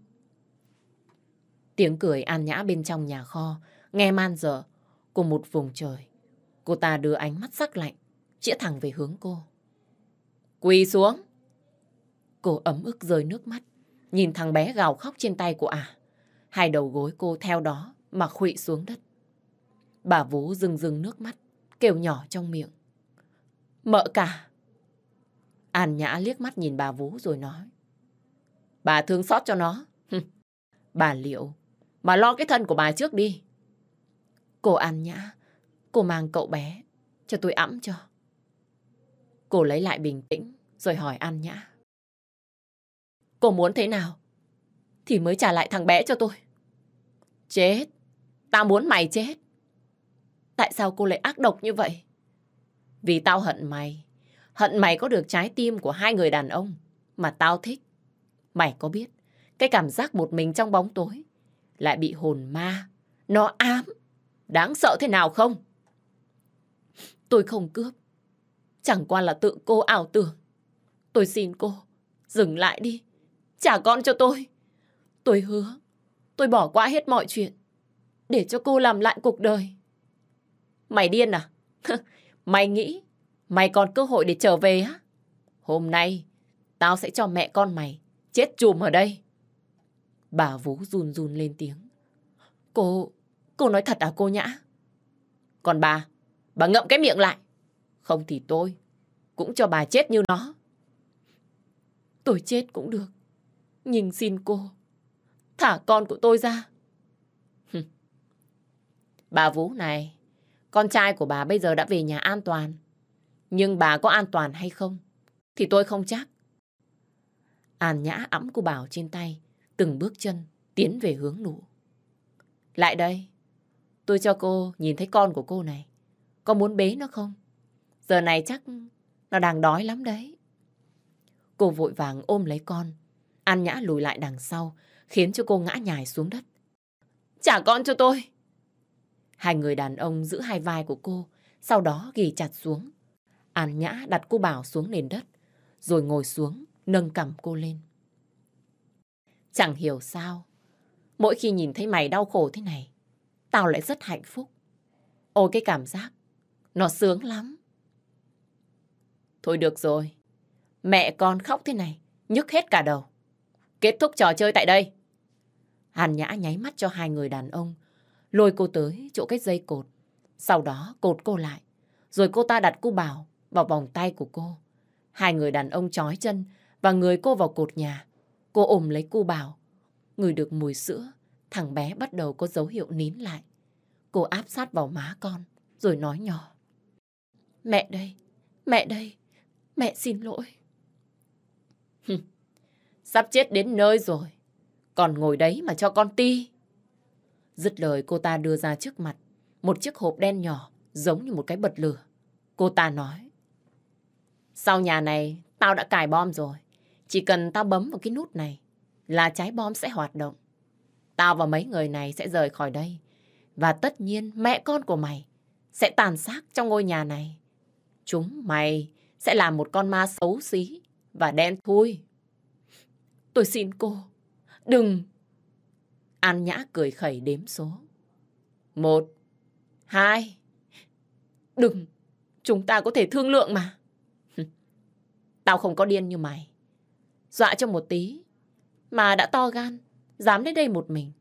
Tiếng cười an nhã bên trong nhà kho, nghe man dở, cùng một vùng trời. Cô ta đưa ánh mắt sắc lạnh, chĩa thẳng về hướng cô. Quỳ xuống! Cô ấm ức rơi nước mắt, nhìn thằng bé gào khóc trên tay của ả. À. Hai đầu gối cô theo đó mà khuỵu xuống đất. Bà vú rưng rưng nước mắt, kêu nhỏ trong miệng. Mợ cả. An Nhã liếc mắt nhìn bà Vũ rồi nói. Bà thương xót cho nó. bà liệu, bà lo cái thân của bà trước đi. Cô An Nhã, cô mang cậu bé, cho tôi ẵm cho. Cô lấy lại bình tĩnh, rồi hỏi An Nhã. Cô muốn thế nào? Thì mới trả lại thằng bé cho tôi. Chết, ta muốn mày chết. Tại sao cô lại ác độc như vậy? Vì tao hận mày. Hận mày có được trái tim của hai người đàn ông mà tao thích. Mày có biết, cái cảm giác một mình trong bóng tối lại bị hồn ma, nó ám, đáng sợ thế nào không? Tôi không cướp, chẳng qua là tự cô ảo tưởng. Tôi xin cô, dừng lại đi, trả con cho tôi. Tôi hứa, tôi bỏ qua hết mọi chuyện, để cho cô làm lại cuộc đời. Mày điên à? Mày nghĩ mày còn cơ hội để trở về á? Hôm nay tao sẽ cho mẹ con mày chết chùm ở đây. Bà Vũ run run lên tiếng. Cô, cô nói thật à cô Nhã? Còn bà, bà ngậm cái miệng lại. Không thì tôi cũng cho bà chết như nó. Tôi chết cũng được. Nhưng xin cô, thả con của tôi ra. bà Vũ này, con trai của bà bây giờ đã về nhà an toàn. Nhưng bà có an toàn hay không? Thì tôi không chắc. An nhã ẵm cô Bảo trên tay, từng bước chân tiến về hướng nụ. Lại đây, tôi cho cô nhìn thấy con của cô này. Có muốn bế nó không? Giờ này chắc nó đang đói lắm đấy. Cô vội vàng ôm lấy con. An nhã lùi lại đằng sau, khiến cho cô ngã nhài xuống đất. Trả con cho tôi! Hai người đàn ông giữ hai vai của cô, sau đó ghi chặt xuống. An Nhã đặt cô Bảo xuống nền đất, rồi ngồi xuống, nâng cầm cô lên. Chẳng hiểu sao, mỗi khi nhìn thấy mày đau khổ thế này, tao lại rất hạnh phúc. Ôi cái cảm giác, nó sướng lắm. Thôi được rồi, mẹ con khóc thế này, nhức hết cả đầu. Kết thúc trò chơi tại đây. Hàn Nhã nháy mắt cho hai người đàn ông lôi cô tới chỗ cách dây cột. Sau đó cột cô lại, rồi cô ta đặt cô bảo vào vòng tay của cô. Hai người đàn ông trói chân và người cô vào cột nhà. Cô ôm lấy cô bảo. Người được mùi sữa, thằng bé bắt đầu có dấu hiệu nín lại. Cô áp sát vào má con, rồi nói nhỏ. Mẹ đây, mẹ đây, mẹ xin lỗi. Sắp chết đến nơi rồi, còn ngồi đấy mà cho con ti. Dứt lời cô ta đưa ra trước mặt một chiếc hộp đen nhỏ giống như một cái bật lửa. Cô ta nói Sau nhà này tao đã cài bom rồi. Chỉ cần tao bấm vào cái nút này là trái bom sẽ hoạt động. Tao và mấy người này sẽ rời khỏi đây. Và tất nhiên mẹ con của mày sẽ tàn sát trong ngôi nhà này. Chúng mày sẽ là một con ma xấu xí và đen thui. Tôi xin cô, đừng, An Nhã cười khẩy đếm số. Một, hai. Đừng, chúng ta có thể thương lượng mà. Tao không có điên như mày. Dọa cho một tí, mà đã to gan, dám đến đây một mình.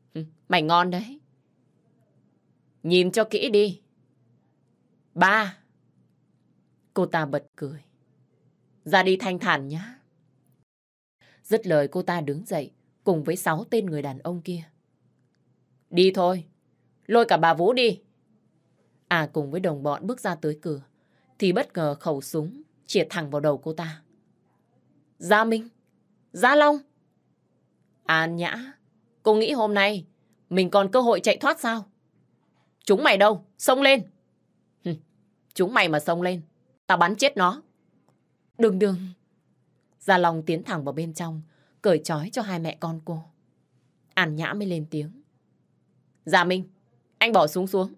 Mày ngon đấy. Nhìn cho kỹ đi. Ba. Cô ta bật cười. Ra đi thanh thản nhá. Dứt lời cô ta đứng dậy, cùng với sáu tên người đàn ông kia. Đi thôi, lôi cả bà Vũ đi. À cùng với đồng bọn bước ra tới cửa, thì bất ngờ khẩu súng chĩa thẳng vào đầu cô ta. Gia Minh, Gia Long. An Nhã, cô nghĩ hôm nay mình còn cơ hội chạy thoát sao? Chúng mày đâu, xông lên. chúng mày mà xông lên, tao bắn chết nó. Đừng đừng. Gia Long tiến thẳng vào bên trong, cởi trói cho hai mẹ con cô. An Nhã mới lên tiếng. Dạ Minh, anh bỏ súng xuống.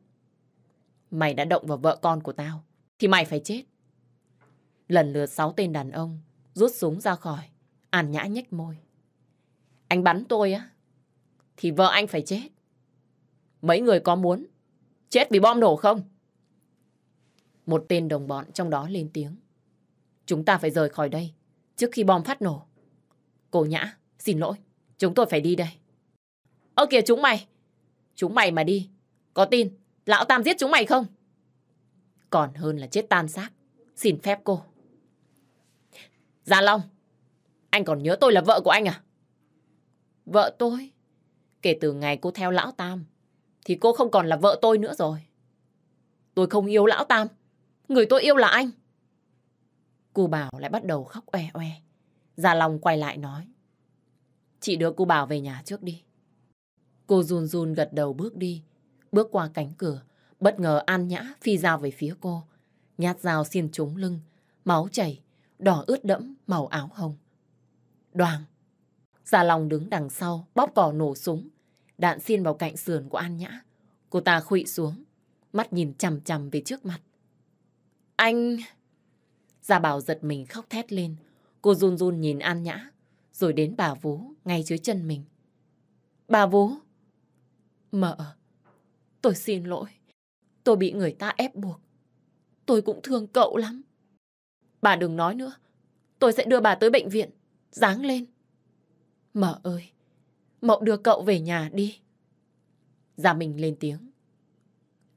Mày đã động vào vợ con của tao, thì mày phải chết. Lần lượt sáu tên đàn ông rút súng ra khỏi, An Nhã nhếch môi. Anh bắn tôi á, thì vợ anh phải chết. Mấy người có muốn chết vì bom nổ không? Một tên đồng bọn trong đó lên tiếng. Chúng ta phải rời khỏi đây trước khi bom phát nổ. Cô Nhã, xin lỗi, chúng tôi phải đi đây. Ơ kìa chúng mày, chúng mày mà đi, có tin lão Tam giết chúng mày không? Còn hơn là chết tan xác, xin phép cô. Gia Long, anh còn nhớ tôi là vợ của anh à? Vợ tôi? Kể từ ngày cô theo lão Tam, thì cô không còn là vợ tôi nữa rồi. Tôi không yêu lão Tam, người tôi yêu là anh. Cô Bảo lại bắt đầu khóc oe oe. Gia Long quay lại nói. Chị đưa cô Bảo về nhà trước đi. Cô run run gật đầu bước đi. Bước qua cánh cửa, bất ngờ An Nhã phi dao về phía cô. Nhát dao xiên trúng lưng, máu chảy, đỏ ướt đẫm màu áo hồng. Đoàn! Gia Long đứng đằng sau, bóp cò nổ súng. Đạn xiên vào cạnh sườn của An Nhã. Cô ta khụy xuống, mắt nhìn chằm chằm về trước mặt. Anh... Gia Bảo giật mình khóc thét lên. Cô run run nhìn An Nhã, rồi đến bà Vú ngay dưới chân mình. Bà Vú! Mợ, tôi xin lỗi. Tôi bị người ta ép buộc. Tôi cũng thương cậu lắm. Bà đừng nói nữa. Tôi sẽ đưa bà tới bệnh viện. Dáng lên. Mợ ơi, Mậu đưa cậu về nhà đi. Gia mình lên tiếng.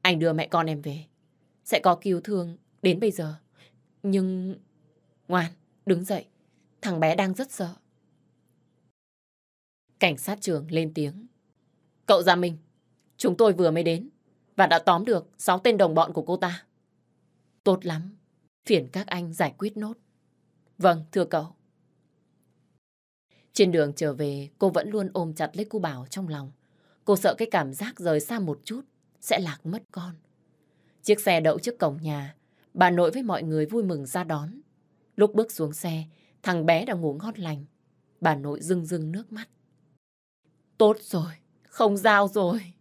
Anh đưa mẹ con em về. Sẽ có cứu thương đến bây giờ. Nhưng... Ngoan, đứng dậy. Thằng bé đang rất sợ. Cảnh sát trưởng lên tiếng. Cậu Gia Minh, chúng tôi vừa mới đến và đã tóm được 6 tên đồng bọn của cô ta. Tốt lắm, phiền các anh giải quyết nốt. Vâng, thưa cậu. Trên đường trở về, cô vẫn luôn ôm chặt lấy cô Bảo trong lòng. Cô sợ cái cảm giác rời xa một chút sẽ lạc mất con. Chiếc xe đậu trước cổng nhà, bà nội với mọi người vui mừng ra đón. Lúc bước xuống xe, Thằng bé đã ngủ ngon lành. Bà nội rưng rưng nước mắt. Tốt rồi, không giao rồi.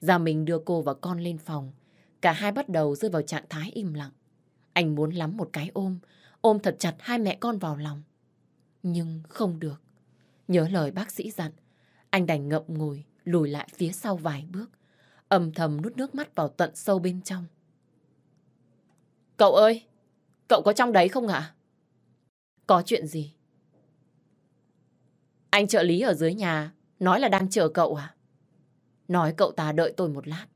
Gia mình đưa cô và con lên phòng. Cả hai bắt đầu rơi vào trạng thái im lặng. Anh muốn lắm một cái ôm, ôm thật chặt hai mẹ con vào lòng. Nhưng không được. Nhớ lời bác sĩ dặn, anh đành ngậm ngùi, lùi lại phía sau vài bước, âm thầm nút nước mắt vào tận sâu bên trong. Cậu ơi, cậu có trong đấy không ạ? À? Có chuyện gì? Anh trợ lý ở dưới nhà nói là đang chờ cậu à? Nói cậu ta đợi tôi một lát.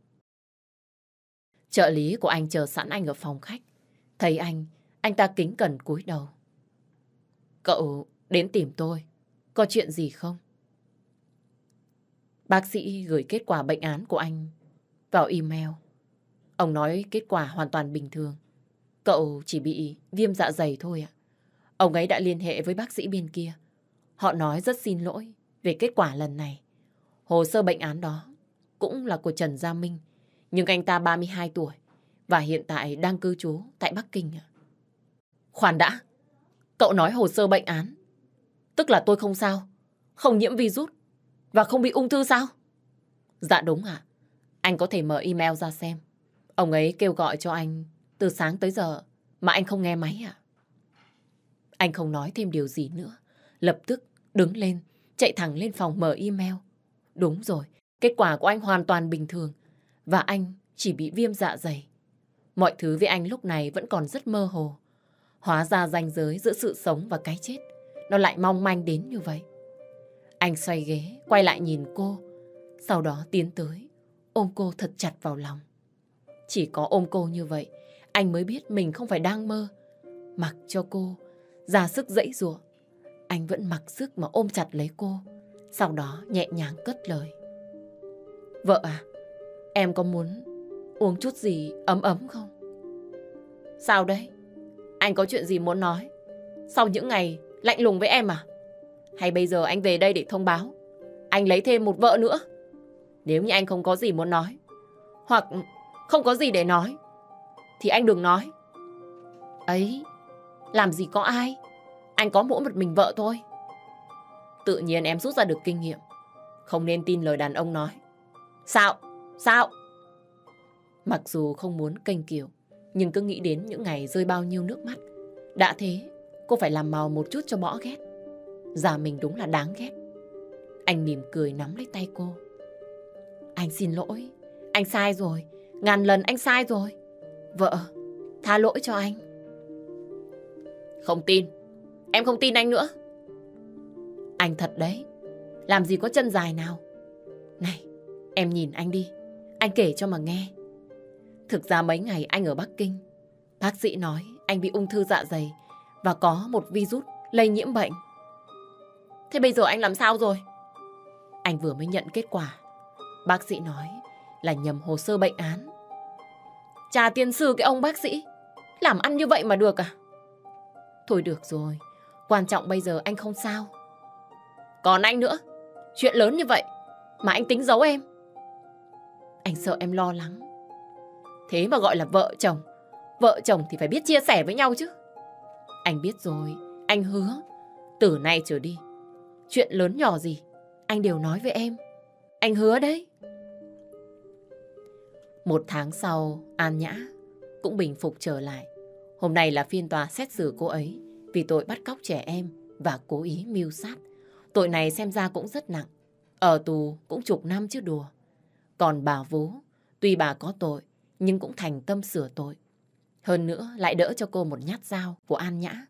Trợ lý của anh chờ sẵn anh ở phòng khách. Thấy anh, anh ta kính cẩn cúi đầu. Cậu đến tìm tôi, có chuyện gì không? Bác sĩ gửi kết quả bệnh án của anh vào email. Ông nói kết quả hoàn toàn bình thường. Cậu chỉ bị viêm dạ dày thôi ạ. Ông ấy đã liên hệ với bác sĩ bên kia. Họ nói rất xin lỗi về kết quả lần này. Hồ sơ bệnh án đó cũng là của Trần Gia Minh, nhưng anh ta 32 tuổi và hiện tại đang cư trú tại Bắc Kinh. Khoan đã, cậu nói hồ sơ bệnh án, tức là tôi không sao, không nhiễm virus và không bị ung thư sao? Dạ đúng ạ, anh có thể mở email ra xem. Ông ấy kêu gọi cho anh từ sáng tới giờ mà anh không nghe máy ạ. À? Anh không nói thêm điều gì nữa. Lập tức đứng lên, chạy thẳng lên phòng mở email. Đúng rồi, kết quả của anh hoàn toàn bình thường. Và anh chỉ bị viêm dạ dày. Mọi thứ với anh lúc này vẫn còn rất mơ hồ. Hóa ra ranh giới giữa sự sống và cái chết. Nó lại mong manh đến như vậy. Anh xoay ghế, quay lại nhìn cô. Sau đó tiến tới, ôm cô thật chặt vào lòng. Chỉ có ôm cô như vậy, anh mới biết mình không phải đang mơ. Mặc cho cô ra sức dãy giụa. Anh vẫn mặc sức mà ôm chặt lấy cô, sau đó nhẹ nhàng cất lời. Vợ à, em có muốn uống chút gì ấm ấm không? Sao đấy? Anh có chuyện gì muốn nói? Sau những ngày lạnh lùng với em à? Hay bây giờ anh về đây để thông báo? Anh lấy thêm một vợ nữa? Nếu như anh không có gì muốn nói, hoặc không có gì để nói, thì anh đừng nói. Ấy, làm gì có ai? Anh có mỗi một mình vợ thôi. Tự nhiên em rút ra được kinh nghiệm. Không nên tin lời đàn ông nói. Sao? Sao? Mặc dù không muốn kênh kiều, nhưng cứ nghĩ đến những ngày rơi bao nhiêu nước mắt. Đã thế, cô phải làm màu một chút cho bỏ ghét. Già mình đúng là đáng ghét. Anh mỉm cười nắm lấy tay cô. Anh xin lỗi, anh sai rồi. Ngàn lần anh sai rồi. Vợ, tha lỗi cho anh. Không tin. Em không tin anh nữa. Anh thật đấy. Làm gì có chân dài nào. Này, em nhìn anh đi. Anh kể cho mà nghe. Thực ra mấy ngày anh ở Bắc Kinh. Bác sĩ nói anh bị ung thư dạ dày và có một virus lây nhiễm bệnh. Thế bây giờ anh làm sao rồi? Anh vừa mới nhận kết quả. Bác sĩ nói là nhầm hồ sơ bệnh án. Cha tiên sư cái ông bác sĩ. Làm ăn như vậy mà được à? Thôi được rồi, quan trọng bây giờ anh không sao. Còn anh nữa, chuyện lớn như vậy mà anh tính giấu em. Anh sợ em lo lắng. Thế mà gọi là vợ chồng, vợ chồng thì phải biết chia sẻ với nhau chứ. Anh biết rồi, anh hứa, từ nay trở đi, chuyện lớn nhỏ gì, anh đều nói với em. Anh hứa đấy. Một tháng sau, An Nhã cũng bình phục trở lại. Hôm nay là phiên tòa xét xử cô ấy vì tội bắt cóc trẻ em và cố ý mưu sát. Tội này xem ra cũng rất nặng. Ở tù cũng chục năm chứ đùa. Còn bà Vú, tuy bà có tội, nhưng cũng thành tâm sửa tội. Hơn nữa lại đỡ cho cô một nhát dao của An Nhã,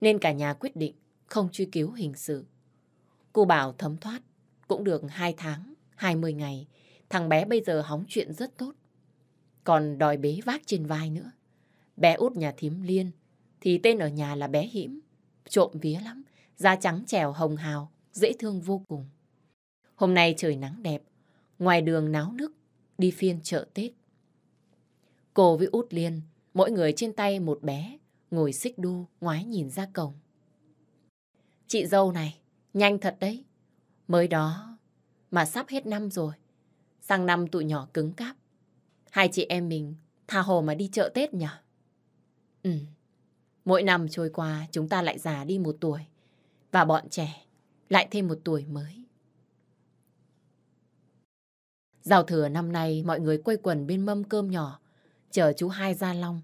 nên cả nhà quyết định không truy cứu hình sự. Cô bảo thấm thoát, cũng được 2 tháng, 20 ngày, thằng bé bây giờ hóng chuyện rất tốt. Còn đòi bế vác trên vai nữa. Bé út nhà thím Liên thì tên ở nhà là bé Hiễm. Trộm vía lắm, da trắng trẻo hồng hào, dễ thương vô cùng. Hôm nay trời nắng đẹp, ngoài đường náo nức, đi phiên chợ Tết. Cô với út Liên, mỗi người trên tay một bé, ngồi xích đu, ngoái nhìn ra cổng. Chị dâu này, nhanh thật đấy. Mới đó, mà sắp hết năm rồi. Sang năm tụi nhỏ cứng cáp. Hai chị em mình tha hồ mà đi chợ Tết nhở? Ừ. Mỗi năm trôi qua chúng ta lại già đi một tuổi và bọn trẻ lại thêm một tuổi mới. Giao thừa năm nay mọi người quây quần bên mâm cơm nhỏ chờ chú Hai Gia Long.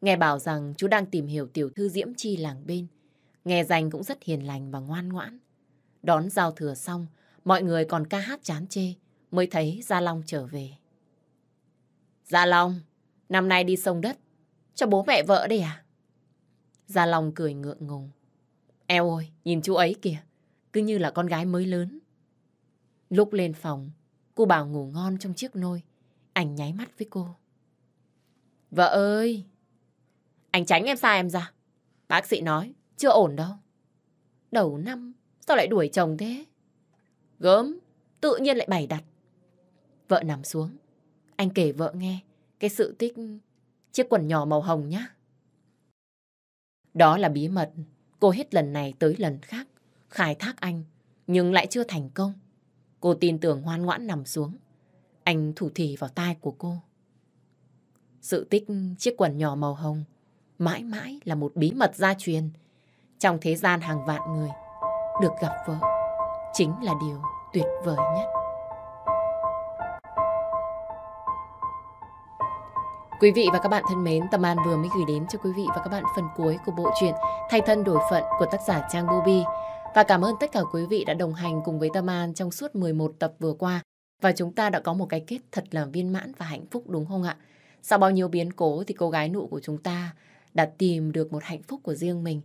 Nghe bảo rằng chú đang tìm hiểu tiểu thư Diễm Chi làng bên. Nghe danh cũng rất hiền lành và ngoan ngoãn. Đón giao thừa xong, mọi người còn ca hát chán chê, mới thấy Gia Long trở về. Gia Long, năm nay đi sông đất, cho bố mẹ vợ đây à? Gia Long cười ngượng ngùng. Eo ơi, nhìn chú ấy kìa, cứ như là con gái mới lớn. Lúc lên phòng, cô bảo ngủ ngon trong chiếc nôi. Anh nháy mắt với cô. Vợ ơi! Anh tránh em xa em ra. Bác sĩ nói, chưa ổn đâu. Đầu năm, sao lại đuổi chồng thế? Gớm, tự nhiên lại bày đặt. Vợ nằm xuống. Anh kể vợ nghe cái sự tích chiếc quần nhỏ màu hồng nhé. Đó là bí mật cô hết lần này tới lần khác khai thác anh nhưng lại chưa thành công. Cô tin tưởng hoan ngoãn nằm xuống. Anh thủ thì vào tai của cô. Sự tích chiếc quần nhỏ màu hồng mãi mãi là một bí mật gia truyền trong thế gian hàng vạn người được gặp vợ chính là điều tuyệt vời nhất. Quý vị và các bạn thân mến, Tâm An vừa mới gửi đến cho quý vị và các bạn phần cuối của bộ truyện Thay thân đổi phận của tác giả Trang Bubi Và cảm ơn tất cả quý vị đã đồng hành cùng với Tâm An trong suốt 11 tập vừa qua. Và chúng ta đã có một cái kết thật là viên mãn và hạnh phúc đúng không ạ? Sau bao nhiêu biến cố thì cô gái nụ của chúng ta đã tìm được một hạnh phúc của riêng mình.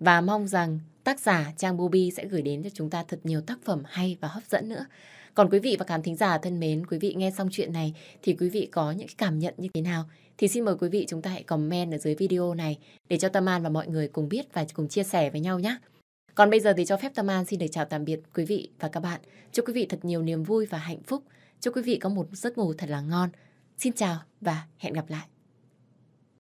Và mong rằng tác giả Trang Bubi sẽ gửi đến cho chúng ta thật nhiều tác phẩm hay và hấp dẫn nữa. Còn quý vị và khán thính giả thân mến, quý vị nghe xong chuyện này thì quý vị có những cảm nhận như thế nào? Thì xin mời quý vị chúng ta hãy comment ở dưới video này để cho Tâm An và mọi người cùng biết và cùng chia sẻ với nhau nhé. Còn bây giờ thì cho phép Tâm An xin được chào tạm biệt quý vị và các bạn. Chúc quý vị thật nhiều niềm vui và hạnh phúc. Chúc quý vị có một giấc ngủ thật là ngon. Xin chào và hẹn gặp lại.